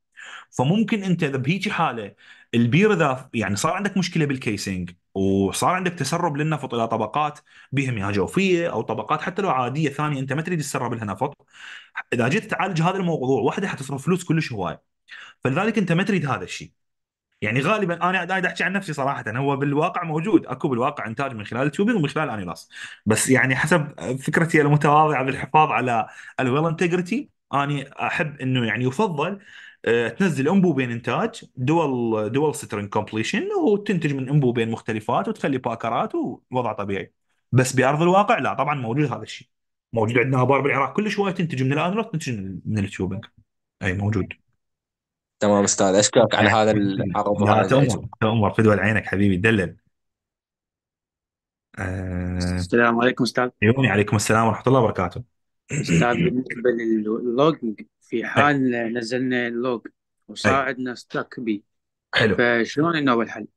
فممكن انت اذا بهيجي حاله البير اذا يعني صار عندك مشكله بالكيسنج وصار عندك تسرب للنفط الى طبقات بها مياه جوفيه او طبقات حتى لو عاديه ثانيه انت ما تريد تسرب لها نفط اذا جيت تعالج هذا الموضوع وحده حتصرف فلوس كلش هوايه فلذلك انت ما تريد هذا الشيء يعني غالبا انا قاعد احكي عن نفسي صراحه هو بالواقع موجود اكو بالواقع انتاج من خلال التوبينج ومن خلال انيلاس بس يعني حسب فكرتي المتواضعه بالحفاظ على الويل انتجرتي اني احب انه يعني يفضل آه، تنزل انبوبين انتاج دول دول سترنج كومبليشن وتنتج من انبوبين مختلفات وتخلي باكرات ووضع طبيعي بس بارض الواقع لا طبعا موجود هذا الشيء موجود عندنا ابار بالعراق كل شويه تنتج من الانلوت تنتج من التيوبنج اي موجود تمام استاذ اشكرك على هذا العرض لا وهذا تؤمر تؤمر في دول عينك حبيبي دلل آه، السلام عليكم استاذ يومي عليكم السلام ورحمة الله وبركاته استاذ بالنسبه لللوجنج في حال نزلنا اللوج أي، وصاعدنا ستك بي حلو فشلون انه هو الحل؟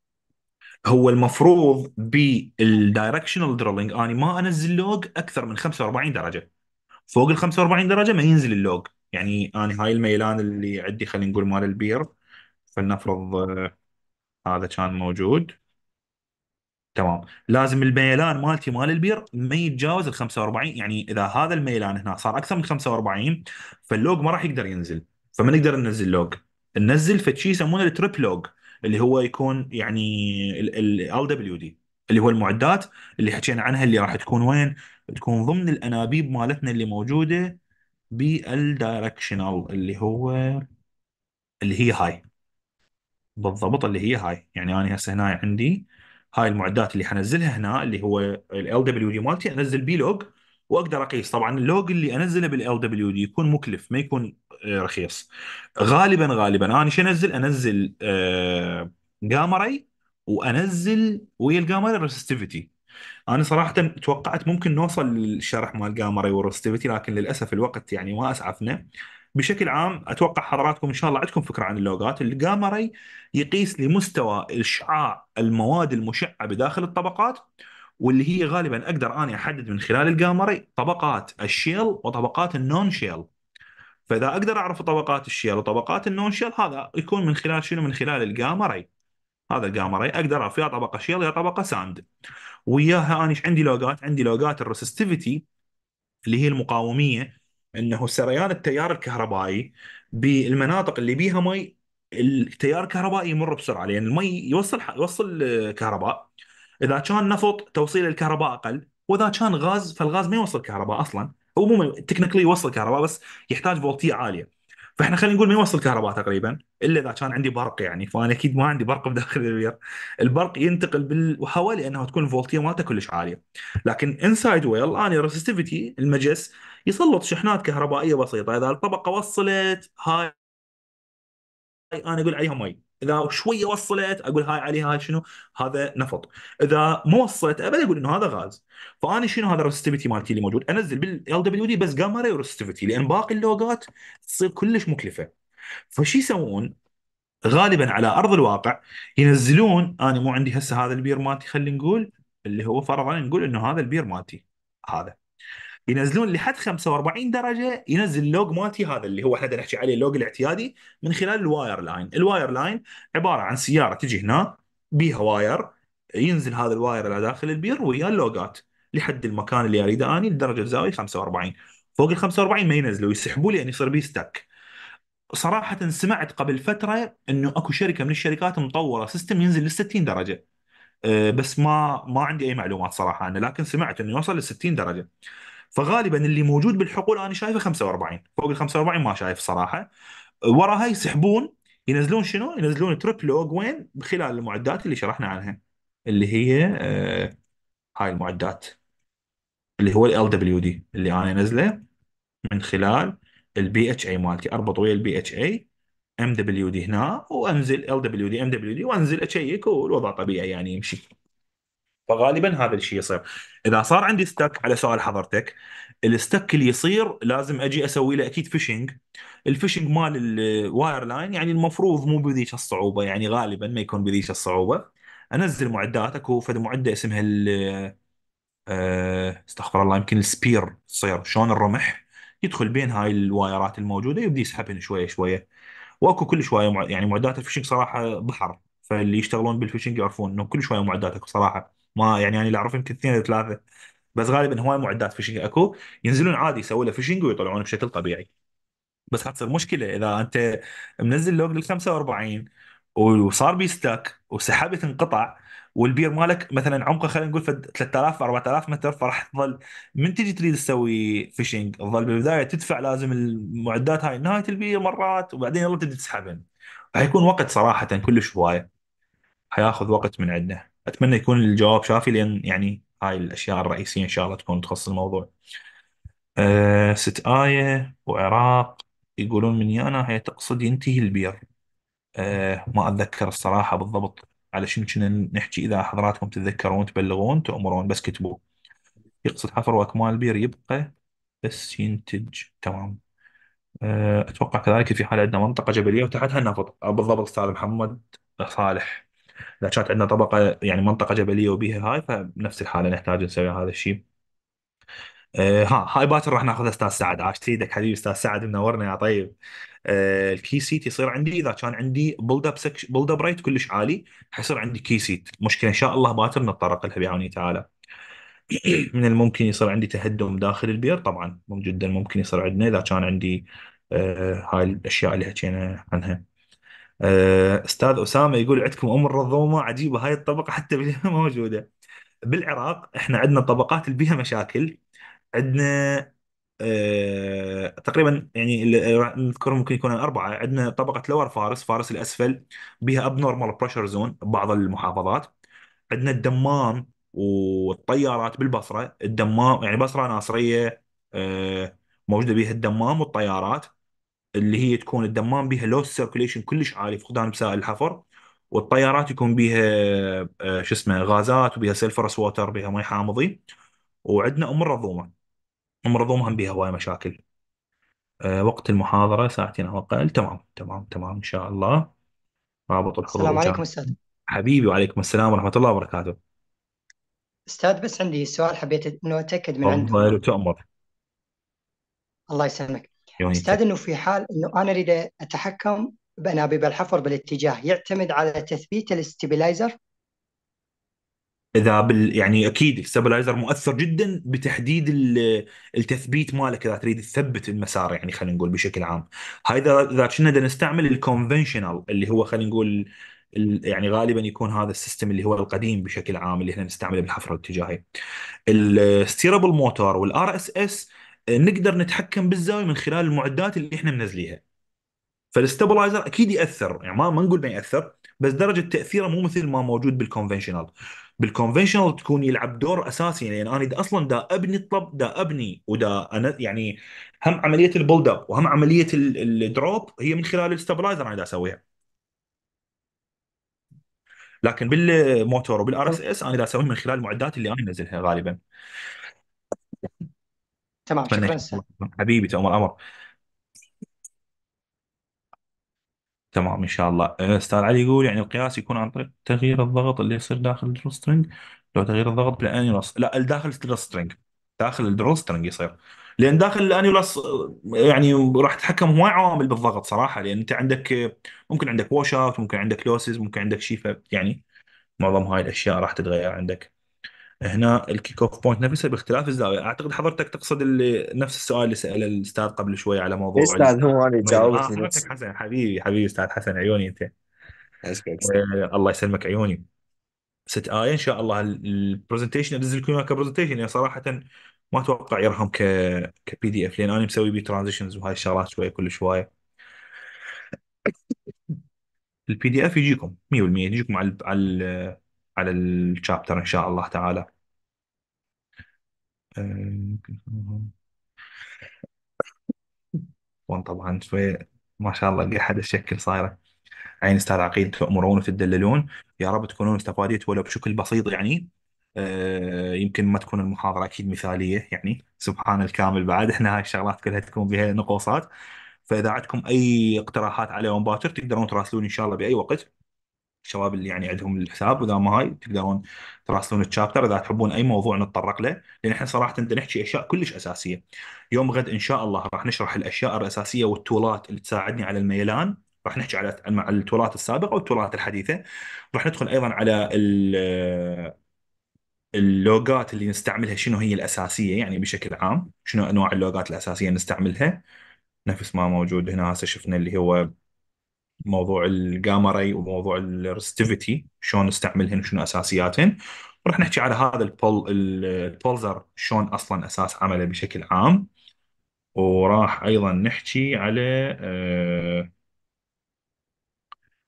هو المفروض بالدايركشنال درولينج اني ما انزل لوج اكثر من 45 درجة فوق ال 45 درجة ما ينزل اللوج يعني انا هاي الميلان اللي عندي خلينا نقول مال البير فلنفرض آه، هذا كان موجود تمام لازم الميلان مالتي مال البير ما يتجاوز ال 45 يعني اذا هذا الميلان هنا صار اكثر من 45 فاللوج ما راح يقدر ينزل فما نقدر ننزل لوج ننزل فشي يسمونه التريب لوج اللي هو يكون يعني ال دبليو دي اللي هو المعدات اللي حكينا عنها اللي راح تكون وين؟ تكون ضمن الانابيب مالتنا اللي موجوده بالدايركشنال اللي هو اللي هي هاي بالضبط اللي هي هاي يعني انا هسه هنا عندي هاي المعدات اللي حنزلها هنا اللي هو ال دبليو دي مالتي انزل بي لوج واقدر اقيس طبعا اللوج اللي انزله بال دبليو دي يكون مكلف ما يكون آه، رخيص غالبا غالبا انا شو انزل انزل آه راي وانزل ويا الجامري ريسستيفيتي انا صراحه توقعت ممكن نوصل للشرح مال جاما ورستيفيتي لكن للاسف الوقت يعني ما اسعفنا بشكل عام اتوقع حضراتكم ان شاء الله عندكم فكره عن اللوجات الجاما يقيس لمستوى اشعاع المواد المشعه بداخل الطبقات واللي هي غالبا اقدر اني احدد من خلال الجاما طبقات الشيل وطبقات النون شيل فاذا اقدر اعرف طبقات الشيل وطبقات النون شيل هذا يكون من خلال شنو من خلال الجاما هذا الجاما راي اقدر اعرف يا طبقه شيل يا طبقه ساند وياها انا ايش عندي لوجات عندي لوجات الريسستيفيتي اللي هي المقاوميه انه سريان التيار الكهربائي بالمناطق اللي بيها مي التيار الكهربائي يمر بسرعه لان المي يوصل يوصل آه، كهرباء اذا كان نفط توصيل الكهرباء اقل واذا كان غاز فالغاز ما يوصل كهرباء اصلا هو مو تكنيكلي يوصل كهرباء بس يحتاج فولتيه عاليه فاحنا خلينا نقول ما يوصل كهرباء تقريبا الا اذا كان عندي برق يعني فانا اكيد ما عندي برق بداخل البير البرق ينتقل بالهواء انه تكون الفولتيه مالته كلش عاليه لكن انسايد ويل اني ريسستيفيتي المجس يسلط شحنات كهربائيه بسيطه اذا الطبقه وصلت هاي انا اقول عليها مي اذا شويه وصلت اقول هاي عليها هاي شنو هذا نفط اذا مو وصلت ابد اقول انه هذا غاز فانا شنو هذا الريستيفيتي مالتي اللي موجود انزل بالال دبليو دي بس جاما ري وريستيفيتي لان باقي اللوجات تصير كلش مكلفه فشي يسوون غالبا على ارض الواقع ينزلون انا مو عندي هسه هذا البير مالتي خلينا نقول اللي هو فرضا نقول انه هذا البير مالتي هذا ينزلون لحد 45 درجه ينزل اللوج مالتي هذا اللي هو احنا نحكي عليه اللوج الاعتيادي من خلال الواير لاين، الواير لاين عباره عن سياره تجي هنا بيها واير ينزل هذا الواير الى داخل البير ويا اللوجات لحد المكان اللي اريده اني لدرجه الزاويه 45 فوق ال 45 ما ينزلوا يسحبوا لي يعني يصير بيه ستك صراحه سمعت قبل فتره انه اكو شركه من الشركات مطوره سيستم ينزل لل 60 درجه أه، بس ما ما عندي اي معلومات صراحه عنه لكن سمعت انه يوصل لل 60 درجه فغالبا اللي موجود بالحقول انا شايفه 45 فوق ال 45 ما شايف صراحه وراها يسحبون ينزلون شنو؟ ينزلون تريبل وين؟ خلال المعدات اللي شرحنا عنها اللي هي آه هاي المعدات اللي هو ال دبليو دي اللي انا نزله من خلال البي اتش اي مالتي اربط ويا البي اتش اي ام دبليو دي هنا وانزل ال دبليو دي ام دبليو دي وانزل اشيك والوضع طبيعي يعني يمشي فغالبا هذا الشيء يصير اذا صار عندي ستك على سؤال حضرتك الستك اللي يصير لازم اجي اسوي له اكيد فيشنج الفيشنج مال الواير لاين يعني المفروض مو بذيك الصعوبه يعني غالبا ما يكون بذيك الصعوبه انزل معدات اكو فد معده اسمها ال آه، استغفر الله يمكن السبير تصير شلون الرمح يدخل بين هاي الوايرات الموجوده يبدي يسحبهن شويه شويه واكو كل شويه يعني معدات الفيشنج صراحه بحر فاللي يشتغلون بالفيشنج يعرفون انه كل شويه معدات اكو صراحه ما يعني انا اللي اعرفه يمكن اثنين او ثلاثه بس غالبا هواي معدات فيشنج اكو ينزلون عادي يسوون له فيشنج ويطلعون بشكل طبيعي بس حتصير مشكله اذا انت منزل لوج لل 45 وصار بيستك وسحبت انقطع والبير مالك مثلا عمقه خلينا نقول 3000 4000 متر فراح تظل من تجي تريد تسوي فيشنج تظل بالبدايه تدفع لازم المعدات هاي نهايه البير مرات وبعدين يلا تبدا تسحبن راح يكون وقت صراحه كلش هوايه حياخذ وقت من عندنا اتمنى يكون الجواب شافي لان يعني هاي الاشياء الرئيسيه ان شاء الله تكون تخص الموضوع أه ست آية وعراق يقولون من يانا هي تقصد ينتهي البير أه ما أتذكر الصراحة بالضبط على شنو كنا نحكي إذا حضراتكم تتذكرون تبلغون تأمرون بس كتبوا يقصد حفر وأكمال البير يبقى بس ينتج تمام آه، أتوقع كذلك في حال عندنا منطقة جبلية وتحتها نفط آه، بالضبط أستاذ محمد صالح اذا كانت عندنا طبقه يعني منطقه جبليه وبيها هاي فنفس الحاله نحتاج نسوي هذا الشيء آه، ها هاي باكر راح ناخذها استاذ سعد عاش ايدك حبيبي استاذ سعد منورنا يا طيب آه، الكي سيت يصير عندي اذا كان عندي بولد اب سكشن بيلد اب رايت كلش عالي حيصير عندي كي سيت مشكله ان شاء الله باكر نتطرق لها بعونه تعالى من الممكن يصير عندي تهدم داخل البير طبعا جدا ممكن يصير عندنا اذا كان عندي آه، هاي الاشياء اللي حكينا عنها آه، استاذ اسامه يقول عندكم ام الرضومه عجيبه هاي الطبقه حتى باليمن موجوده بالعراق احنا عندنا طبقات اللي بيها مشاكل عندنا أه تقريبا يعني اللي راح ممكن يكون اربعه عندنا طبقه لور فارس فارس الاسفل بها اب نورمال بريشر زون ببعض المحافظات عندنا الدمام والطيارات بالبصره الدمام يعني بصره ناصريه أه موجوده بها الدمام والطيارات اللي هي تكون الدمام بيها لو سيركوليشن كلش عالي فقدان بسائل الحفر والطيارات يكون بيها آه، شو اسمه غازات وبيها سلفرس ووتر بيها مي حامضي وعندنا ام الرضومه ام الرضومه هم بيها هواي مشاكل آه، وقت المحاضره ساعتين او اقل تمام تمام تمام ان شاء الله رابط الحضور السلام عليكم استاذ حبيبي وعليكم السلام ورحمه الله وبركاته استاذ بس عندي سؤال حبيت انه اتاكد من عنده الله يسلمك يعني استاذ انه في حال انه انا اريد اتحكم بانابيب الحفر بالاتجاه يعتمد على تثبيت الاستبلايزر اذا بال يعني اكيد الستابلايزر مؤثر جدا بتحديد التثبيت مالك اذا تريد تثبت المسار يعني خلينا نقول بشكل عام هاي اذا كنا نستعمل الكونفنشنال اللي هو خلينا نقول يعني غالبا يكون هذا السيستم اللي هو القديم بشكل عام اللي احنا نستعمله بالحفر الاتجاهي الستيربل موتور والار اس اس نقدر نتحكم بالزاويه من خلال المعدات اللي احنا منزليها فالستابلايزر اكيد ياثر يعني ما ما نقول ما ياثر بس درجه تاثيره مو مثل ما موجود بالكونفشنال بالكونفشنال تكون يلعب دور اساسي لان يعني انا دا اصلا دا ابني الطب دا ابني ودا انا يعني هم عمليه البولد اب وهم عمليه الدروب هي من خلال الستابلايزر انا دا اسويها لكن بالموتور وبالار اس اس انا دا اسويها من خلال المعدات اللي انا انزلها غالبا تمام شكرا سلام حبيبي تؤمر امر تمام ان شاء الله استاذ علي يقول يعني القياس يكون عن طريق تغيير الضغط اللي يصير داخل الدرو سترينج لو تغيير الضغط بالانيولس لا داخل سترينج داخل الدرو سترينج يصير لان داخل الانيولس يعني راح تتحكم هواي عوامل بالضغط صراحه لان انت عندك ممكن عندك واش اوت ممكن عندك لوسز ممكن عندك شيء يعني معظم هاي الاشياء راح تتغير عندك هنا الكيك اوف بوينت نفسها باختلاف الزاويه اعتقد حضرتك تقصد اللي نفس السؤال اللي ساله الاستاذ قبل شوي على موضوع إيه، استاذ هو انا جاوبت آه، حضرتك حسن حبيبي حبيبي استاذ حسن عيوني انت آه، الله يسلمك عيوني ست آية ان شاء الله البرزنتيشن انزل لكم اياه كبرزنتيشن يعني صراحه ما اتوقع يرهم ك كبي دي اف لان انا مسوي بيه ترانزيشنز وهاي الشغلات شويه كل شويه البي دي اف يجيكم 100% يجيكم على على على الشابتر إن شاء الله تعالى وان طبعا شوي ما شاء الله حد الشكل صايره عين استاذ عقيل تؤمرون وتدللون يا رب تكونون استفاديت ولو بشكل بسيط يعني آه، يمكن ما تكون المحاضرة أكيد مثالية يعني سبحان الكامل بعد إحنا هاي الشغلات كلها تكون بها نقوصات فإذا عندكم أي اقتراحات على مباشر باكر تقدرون تراسلوني إن شاء الله بأي وقت الشباب اللي يعني عندهم الحساب واذا ما هاي تقدرون تراسلون التشابتر اذا تحبون اي موضوع نتطرق له لان احنا صراحه نحكي اشياء كلش اساسيه يوم غد ان شاء الله راح نشرح الاشياء الاساسيه والتولات اللي تساعدني على الميلان راح نحكي على مع التولات السابقه والتولات الحديثه راح ندخل ايضا على آه، اللوجات اللي نستعملها شنو هي الاساسيه يعني بشكل عام شنو انواع اللوجات الاساسيه نستعملها نفس ما موجود هنا هسه شفنا اللي هو موضوع الجاما راي وموضوع الريستيفيتي شلون نستعملهن شنو اساسياتهن راح نحكي على هذا البول البولزر شلون اصلا اساس عمله بشكل عام وراح ايضا نحكي على آه،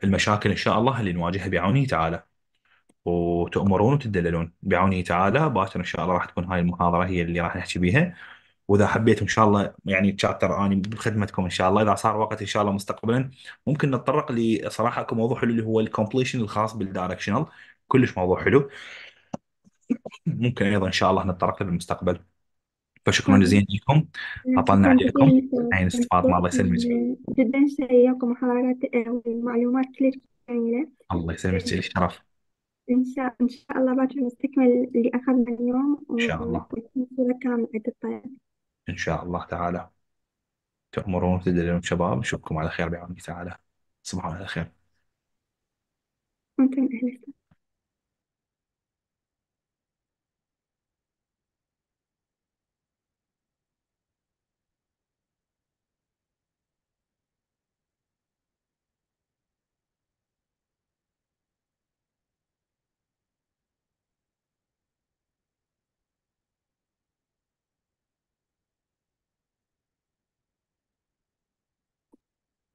المشاكل ان شاء الله اللي نواجهها بعونه تعالى وتؤمرون وتدللون بعونه تعالى باكر ان شاء الله راح تكون هاي المحاضره هي اللي راح نحكي بيها واذا حبيتوا ان شاء الله يعني تشابتر اني بخدمتكم ان شاء الله اذا صار وقت ان شاء الله مستقبلا ممكن نتطرق لصراحه اكو موضوع حلو اللي هو الكومبليشن الخاص بالدايركشنال كلش موضوع حلو ممكن ايضا ان شاء الله نتطرق له بالمستقبل فشكرا جزيلا لكم اطلنا عليكم عين فاطمه الله يسلمك جدا شيقه آه، محاضرات والمعلومات كلش جميله الله يسلمك الشرف إن شاء إن شاء الله باكر نستكمل اللي أخذنا اليوم إن شاء الله ونكمل كامل عدد إن شاء الله تعالى تأمرون وتدلون شباب نشوفكم على خير بعون الله تعالى صباح على خير أهل السلام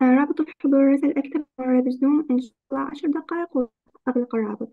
رابط حضور رسائل أكثر مرة بزوم إن شاء الله عشر دقائق وأغلق الرابط